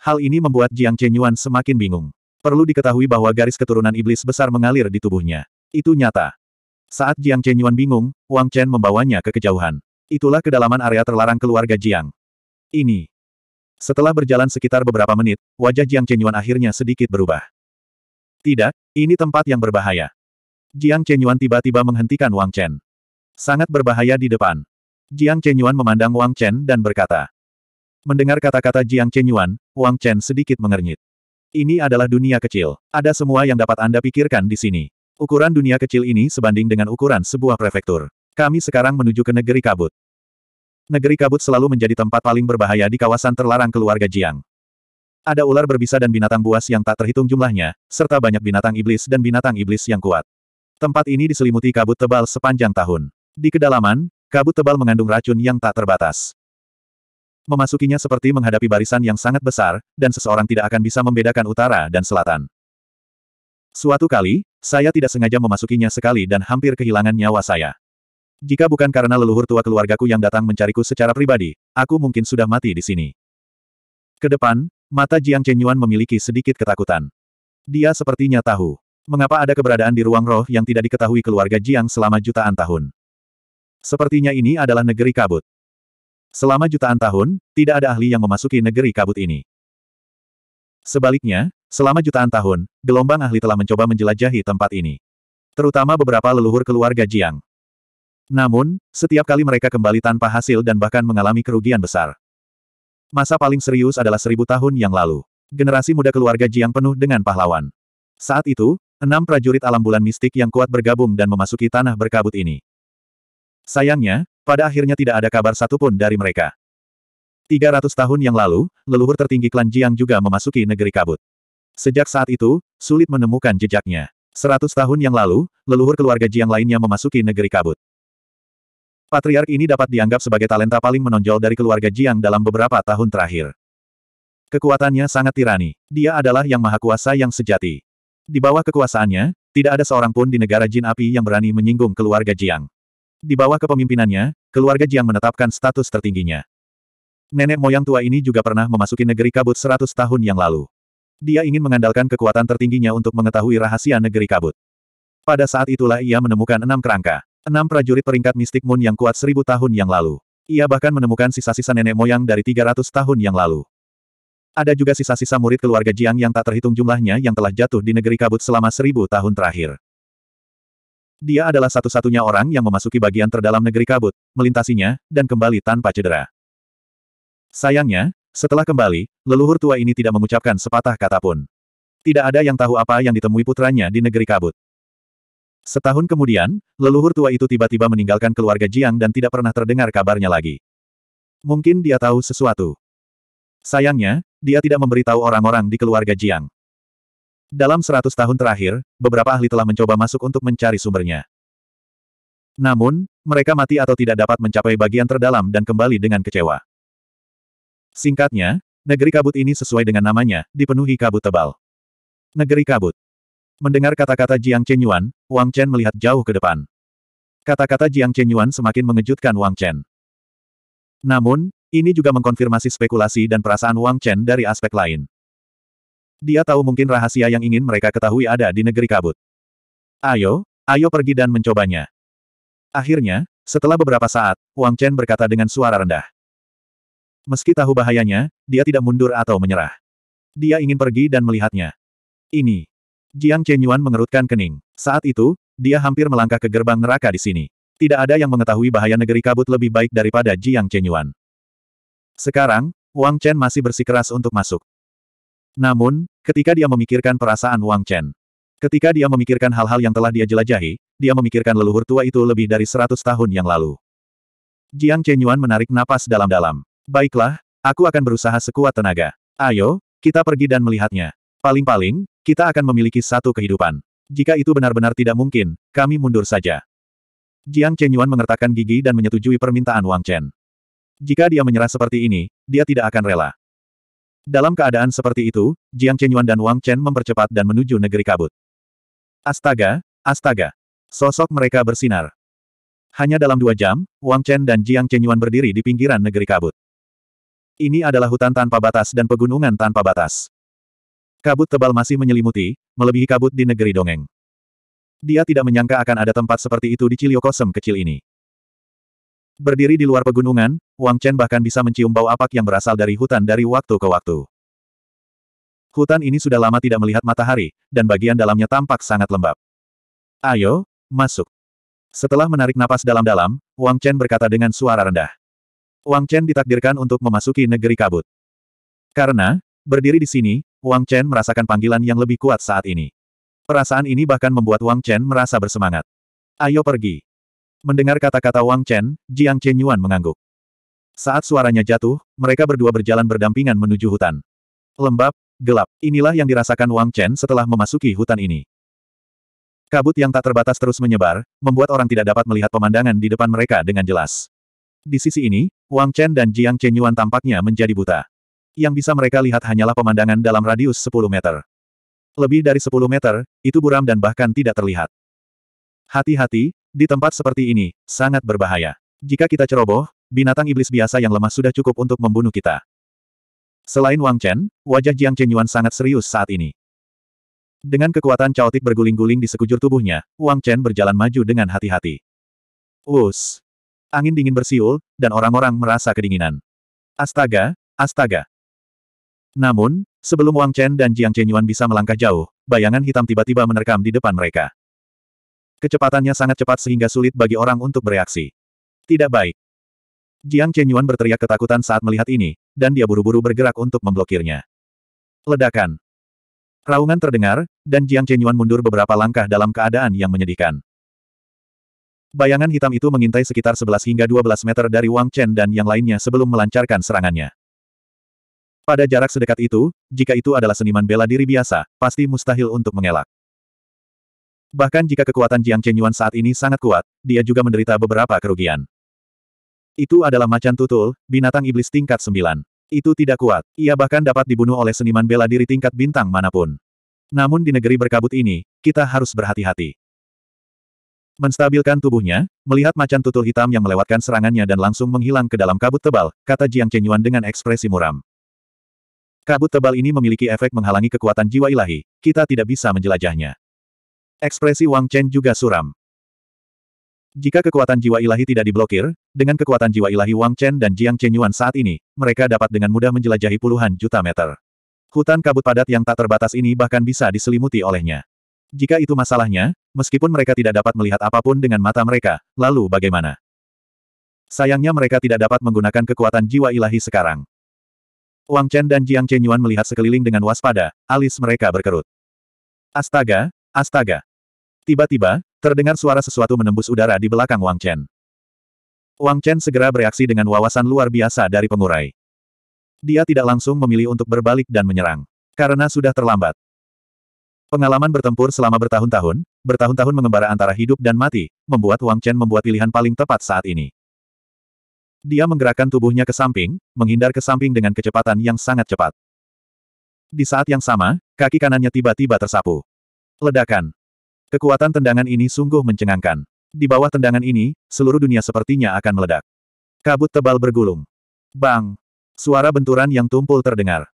Hal ini membuat Jiang Chenyuan semakin bingung. Perlu diketahui bahwa garis keturunan iblis besar mengalir di tubuhnya. Itu nyata. Saat Jiang Chenyuan bingung, Wang Chen membawanya ke kejauhan. Itulah kedalaman area terlarang keluarga Jiang. Ini. Setelah berjalan sekitar beberapa menit, wajah Jiang Chenyuan akhirnya sedikit berubah. Tidak, ini tempat yang berbahaya. Jiang Chenyuan tiba-tiba menghentikan Wang Chen. Sangat berbahaya di depan. Jiang Chenyuan memandang Wang Chen dan berkata. Mendengar kata-kata Jiang Chenyuan, Wang Chen sedikit mengernyit. Ini adalah dunia kecil. Ada semua yang dapat Anda pikirkan di sini. Ukuran dunia kecil ini sebanding dengan ukuran sebuah prefektur. Kami sekarang menuju ke negeri kabut. Negeri kabut selalu menjadi tempat paling berbahaya di kawasan terlarang keluarga Jiang. Ada ular berbisa dan binatang buas yang tak terhitung jumlahnya, serta banyak binatang iblis dan binatang iblis yang kuat. Tempat ini diselimuti kabut tebal sepanjang tahun. Di kedalaman, kabut tebal mengandung racun yang tak terbatas. Memasukinya seperti menghadapi barisan yang sangat besar, dan seseorang tidak akan bisa membedakan utara dan selatan. Suatu kali, saya tidak sengaja memasukinya sekali dan hampir kehilangan nyawa saya. Jika bukan karena leluhur tua keluargaku yang datang mencariku secara pribadi, aku mungkin sudah mati di sini. Kedepan, Mata Jiang Chenyuan memiliki sedikit ketakutan. Dia sepertinya tahu. Mengapa ada keberadaan di ruang roh yang tidak diketahui keluarga Jiang selama jutaan tahun? Sepertinya ini adalah negeri kabut. Selama jutaan tahun, tidak ada ahli yang memasuki negeri kabut ini. Sebaliknya, selama jutaan tahun, gelombang ahli telah mencoba menjelajahi tempat ini. Terutama beberapa leluhur keluarga Jiang. Namun, setiap kali mereka kembali tanpa hasil dan bahkan mengalami kerugian besar. Masa paling serius adalah seribu tahun yang lalu. Generasi muda keluarga Jiang penuh dengan pahlawan. Saat itu, enam prajurit alam bulan mistik yang kuat bergabung dan memasuki tanah berkabut ini. Sayangnya, pada akhirnya tidak ada kabar satupun dari mereka. 300 tahun yang lalu, leluhur tertinggi klan Jiang juga memasuki negeri kabut. Sejak saat itu, sulit menemukan jejaknya. Seratus tahun yang lalu, leluhur keluarga Jiang lainnya memasuki negeri kabut. Patriark ini dapat dianggap sebagai talenta paling menonjol dari keluarga Jiang dalam beberapa tahun terakhir. Kekuatannya sangat tirani. Dia adalah yang maha kuasa yang sejati. Di bawah kekuasaannya, tidak ada seorang pun di negara Jin Api yang berani menyinggung keluarga Jiang. Di bawah kepemimpinannya, keluarga Jiang menetapkan status tertingginya. Nenek moyang tua ini juga pernah memasuki negeri kabut 100 tahun yang lalu. Dia ingin mengandalkan kekuatan tertingginya untuk mengetahui rahasia negeri kabut. Pada saat itulah ia menemukan enam kerangka. Enam prajurit peringkat mistik Moon yang kuat seribu tahun yang lalu. Ia bahkan menemukan sisa-sisa nenek moyang dari 300 tahun yang lalu. Ada juga sisa-sisa murid keluarga Jiang yang tak terhitung jumlahnya yang telah jatuh di negeri kabut selama seribu tahun terakhir. Dia adalah satu-satunya orang yang memasuki bagian terdalam negeri kabut, melintasinya, dan kembali tanpa cedera. Sayangnya, setelah kembali, leluhur tua ini tidak mengucapkan sepatah kata pun. Tidak ada yang tahu apa yang ditemui putranya di negeri kabut. Setahun kemudian, leluhur tua itu tiba-tiba meninggalkan keluarga Jiang dan tidak pernah terdengar kabarnya lagi. Mungkin dia tahu sesuatu. Sayangnya, dia tidak memberitahu orang-orang di keluarga Jiang. Dalam seratus tahun terakhir, beberapa ahli telah mencoba masuk untuk mencari sumbernya. Namun, mereka mati atau tidak dapat mencapai bagian terdalam dan kembali dengan kecewa. Singkatnya, negeri kabut ini sesuai dengan namanya, dipenuhi kabut tebal. Negeri kabut. Mendengar kata-kata Jiang Chenyuan, Wang Chen melihat jauh ke depan. Kata-kata Jiang Chenyuan semakin mengejutkan Wang Chen. Namun, ini juga mengkonfirmasi spekulasi dan perasaan Wang Chen dari aspek lain. Dia tahu mungkin rahasia yang ingin mereka ketahui ada di negeri kabut. Ayo, ayo pergi dan mencobanya. Akhirnya, setelah beberapa saat, Wang Chen berkata dengan suara rendah. Meski tahu bahayanya, dia tidak mundur atau menyerah. Dia ingin pergi dan melihatnya. Ini. Jiang Chenyuan mengerutkan kening. Saat itu, dia hampir melangkah ke gerbang neraka di sini. Tidak ada yang mengetahui bahaya negeri kabut lebih baik daripada Jiang Chenyuan. Sekarang, Wang Chen masih bersikeras untuk masuk. Namun, ketika dia memikirkan perasaan Wang Chen, ketika dia memikirkan hal-hal yang telah dia jelajahi, dia memikirkan leluhur tua itu lebih dari seratus tahun yang lalu. Jiang Chenyuan menarik napas dalam-dalam. Baiklah, aku akan berusaha sekuat tenaga. Ayo, kita pergi dan melihatnya. Paling-paling, kita akan memiliki satu kehidupan. Jika itu benar-benar tidak mungkin, kami mundur saja. Jiang Chenyuan mengertakkan gigi dan menyetujui permintaan Wang Chen. Jika dia menyerah seperti ini, dia tidak akan rela. Dalam keadaan seperti itu, Jiang Chenyuan dan Wang Chen mempercepat dan menuju negeri kabut. Astaga, astaga. Sosok mereka bersinar. Hanya dalam dua jam, Wang Chen dan Jiang Chenyuan berdiri di pinggiran negeri kabut. Ini adalah hutan tanpa batas dan pegunungan tanpa batas. Kabut tebal masih menyelimuti, melebihi kabut di negeri dongeng. Dia tidak menyangka akan ada tempat seperti itu di Ciliokosem kecil ini. Berdiri di luar pegunungan, Wang Chen bahkan bisa mencium bau apak yang berasal dari hutan dari waktu ke waktu. Hutan ini sudah lama tidak melihat matahari, dan bagian dalamnya tampak sangat lembab. Ayo, masuk. Setelah menarik napas dalam-dalam, Wang Chen berkata dengan suara rendah. Wang Chen ditakdirkan untuk memasuki negeri kabut. Karena, berdiri di sini, Wang Chen merasakan panggilan yang lebih kuat saat ini. Perasaan ini bahkan membuat Wang Chen merasa bersemangat. Ayo pergi. Mendengar kata-kata Wang Chen, Jiang Chen Yuan mengangguk. Saat suaranya jatuh, mereka berdua berjalan berdampingan menuju hutan. Lembab, gelap, inilah yang dirasakan Wang Chen setelah memasuki hutan ini. Kabut yang tak terbatas terus menyebar, membuat orang tidak dapat melihat pemandangan di depan mereka dengan jelas. Di sisi ini, Wang Chen dan Jiang Chen Yuan tampaknya menjadi buta. Yang bisa mereka lihat hanyalah pemandangan dalam radius 10 meter. Lebih dari 10 meter, itu buram dan bahkan tidak terlihat. Hati-hati, di tempat seperti ini, sangat berbahaya. Jika kita ceroboh, binatang iblis biasa yang lemah sudah cukup untuk membunuh kita. Selain Wang Chen, wajah Jiang Chen Yuan sangat serius saat ini. Dengan kekuatan caotik berguling-guling di sekujur tubuhnya, Wang Chen berjalan maju dengan hati-hati. Us! Angin dingin bersiul, dan orang-orang merasa kedinginan. Astaga, astaga! Namun, sebelum Wang Chen dan Jiang Chenyuan bisa melangkah jauh, bayangan hitam tiba-tiba menerkam di depan mereka. Kecepatannya sangat cepat sehingga sulit bagi orang untuk bereaksi. Tidak baik. Jiang Chenyuan berteriak ketakutan saat melihat ini, dan dia buru-buru bergerak untuk memblokirnya. Ledakan. Raungan terdengar, dan Jiang Chenyuan mundur beberapa langkah dalam keadaan yang menyedihkan. Bayangan hitam itu mengintai sekitar 11 hingga 12 meter dari Wang Chen dan yang lainnya sebelum melancarkan serangannya. Pada jarak sedekat itu, jika itu adalah seniman bela diri biasa, pasti mustahil untuk mengelak. Bahkan jika kekuatan Jiang Yuan saat ini sangat kuat, dia juga menderita beberapa kerugian. Itu adalah macan tutul, binatang iblis tingkat sembilan. Itu tidak kuat, ia bahkan dapat dibunuh oleh seniman bela diri tingkat bintang manapun. Namun di negeri berkabut ini, kita harus berhati-hati. Menstabilkan tubuhnya, melihat macan tutul hitam yang melewatkan serangannya dan langsung menghilang ke dalam kabut tebal, kata Jiang Yuan dengan ekspresi muram. Kabut tebal ini memiliki efek menghalangi kekuatan jiwa ilahi, kita tidak bisa menjelajahnya. Ekspresi Wang Chen juga suram. Jika kekuatan jiwa ilahi tidak diblokir, dengan kekuatan jiwa ilahi Wang Chen dan Jiang Chen Yuan saat ini, mereka dapat dengan mudah menjelajahi puluhan juta meter. Hutan kabut padat yang tak terbatas ini bahkan bisa diselimuti olehnya. Jika itu masalahnya, meskipun mereka tidak dapat melihat apapun dengan mata mereka, lalu bagaimana? Sayangnya mereka tidak dapat menggunakan kekuatan jiwa ilahi sekarang. Wang Chen dan Jiang Chen Yuan melihat sekeliling dengan waspada, alis mereka berkerut. Astaga, astaga. Tiba-tiba, terdengar suara sesuatu menembus udara di belakang Wang Chen. Wang Chen segera bereaksi dengan wawasan luar biasa dari pengurai. Dia tidak langsung memilih untuk berbalik dan menyerang. Karena sudah terlambat. Pengalaman bertempur selama bertahun-tahun, bertahun-tahun mengembara antara hidup dan mati, membuat Wang Chen membuat pilihan paling tepat saat ini. Dia menggerakkan tubuhnya ke samping, menghindar ke samping dengan kecepatan yang sangat cepat. Di saat yang sama, kaki kanannya tiba-tiba tersapu. Ledakan. Kekuatan tendangan ini sungguh mencengangkan. Di bawah tendangan ini, seluruh dunia sepertinya akan meledak. Kabut tebal bergulung. Bang! Suara benturan yang tumpul terdengar.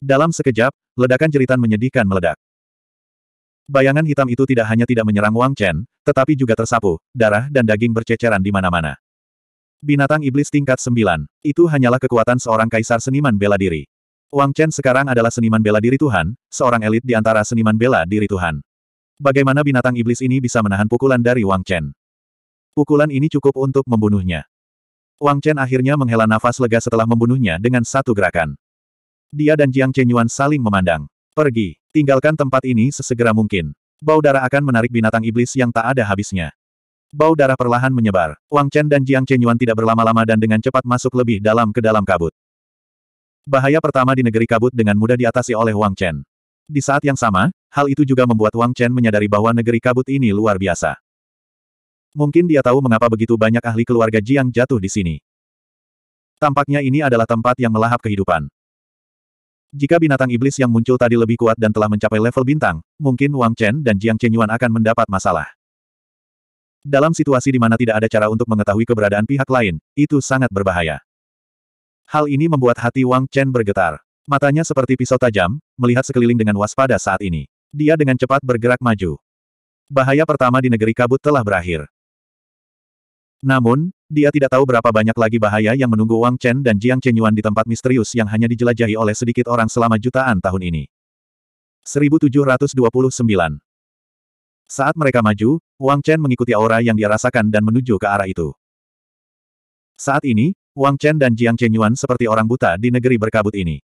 Dalam sekejap, ledakan jeritan menyedihkan meledak. Bayangan hitam itu tidak hanya tidak menyerang Wang Chen, tetapi juga tersapu, darah dan daging berceceran di mana-mana. Binatang iblis tingkat 9. Itu hanyalah kekuatan seorang kaisar seniman bela diri. Wang Chen sekarang adalah seniman bela diri Tuhan, seorang elit di antara seniman bela diri Tuhan. Bagaimana binatang iblis ini bisa menahan pukulan dari Wang Chen? Pukulan ini cukup untuk membunuhnya. Wang Chen akhirnya menghela nafas lega setelah membunuhnya dengan satu gerakan. Dia dan Jiang Yuan saling memandang. Pergi, tinggalkan tempat ini sesegera mungkin. Bau darah akan menarik binatang iblis yang tak ada habisnya. Bau darah perlahan menyebar. Wang Chen dan Jiang Chenyuan tidak berlama-lama dan dengan cepat masuk lebih dalam ke dalam kabut. Bahaya pertama di negeri kabut dengan mudah diatasi oleh Wang Chen. Di saat yang sama, hal itu juga membuat Wang Chen menyadari bahwa negeri kabut ini luar biasa. Mungkin dia tahu mengapa begitu banyak ahli keluarga Jiang jatuh di sini. Tampaknya ini adalah tempat yang melahap kehidupan. Jika binatang iblis yang muncul tadi lebih kuat dan telah mencapai level bintang, mungkin Wang Chen dan Jiang Chenyuan akan mendapat masalah. Dalam situasi di mana tidak ada cara untuk mengetahui keberadaan pihak lain, itu sangat berbahaya. Hal ini membuat hati Wang Chen bergetar. Matanya seperti pisau tajam, melihat sekeliling dengan waspada saat ini. Dia dengan cepat bergerak maju. Bahaya pertama di negeri kabut telah berakhir. Namun, dia tidak tahu berapa banyak lagi bahaya yang menunggu Wang Chen dan Jiang Chenyuan di tempat misterius yang hanya dijelajahi oleh sedikit orang selama jutaan tahun ini. 1729 saat mereka maju, Wang Chen mengikuti aura yang dia rasakan dan menuju ke arah itu. Saat ini, Wang Chen dan Jiang Chen Yuan seperti orang buta di negeri berkabut ini.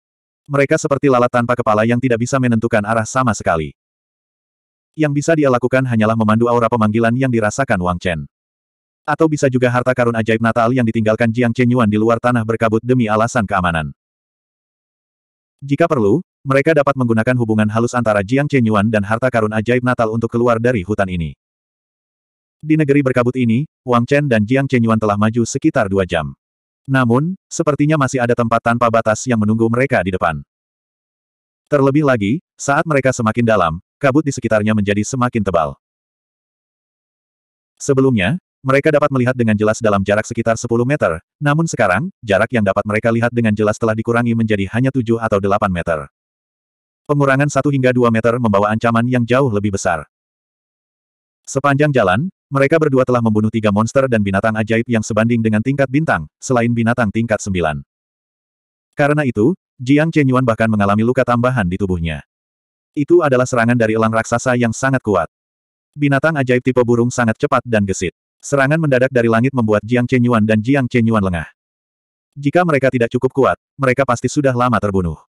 Mereka seperti lalat tanpa kepala yang tidak bisa menentukan arah sama sekali. Yang bisa dia lakukan hanyalah memandu aura pemanggilan yang dirasakan Wang Chen. Atau bisa juga harta karun ajaib Natal yang ditinggalkan Jiang Chen Yuan di luar tanah berkabut demi alasan keamanan. Jika perlu, mereka dapat menggunakan hubungan halus antara Jiang Chenyuan dan harta karun ajaib Natal untuk keluar dari hutan ini. Di negeri berkabut ini, Wang Chen dan Jiang Chenyuan telah maju sekitar dua jam. Namun, sepertinya masih ada tempat tanpa batas yang menunggu mereka di depan. Terlebih lagi, saat mereka semakin dalam, kabut di sekitarnya menjadi semakin tebal. Sebelumnya, mereka dapat melihat dengan jelas dalam jarak sekitar 10 meter, namun sekarang, jarak yang dapat mereka lihat dengan jelas telah dikurangi menjadi hanya 7 atau 8 meter. Pengurangan 1 hingga 2 meter membawa ancaman yang jauh lebih besar. Sepanjang jalan, mereka berdua telah membunuh tiga monster dan binatang ajaib yang sebanding dengan tingkat bintang, selain binatang tingkat 9. Karena itu, Jiang Chenyuan bahkan mengalami luka tambahan di tubuhnya. Itu adalah serangan dari elang raksasa yang sangat kuat. Binatang ajaib tipe burung sangat cepat dan gesit. Serangan mendadak dari langit membuat Jiang Chenyuan dan Jiang Chenyuan lengah. Jika mereka tidak cukup kuat, mereka pasti sudah lama terbunuh.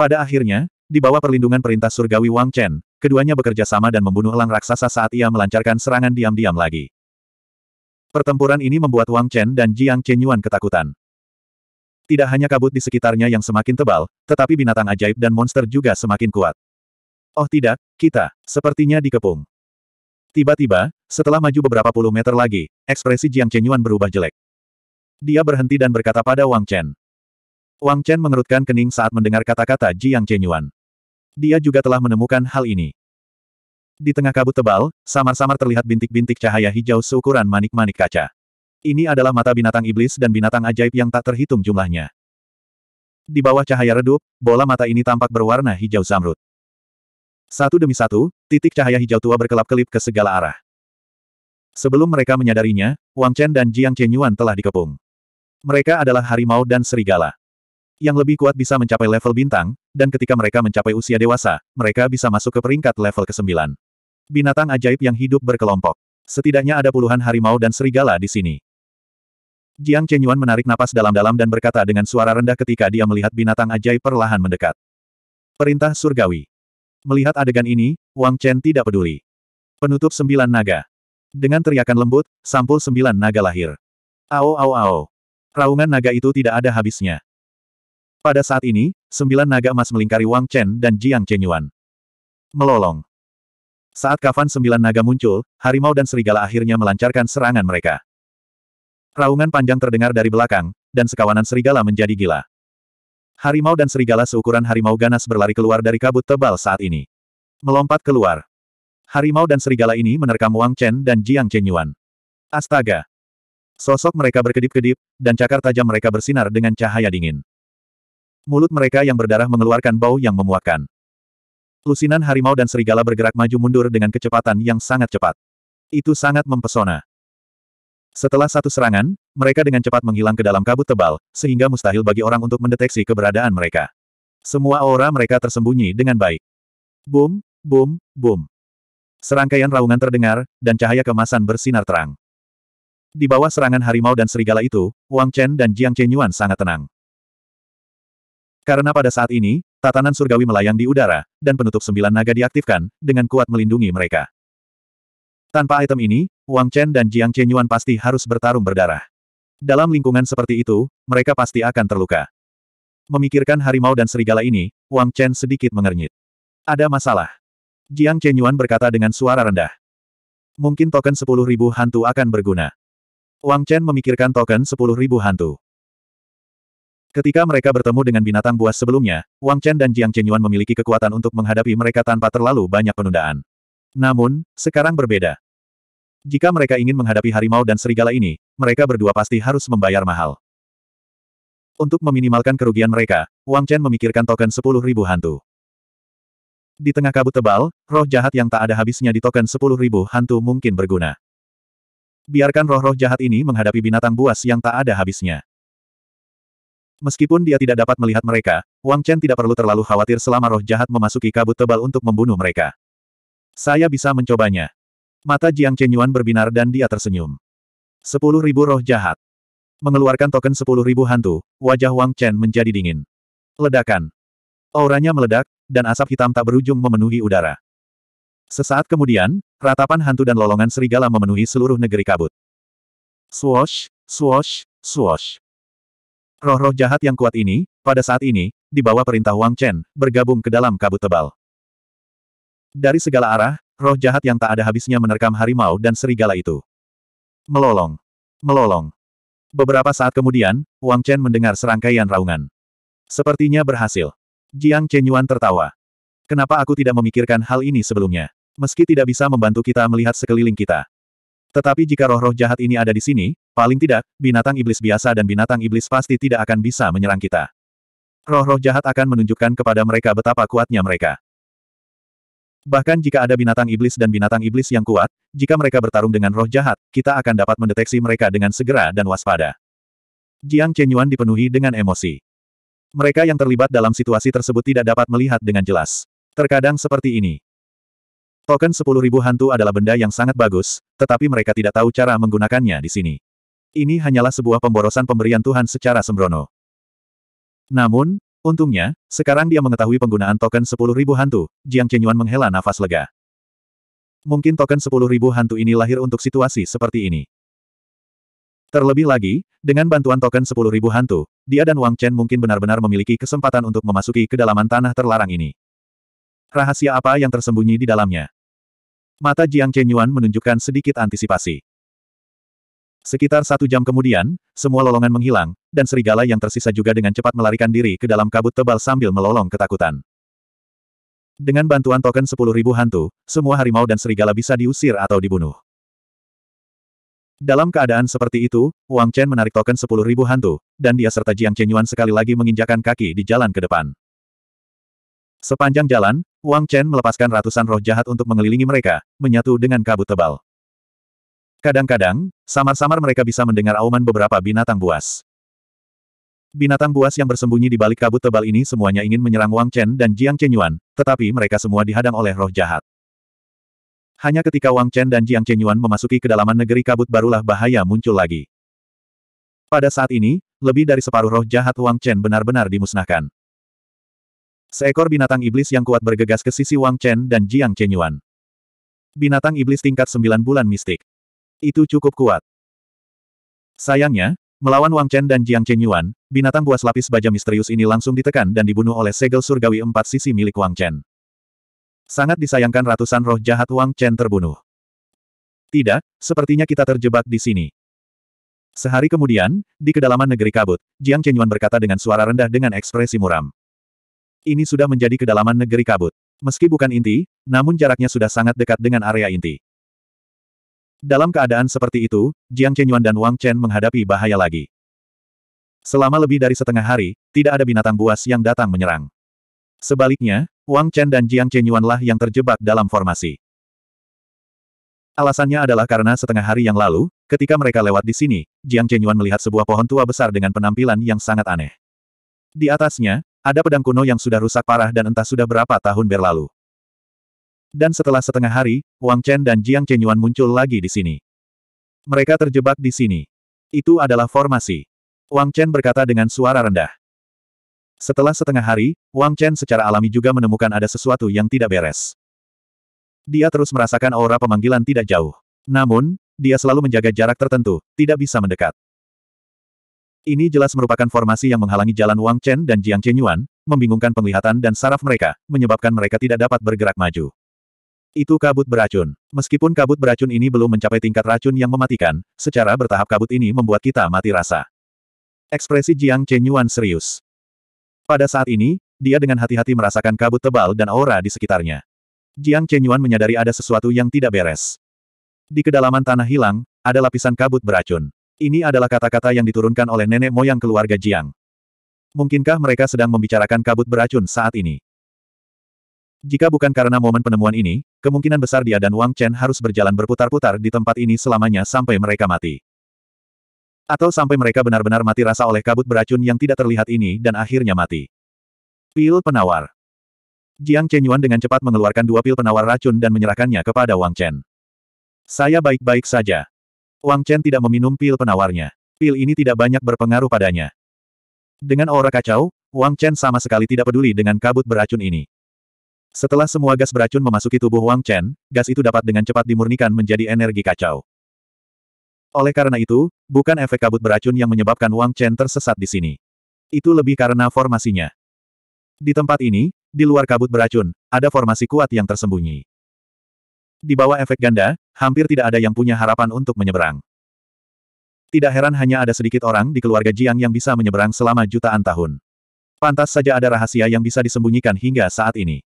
Pada akhirnya, di bawah perlindungan perintah surgawi Wang Chen, keduanya bekerja sama dan membunuh elang raksasa saat ia melancarkan serangan diam-diam lagi. Pertempuran ini membuat Wang Chen dan Jiang Chenyuan ketakutan. Tidak hanya kabut di sekitarnya yang semakin tebal, tetapi binatang ajaib dan monster juga semakin kuat. Oh tidak, kita, sepertinya dikepung. Tiba-tiba, setelah maju beberapa puluh meter lagi, ekspresi Jiang Chenyuan berubah jelek. Dia berhenti dan berkata pada Wang Chen, Wang Chen mengerutkan kening saat mendengar kata-kata Jiang Chenyuan. Dia juga telah menemukan hal ini. Di tengah kabut tebal, samar-samar terlihat bintik-bintik cahaya hijau seukuran manik-manik kaca. Ini adalah mata binatang iblis dan binatang ajaib yang tak terhitung jumlahnya. Di bawah cahaya redup, bola mata ini tampak berwarna hijau zamrud. Satu demi satu, titik cahaya hijau tua berkelap-kelip ke segala arah. Sebelum mereka menyadarinya, Wang Chen dan Jiang Chenyuan telah dikepung. Mereka adalah harimau dan serigala yang lebih kuat bisa mencapai level bintang, dan ketika mereka mencapai usia dewasa, mereka bisa masuk ke peringkat level ke-9. Binatang ajaib yang hidup berkelompok. Setidaknya ada puluhan harimau dan serigala di sini. Jiang Chenyuan menarik napas dalam-dalam dan berkata dengan suara rendah ketika dia melihat binatang ajaib perlahan mendekat. Perintah Surgawi. Melihat adegan ini, Wang Chen tidak peduli. Penutup sembilan naga. Dengan teriakan lembut, sampul sembilan naga lahir. Ao ao ao. Raungan naga itu tidak ada habisnya. Pada saat ini, sembilan naga emas melingkari Wang Chen dan Jiang Chenyuan. Melolong. Saat kafan sembilan naga muncul, harimau dan serigala akhirnya melancarkan serangan mereka. Raungan panjang terdengar dari belakang, dan sekawanan serigala menjadi gila. Harimau dan serigala seukuran harimau ganas berlari keluar dari kabut tebal saat ini. Melompat keluar. Harimau dan serigala ini menerkam Wang Chen dan Jiang Chenyuan. Astaga! Sosok mereka berkedip-kedip, dan cakar tajam mereka bersinar dengan cahaya dingin. Mulut mereka yang berdarah mengeluarkan bau yang memuakkan. Lusinan harimau dan serigala bergerak maju mundur dengan kecepatan yang sangat cepat. Itu sangat mempesona. Setelah satu serangan, mereka dengan cepat menghilang ke dalam kabut tebal, sehingga mustahil bagi orang untuk mendeteksi keberadaan mereka. Semua aura mereka tersembunyi dengan baik. Boom, boom, boom. Serangkaian raungan terdengar, dan cahaya kemasan bersinar terang. Di bawah serangan harimau dan serigala itu, Wang Chen dan Jiang Chenyuan sangat tenang. Karena pada saat ini, tatanan surgawi melayang di udara, dan penutup sembilan naga diaktifkan, dengan kuat melindungi mereka. Tanpa item ini, Wang Chen dan Jiang Chen Yuan pasti harus bertarung berdarah. Dalam lingkungan seperti itu, mereka pasti akan terluka. Memikirkan harimau dan serigala ini, Wang Chen sedikit mengernyit. Ada masalah. Jiang Chen Yuan berkata dengan suara rendah. Mungkin token sepuluh ribu hantu akan berguna. Wang Chen memikirkan token sepuluh ribu hantu. Ketika mereka bertemu dengan binatang buas sebelumnya, Wang Chen dan Jiang Chenyuan memiliki kekuatan untuk menghadapi mereka tanpa terlalu banyak penundaan. Namun, sekarang berbeda. Jika mereka ingin menghadapi harimau dan serigala ini, mereka berdua pasti harus membayar mahal. Untuk meminimalkan kerugian mereka, Wang Chen memikirkan token 10.000 hantu. Di tengah kabut tebal, roh jahat yang tak ada habisnya di token 10.000 hantu mungkin berguna. Biarkan roh-roh jahat ini menghadapi binatang buas yang tak ada habisnya. Meskipun dia tidak dapat melihat mereka, Wang Chen tidak perlu terlalu khawatir selama roh jahat memasuki kabut tebal untuk membunuh mereka. Saya bisa mencobanya. Mata Jiang Yuan berbinar dan dia tersenyum. Sepuluh ribu roh jahat. Mengeluarkan token sepuluh ribu hantu, wajah Wang Chen menjadi dingin. Ledakan. Auranya meledak, dan asap hitam tak berujung memenuhi udara. Sesaat kemudian, ratapan hantu dan lolongan serigala memenuhi seluruh negeri kabut. Swosh, swosh, swosh. Roh-roh jahat yang kuat ini, pada saat ini, di bawah perintah Wang Chen, bergabung ke dalam kabut tebal. Dari segala arah, roh jahat yang tak ada habisnya menerkam harimau dan serigala itu. Melolong. Melolong. Beberapa saat kemudian, Wang Chen mendengar serangkaian raungan. Sepertinya berhasil. Jiang Chenyuan tertawa. Kenapa aku tidak memikirkan hal ini sebelumnya? Meski tidak bisa membantu kita melihat sekeliling kita, tetapi jika roh-roh jahat ini ada di sini, paling tidak, binatang iblis biasa dan binatang iblis pasti tidak akan bisa menyerang kita. Roh-roh jahat akan menunjukkan kepada mereka betapa kuatnya mereka. Bahkan jika ada binatang iblis dan binatang iblis yang kuat, jika mereka bertarung dengan roh jahat, kita akan dapat mendeteksi mereka dengan segera dan waspada. Jiang Chenyuan dipenuhi dengan emosi. Mereka yang terlibat dalam situasi tersebut tidak dapat melihat dengan jelas. Terkadang seperti ini. Token 10.000 hantu adalah benda yang sangat bagus, tetapi mereka tidak tahu cara menggunakannya di sini. Ini hanyalah sebuah pemborosan pemberian Tuhan secara sembrono. Namun, untungnya, sekarang dia mengetahui penggunaan token 10.000 hantu, Jiang Chenyuan menghela nafas lega. Mungkin token 10.000 hantu ini lahir untuk situasi seperti ini. Terlebih lagi, dengan bantuan token 10.000 hantu, dia dan Wang Chen mungkin benar-benar memiliki kesempatan untuk memasuki kedalaman tanah terlarang ini. Rahasia apa yang tersembunyi di dalamnya? Mata Jiang Chenyuan menunjukkan sedikit antisipasi. Sekitar satu jam kemudian, semua lolongan menghilang, dan serigala yang tersisa juga dengan cepat melarikan diri ke dalam kabut tebal sambil melolong ketakutan. Dengan bantuan token sepuluh ribu hantu, semua harimau dan serigala bisa diusir atau dibunuh. Dalam keadaan seperti itu, Wang Chen menarik token sepuluh ribu hantu, dan dia serta Jiang Chenyuan sekali lagi menginjakan kaki di jalan ke depan. Sepanjang jalan, Wang Chen melepaskan ratusan roh jahat untuk mengelilingi mereka, menyatu dengan kabut tebal. Kadang-kadang, samar-samar mereka bisa mendengar auman beberapa binatang buas. Binatang buas yang bersembunyi di balik kabut tebal ini semuanya ingin menyerang Wang Chen dan Jiang Chenyuan, tetapi mereka semua dihadang oleh roh jahat. Hanya ketika Wang Chen dan Jiang Chenyuan memasuki kedalaman negeri kabut barulah bahaya muncul lagi. Pada saat ini, lebih dari separuh roh jahat Wang Chen benar-benar dimusnahkan. Seekor binatang iblis yang kuat bergegas ke sisi Wang Chen dan Jiang Chenyuan. Binatang iblis tingkat sembilan bulan mistik. Itu cukup kuat. Sayangnya, melawan Wang Chen dan Jiang Chenyuan, binatang buas lapis baja misterius ini langsung ditekan dan dibunuh oleh segel surgawi empat sisi milik Wang Chen. Sangat disayangkan ratusan roh jahat Wang Chen terbunuh. Tidak, sepertinya kita terjebak di sini. Sehari kemudian, di kedalaman negeri kabut, Jiang Chenyuan berkata dengan suara rendah dengan ekspresi muram. Ini sudah menjadi kedalaman negeri kabut. Meski bukan inti, namun jaraknya sudah sangat dekat dengan area inti. Dalam keadaan seperti itu, Jiang Chenyuan dan Wang Chen menghadapi bahaya lagi. Selama lebih dari setengah hari, tidak ada binatang buas yang datang menyerang. Sebaliknya, Wang Chen dan Jiang Chenyuan lah yang terjebak dalam formasi. Alasannya adalah karena setengah hari yang lalu, ketika mereka lewat di sini, Jiang Chenyuan melihat sebuah pohon tua besar dengan penampilan yang sangat aneh. Di atasnya, ada pedang kuno yang sudah rusak parah dan entah sudah berapa tahun berlalu. Dan setelah setengah hari, Wang Chen dan Jiang Yuan muncul lagi di sini. Mereka terjebak di sini. Itu adalah formasi. Wang Chen berkata dengan suara rendah. Setelah setengah hari, Wang Chen secara alami juga menemukan ada sesuatu yang tidak beres. Dia terus merasakan aura pemanggilan tidak jauh. Namun, dia selalu menjaga jarak tertentu, tidak bisa mendekat. Ini jelas merupakan formasi yang menghalangi jalan Wang Chen dan Jiang Chen Yuan, membingungkan penglihatan dan saraf mereka, menyebabkan mereka tidak dapat bergerak maju. Itu kabut beracun. Meskipun kabut beracun ini belum mencapai tingkat racun yang mematikan, secara bertahap kabut ini membuat kita mati rasa. Ekspresi Jiang Chen Yuan serius. Pada saat ini, dia dengan hati-hati merasakan kabut tebal dan aura di sekitarnya. Jiang Chen Yuan menyadari ada sesuatu yang tidak beres. Di kedalaman tanah hilang, ada lapisan kabut beracun. Ini adalah kata-kata yang diturunkan oleh nenek moyang keluarga Jiang. Mungkinkah mereka sedang membicarakan kabut beracun saat ini? Jika bukan karena momen penemuan ini, kemungkinan besar dia dan Wang Chen harus berjalan berputar-putar di tempat ini selamanya sampai mereka mati. Atau sampai mereka benar-benar mati rasa oleh kabut beracun yang tidak terlihat ini dan akhirnya mati. Pil penawar. Jiang Chenyuan dengan cepat mengeluarkan dua pil penawar racun dan menyerahkannya kepada Wang Chen. Saya baik-baik saja. Wang Chen tidak meminum pil penawarnya. Pil ini tidak banyak berpengaruh padanya. Dengan aura kacau, Wang Chen sama sekali tidak peduli dengan kabut beracun ini. Setelah semua gas beracun memasuki tubuh Wang Chen, gas itu dapat dengan cepat dimurnikan menjadi energi kacau. Oleh karena itu, bukan efek kabut beracun yang menyebabkan Wang Chen tersesat di sini. Itu lebih karena formasinya. Di tempat ini, di luar kabut beracun, ada formasi kuat yang tersembunyi. Di bawah efek ganda, hampir tidak ada yang punya harapan untuk menyeberang. Tidak heran hanya ada sedikit orang di keluarga Jiang yang bisa menyeberang selama jutaan tahun. Pantas saja ada rahasia yang bisa disembunyikan hingga saat ini.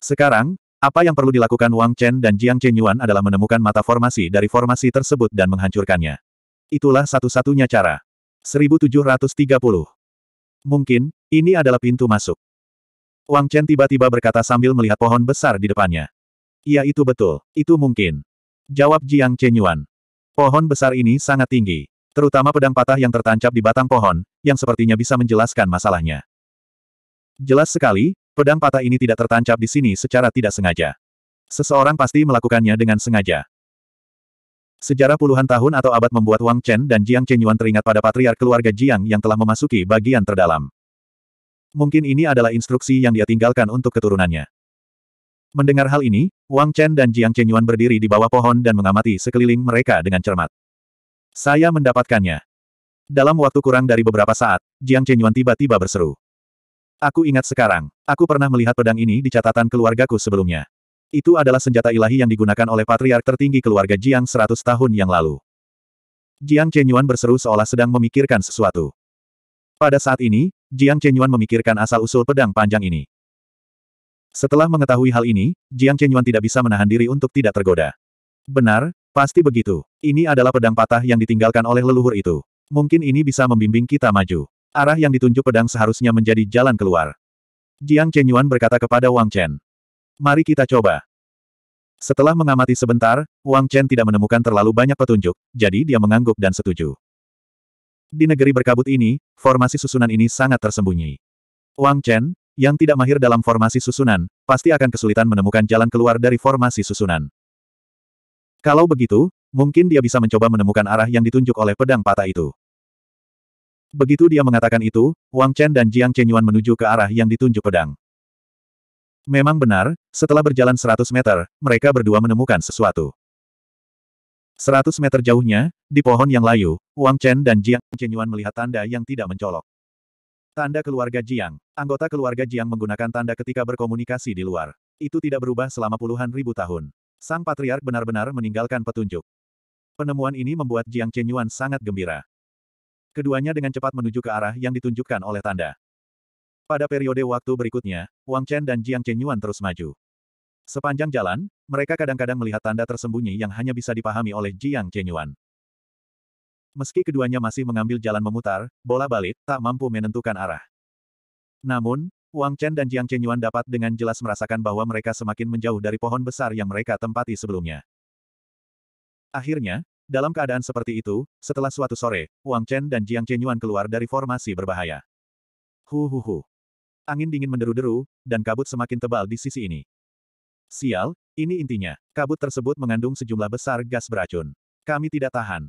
Sekarang, apa yang perlu dilakukan Wang Chen dan Jiang Yuan adalah menemukan mata formasi dari formasi tersebut dan menghancurkannya. Itulah satu-satunya cara. 1730. Mungkin, ini adalah pintu masuk. Wang Chen tiba-tiba berkata sambil melihat pohon besar di depannya. Iya itu betul, itu mungkin. Jawab Jiang Chenyuan. Pohon besar ini sangat tinggi. Terutama pedang patah yang tertancap di batang pohon, yang sepertinya bisa menjelaskan masalahnya. Jelas sekali, pedang patah ini tidak tertancap di sini secara tidak sengaja. Seseorang pasti melakukannya dengan sengaja. Sejarah puluhan tahun atau abad membuat Wang Chen dan Jiang Chenyuan teringat pada patriark keluarga Jiang yang telah memasuki bagian terdalam. Mungkin ini adalah instruksi yang dia tinggalkan untuk keturunannya. Mendengar hal ini, Wang Chen dan Jiang Chen Yuan berdiri di bawah pohon dan mengamati sekeliling mereka dengan cermat. Saya mendapatkannya. Dalam waktu kurang dari beberapa saat, Jiang Chen Yuan tiba-tiba berseru. Aku ingat sekarang, aku pernah melihat pedang ini di catatan keluargaku sebelumnya. Itu adalah senjata ilahi yang digunakan oleh patriark tertinggi keluarga Jiang 100 tahun yang lalu. Jiang Chen Yuan berseru seolah sedang memikirkan sesuatu. Pada saat ini, Jiang Chen Yuan memikirkan asal-usul pedang panjang ini. Setelah mengetahui hal ini, Jiang Chenyuan tidak bisa menahan diri untuk tidak tergoda. Benar, pasti begitu. Ini adalah pedang patah yang ditinggalkan oleh leluhur itu. Mungkin ini bisa membimbing kita maju. Arah yang ditunjuk pedang seharusnya menjadi jalan keluar. Jiang Chenyuan berkata kepada Wang Chen. Mari kita coba. Setelah mengamati sebentar, Wang Chen tidak menemukan terlalu banyak petunjuk, jadi dia mengangguk dan setuju. Di negeri berkabut ini, formasi susunan ini sangat tersembunyi. Wang Chen, yang tidak mahir dalam formasi susunan, pasti akan kesulitan menemukan jalan keluar dari formasi susunan. Kalau begitu, mungkin dia bisa mencoba menemukan arah yang ditunjuk oleh pedang patah itu. Begitu dia mengatakan itu, Wang Chen dan Jiang Yuan menuju ke arah yang ditunjuk pedang. Memang benar, setelah berjalan 100 meter, mereka berdua menemukan sesuatu. 100 meter jauhnya, di pohon yang layu, Wang Chen dan Jiang Yuan melihat tanda yang tidak mencolok. Tanda keluarga Jiang. Anggota keluarga Jiang menggunakan tanda ketika berkomunikasi di luar. Itu tidak berubah selama puluhan ribu tahun. Sang patriark benar-benar meninggalkan petunjuk. Penemuan ini membuat Jiang Chenyuan sangat gembira. Keduanya dengan cepat menuju ke arah yang ditunjukkan oleh tanda. Pada periode waktu berikutnya, Wang Chen dan Jiang Chenyuan terus maju. Sepanjang jalan, mereka kadang-kadang melihat tanda tersembunyi yang hanya bisa dipahami oleh Jiang Chenyuan. Meski keduanya masih mengambil jalan memutar, bola balik tak mampu menentukan arah. Namun, Wang Chen dan Jiang Chenyuan dapat dengan jelas merasakan bahwa mereka semakin menjauh dari pohon besar yang mereka tempati sebelumnya. Akhirnya, dalam keadaan seperti itu, setelah suatu sore, Wang Chen dan Jiang Chenyuan keluar dari formasi berbahaya. Hu hu hu. Angin dingin menderu-deru, dan kabut semakin tebal di sisi ini. Sial, ini intinya. Kabut tersebut mengandung sejumlah besar gas beracun. Kami tidak tahan.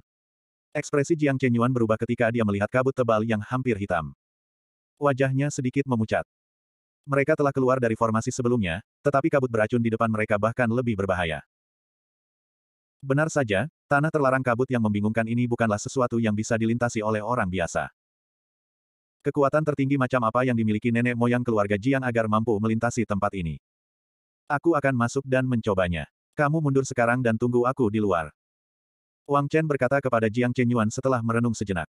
Ekspresi Jiang Chenyuan berubah ketika dia melihat kabut tebal yang hampir hitam. Wajahnya sedikit memucat. Mereka telah keluar dari formasi sebelumnya, tetapi kabut beracun di depan mereka bahkan lebih berbahaya. Benar saja, tanah terlarang kabut yang membingungkan ini bukanlah sesuatu yang bisa dilintasi oleh orang biasa. Kekuatan tertinggi macam apa yang dimiliki nenek moyang keluarga Jiang agar mampu melintasi tempat ini. Aku akan masuk dan mencobanya. Kamu mundur sekarang dan tunggu aku di luar. Wang Chen berkata kepada Jiang Chen Yuan setelah merenung sejenak.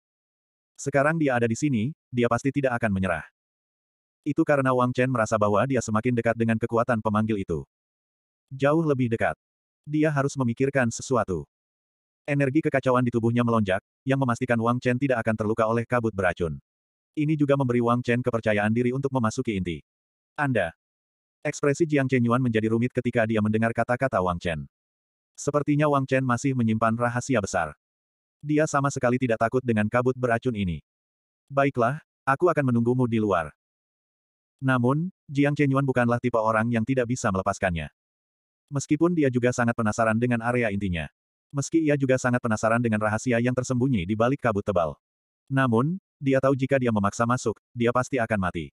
Sekarang dia ada di sini, dia pasti tidak akan menyerah. Itu karena Wang Chen merasa bahwa dia semakin dekat dengan kekuatan pemanggil itu. Jauh lebih dekat. Dia harus memikirkan sesuatu. Energi kekacauan di tubuhnya melonjak, yang memastikan Wang Chen tidak akan terluka oleh kabut beracun. Ini juga memberi Wang Chen kepercayaan diri untuk memasuki inti. Anda. Ekspresi Jiang Chen Yuan menjadi rumit ketika dia mendengar kata-kata Wang Chen. Sepertinya Wang Chen masih menyimpan rahasia besar. Dia sama sekali tidak takut dengan kabut beracun ini. Baiklah, aku akan menunggumu di luar. Namun, Jiang Chenyuan bukanlah tipe orang yang tidak bisa melepaskannya. Meskipun dia juga sangat penasaran dengan area intinya. Meski ia juga sangat penasaran dengan rahasia yang tersembunyi di balik kabut tebal. Namun, dia tahu jika dia memaksa masuk, dia pasti akan mati.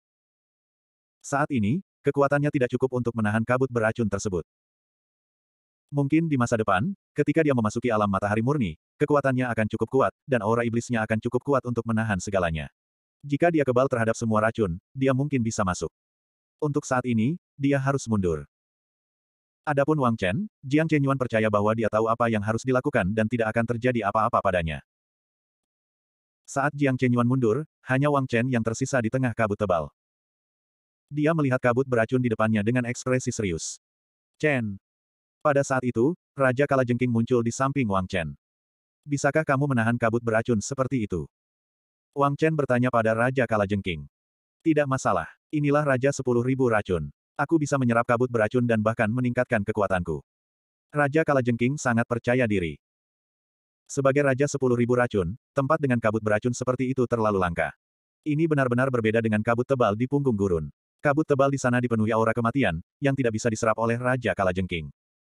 Saat ini, kekuatannya tidak cukup untuk menahan kabut beracun tersebut. Mungkin di masa depan, ketika dia memasuki alam matahari murni, kekuatannya akan cukup kuat, dan aura iblisnya akan cukup kuat untuk menahan segalanya. Jika dia kebal terhadap semua racun, dia mungkin bisa masuk. Untuk saat ini, dia harus mundur. Adapun Wang Chen, Jiang Chen Yuan percaya bahwa dia tahu apa yang harus dilakukan dan tidak akan terjadi apa-apa padanya. Saat Jiang Chen Yuan mundur, hanya Wang Chen yang tersisa di tengah kabut tebal. Dia melihat kabut beracun di depannya dengan ekspresi serius. Chen, pada saat itu, Raja Kalajengking muncul di samping Wang Chen. Bisakah kamu menahan kabut beracun seperti itu? Wang Chen bertanya pada Raja Kalajengking. Tidak masalah. Inilah Raja Sepuluh Ribu Racun. Aku bisa menyerap kabut beracun dan bahkan meningkatkan kekuatanku. Raja Kalajengking sangat percaya diri. Sebagai Raja Sepuluh Ribu Racun, tempat dengan kabut beracun seperti itu terlalu langka. Ini benar-benar berbeda dengan kabut tebal di punggung gurun. Kabut tebal di sana dipenuhi aura kematian, yang tidak bisa diserap oleh Raja Kalajengking.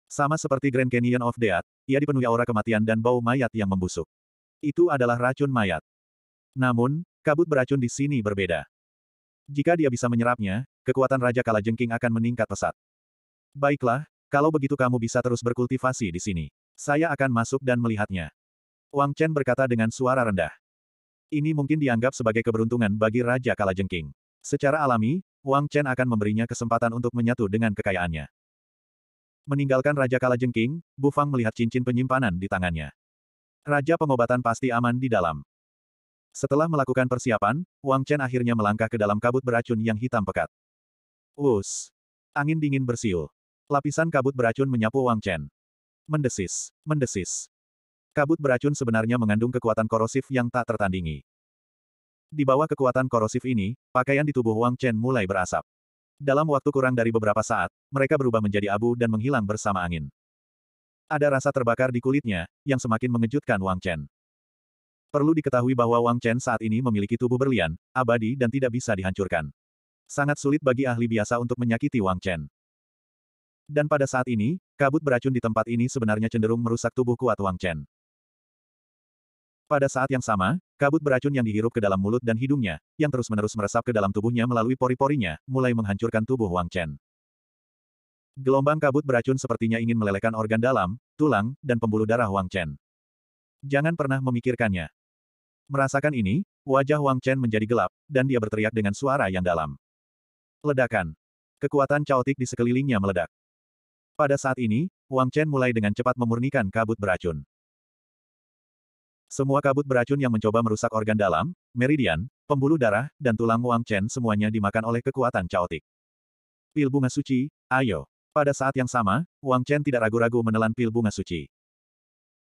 Sama seperti Grand Canyon of Death, ia dipenuhi aura kematian dan bau mayat yang membusuk. Itu adalah racun mayat. Namun, kabut beracun di sini berbeda. Jika dia bisa menyerapnya, kekuatan Raja Kalajengking akan meningkat pesat. Baiklah, kalau begitu kamu bisa terus berkultivasi di sini. Saya akan masuk dan melihatnya. Wang Chen berkata dengan suara rendah. Ini mungkin dianggap sebagai keberuntungan bagi Raja Kalajengking. Secara alami, Wang Chen akan memberinya kesempatan untuk menyatu dengan kekayaannya. Meninggalkan Raja Kalajengking, Bu Fang melihat cincin penyimpanan di tangannya. Raja pengobatan pasti aman di dalam. Setelah melakukan persiapan, Wang Chen akhirnya melangkah ke dalam kabut beracun yang hitam pekat. Us. Angin dingin bersiul. Lapisan kabut beracun menyapu Wang Chen. Mendesis. Mendesis. Kabut beracun sebenarnya mengandung kekuatan korosif yang tak tertandingi. Di bawah kekuatan korosif ini, pakaian di tubuh Wang Chen mulai berasap. Dalam waktu kurang dari beberapa saat, mereka berubah menjadi abu dan menghilang bersama angin. Ada rasa terbakar di kulitnya, yang semakin mengejutkan Wang Chen. Perlu diketahui bahwa Wang Chen saat ini memiliki tubuh berlian, abadi dan tidak bisa dihancurkan. Sangat sulit bagi ahli biasa untuk menyakiti Wang Chen. Dan pada saat ini, kabut beracun di tempat ini sebenarnya cenderung merusak tubuh kuat Wang Chen. Pada saat yang sama, Kabut beracun yang dihirup ke dalam mulut dan hidungnya, yang terus-menerus meresap ke dalam tubuhnya melalui pori-porinya, mulai menghancurkan tubuh Wang Chen. Gelombang kabut beracun sepertinya ingin melelehkan organ dalam, tulang, dan pembuluh darah Wang Chen. Jangan pernah memikirkannya. Merasakan ini, wajah Wang Chen menjadi gelap, dan dia berteriak dengan suara yang dalam. Ledakan. Kekuatan caotik di sekelilingnya meledak. Pada saat ini, Wang Chen mulai dengan cepat memurnikan kabut beracun. Semua kabut beracun yang mencoba merusak organ dalam, meridian, pembuluh darah, dan tulang Wang Chen semuanya dimakan oleh kekuatan caotik. Pil bunga suci, ayo. Pada saat yang sama, Wang Chen tidak ragu-ragu menelan pil bunga suci.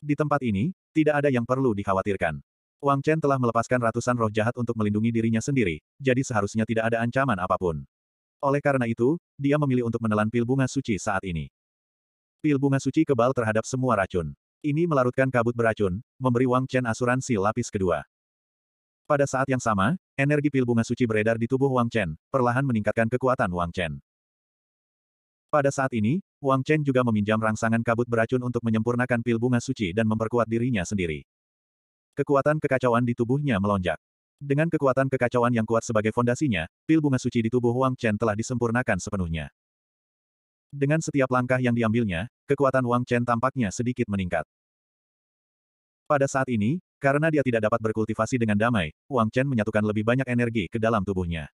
Di tempat ini, tidak ada yang perlu dikhawatirkan. Wang Chen telah melepaskan ratusan roh jahat untuk melindungi dirinya sendiri, jadi seharusnya tidak ada ancaman apapun. Oleh karena itu, dia memilih untuk menelan pil bunga suci saat ini. Pil bunga suci kebal terhadap semua racun. Ini melarutkan kabut beracun, memberi Wang Chen asuransi lapis kedua. Pada saat yang sama, energi pil bunga suci beredar di tubuh Wang Chen, perlahan meningkatkan kekuatan Wang Chen. Pada saat ini, Wang Chen juga meminjam rangsangan kabut beracun untuk menyempurnakan pil bunga suci dan memperkuat dirinya sendiri. Kekuatan kekacauan di tubuhnya melonjak. Dengan kekuatan kekacauan yang kuat sebagai fondasinya, pil bunga suci di tubuh Wang Chen telah disempurnakan sepenuhnya. Dengan setiap langkah yang diambilnya, kekuatan Wang Chen tampaknya sedikit meningkat. Pada saat ini, karena dia tidak dapat berkultivasi dengan damai, Wang Chen menyatukan lebih banyak energi ke dalam tubuhnya.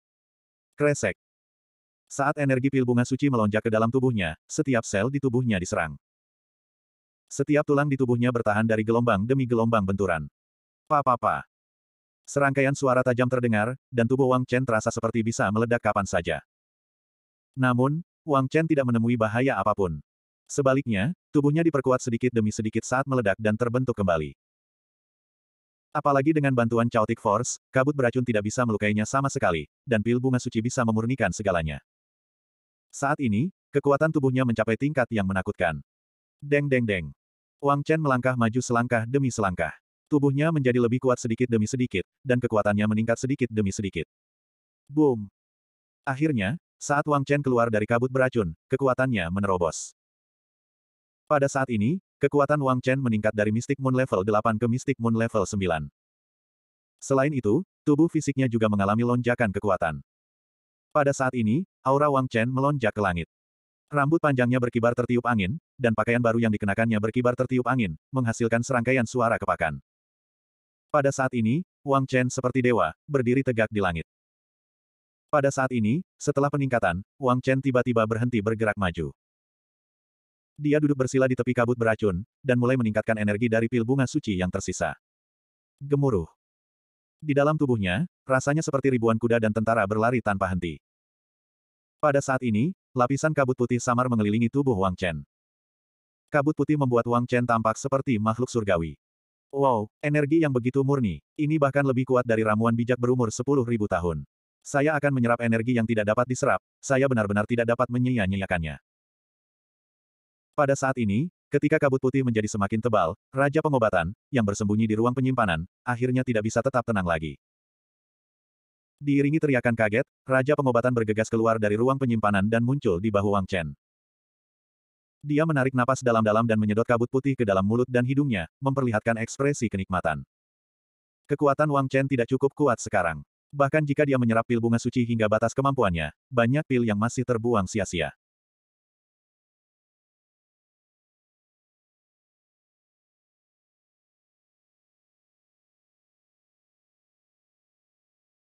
Kresek. Saat energi pil bunga suci melonjak ke dalam tubuhnya, setiap sel di tubuhnya diserang. Setiap tulang di tubuhnya bertahan dari gelombang demi gelombang benturan. Pa-pa-pa. Serangkaian suara tajam terdengar, dan tubuh Wang Chen terasa seperti bisa meledak kapan saja. Namun, Wang Chen tidak menemui bahaya apapun. Sebaliknya, tubuhnya diperkuat sedikit demi sedikit saat meledak dan terbentuk kembali. Apalagi dengan bantuan Chaotic Force, kabut beracun tidak bisa melukainya sama sekali, dan pil bunga suci bisa memurnikan segalanya. Saat ini, kekuatan tubuhnya mencapai tingkat yang menakutkan. Deng deng deng. Wang Chen melangkah maju selangkah demi selangkah. Tubuhnya menjadi lebih kuat sedikit demi sedikit, dan kekuatannya meningkat sedikit demi sedikit. Boom! Akhirnya, saat Wang Chen keluar dari kabut beracun, kekuatannya menerobos. Pada saat ini, kekuatan Wang Chen meningkat dari Mystic Moon level 8 ke Mystic Moon level 9. Selain itu, tubuh fisiknya juga mengalami lonjakan kekuatan. Pada saat ini, aura Wang Chen melonjak ke langit. Rambut panjangnya berkibar tertiup angin, dan pakaian baru yang dikenakannya berkibar tertiup angin, menghasilkan serangkaian suara kepakan. Pada saat ini, Wang Chen seperti dewa, berdiri tegak di langit. Pada saat ini, setelah peningkatan, Wang Chen tiba-tiba berhenti bergerak maju. Dia duduk bersila di tepi kabut beracun, dan mulai meningkatkan energi dari pil bunga suci yang tersisa. Gemuruh. Di dalam tubuhnya, rasanya seperti ribuan kuda dan tentara berlari tanpa henti. Pada saat ini, lapisan kabut putih samar mengelilingi tubuh Wang Chen. Kabut putih membuat Wang Chen tampak seperti makhluk surgawi. Wow, energi yang begitu murni, ini bahkan lebih kuat dari ramuan bijak berumur 10.000 tahun. Saya akan menyerap energi yang tidak dapat diserap, saya benar-benar tidak dapat menyia-nyiakannya. Pada saat ini, ketika kabut putih menjadi semakin tebal, Raja Pengobatan, yang bersembunyi di ruang penyimpanan, akhirnya tidak bisa tetap tenang lagi. Diiringi teriakan kaget, Raja Pengobatan bergegas keluar dari ruang penyimpanan dan muncul di bahu Wang Chen. Dia menarik napas dalam-dalam dan menyedot kabut putih ke dalam mulut dan hidungnya, memperlihatkan ekspresi kenikmatan. Kekuatan Wang Chen tidak cukup kuat sekarang. Bahkan jika dia menyerap pil bunga suci hingga batas kemampuannya, banyak pil yang masih terbuang sia-sia.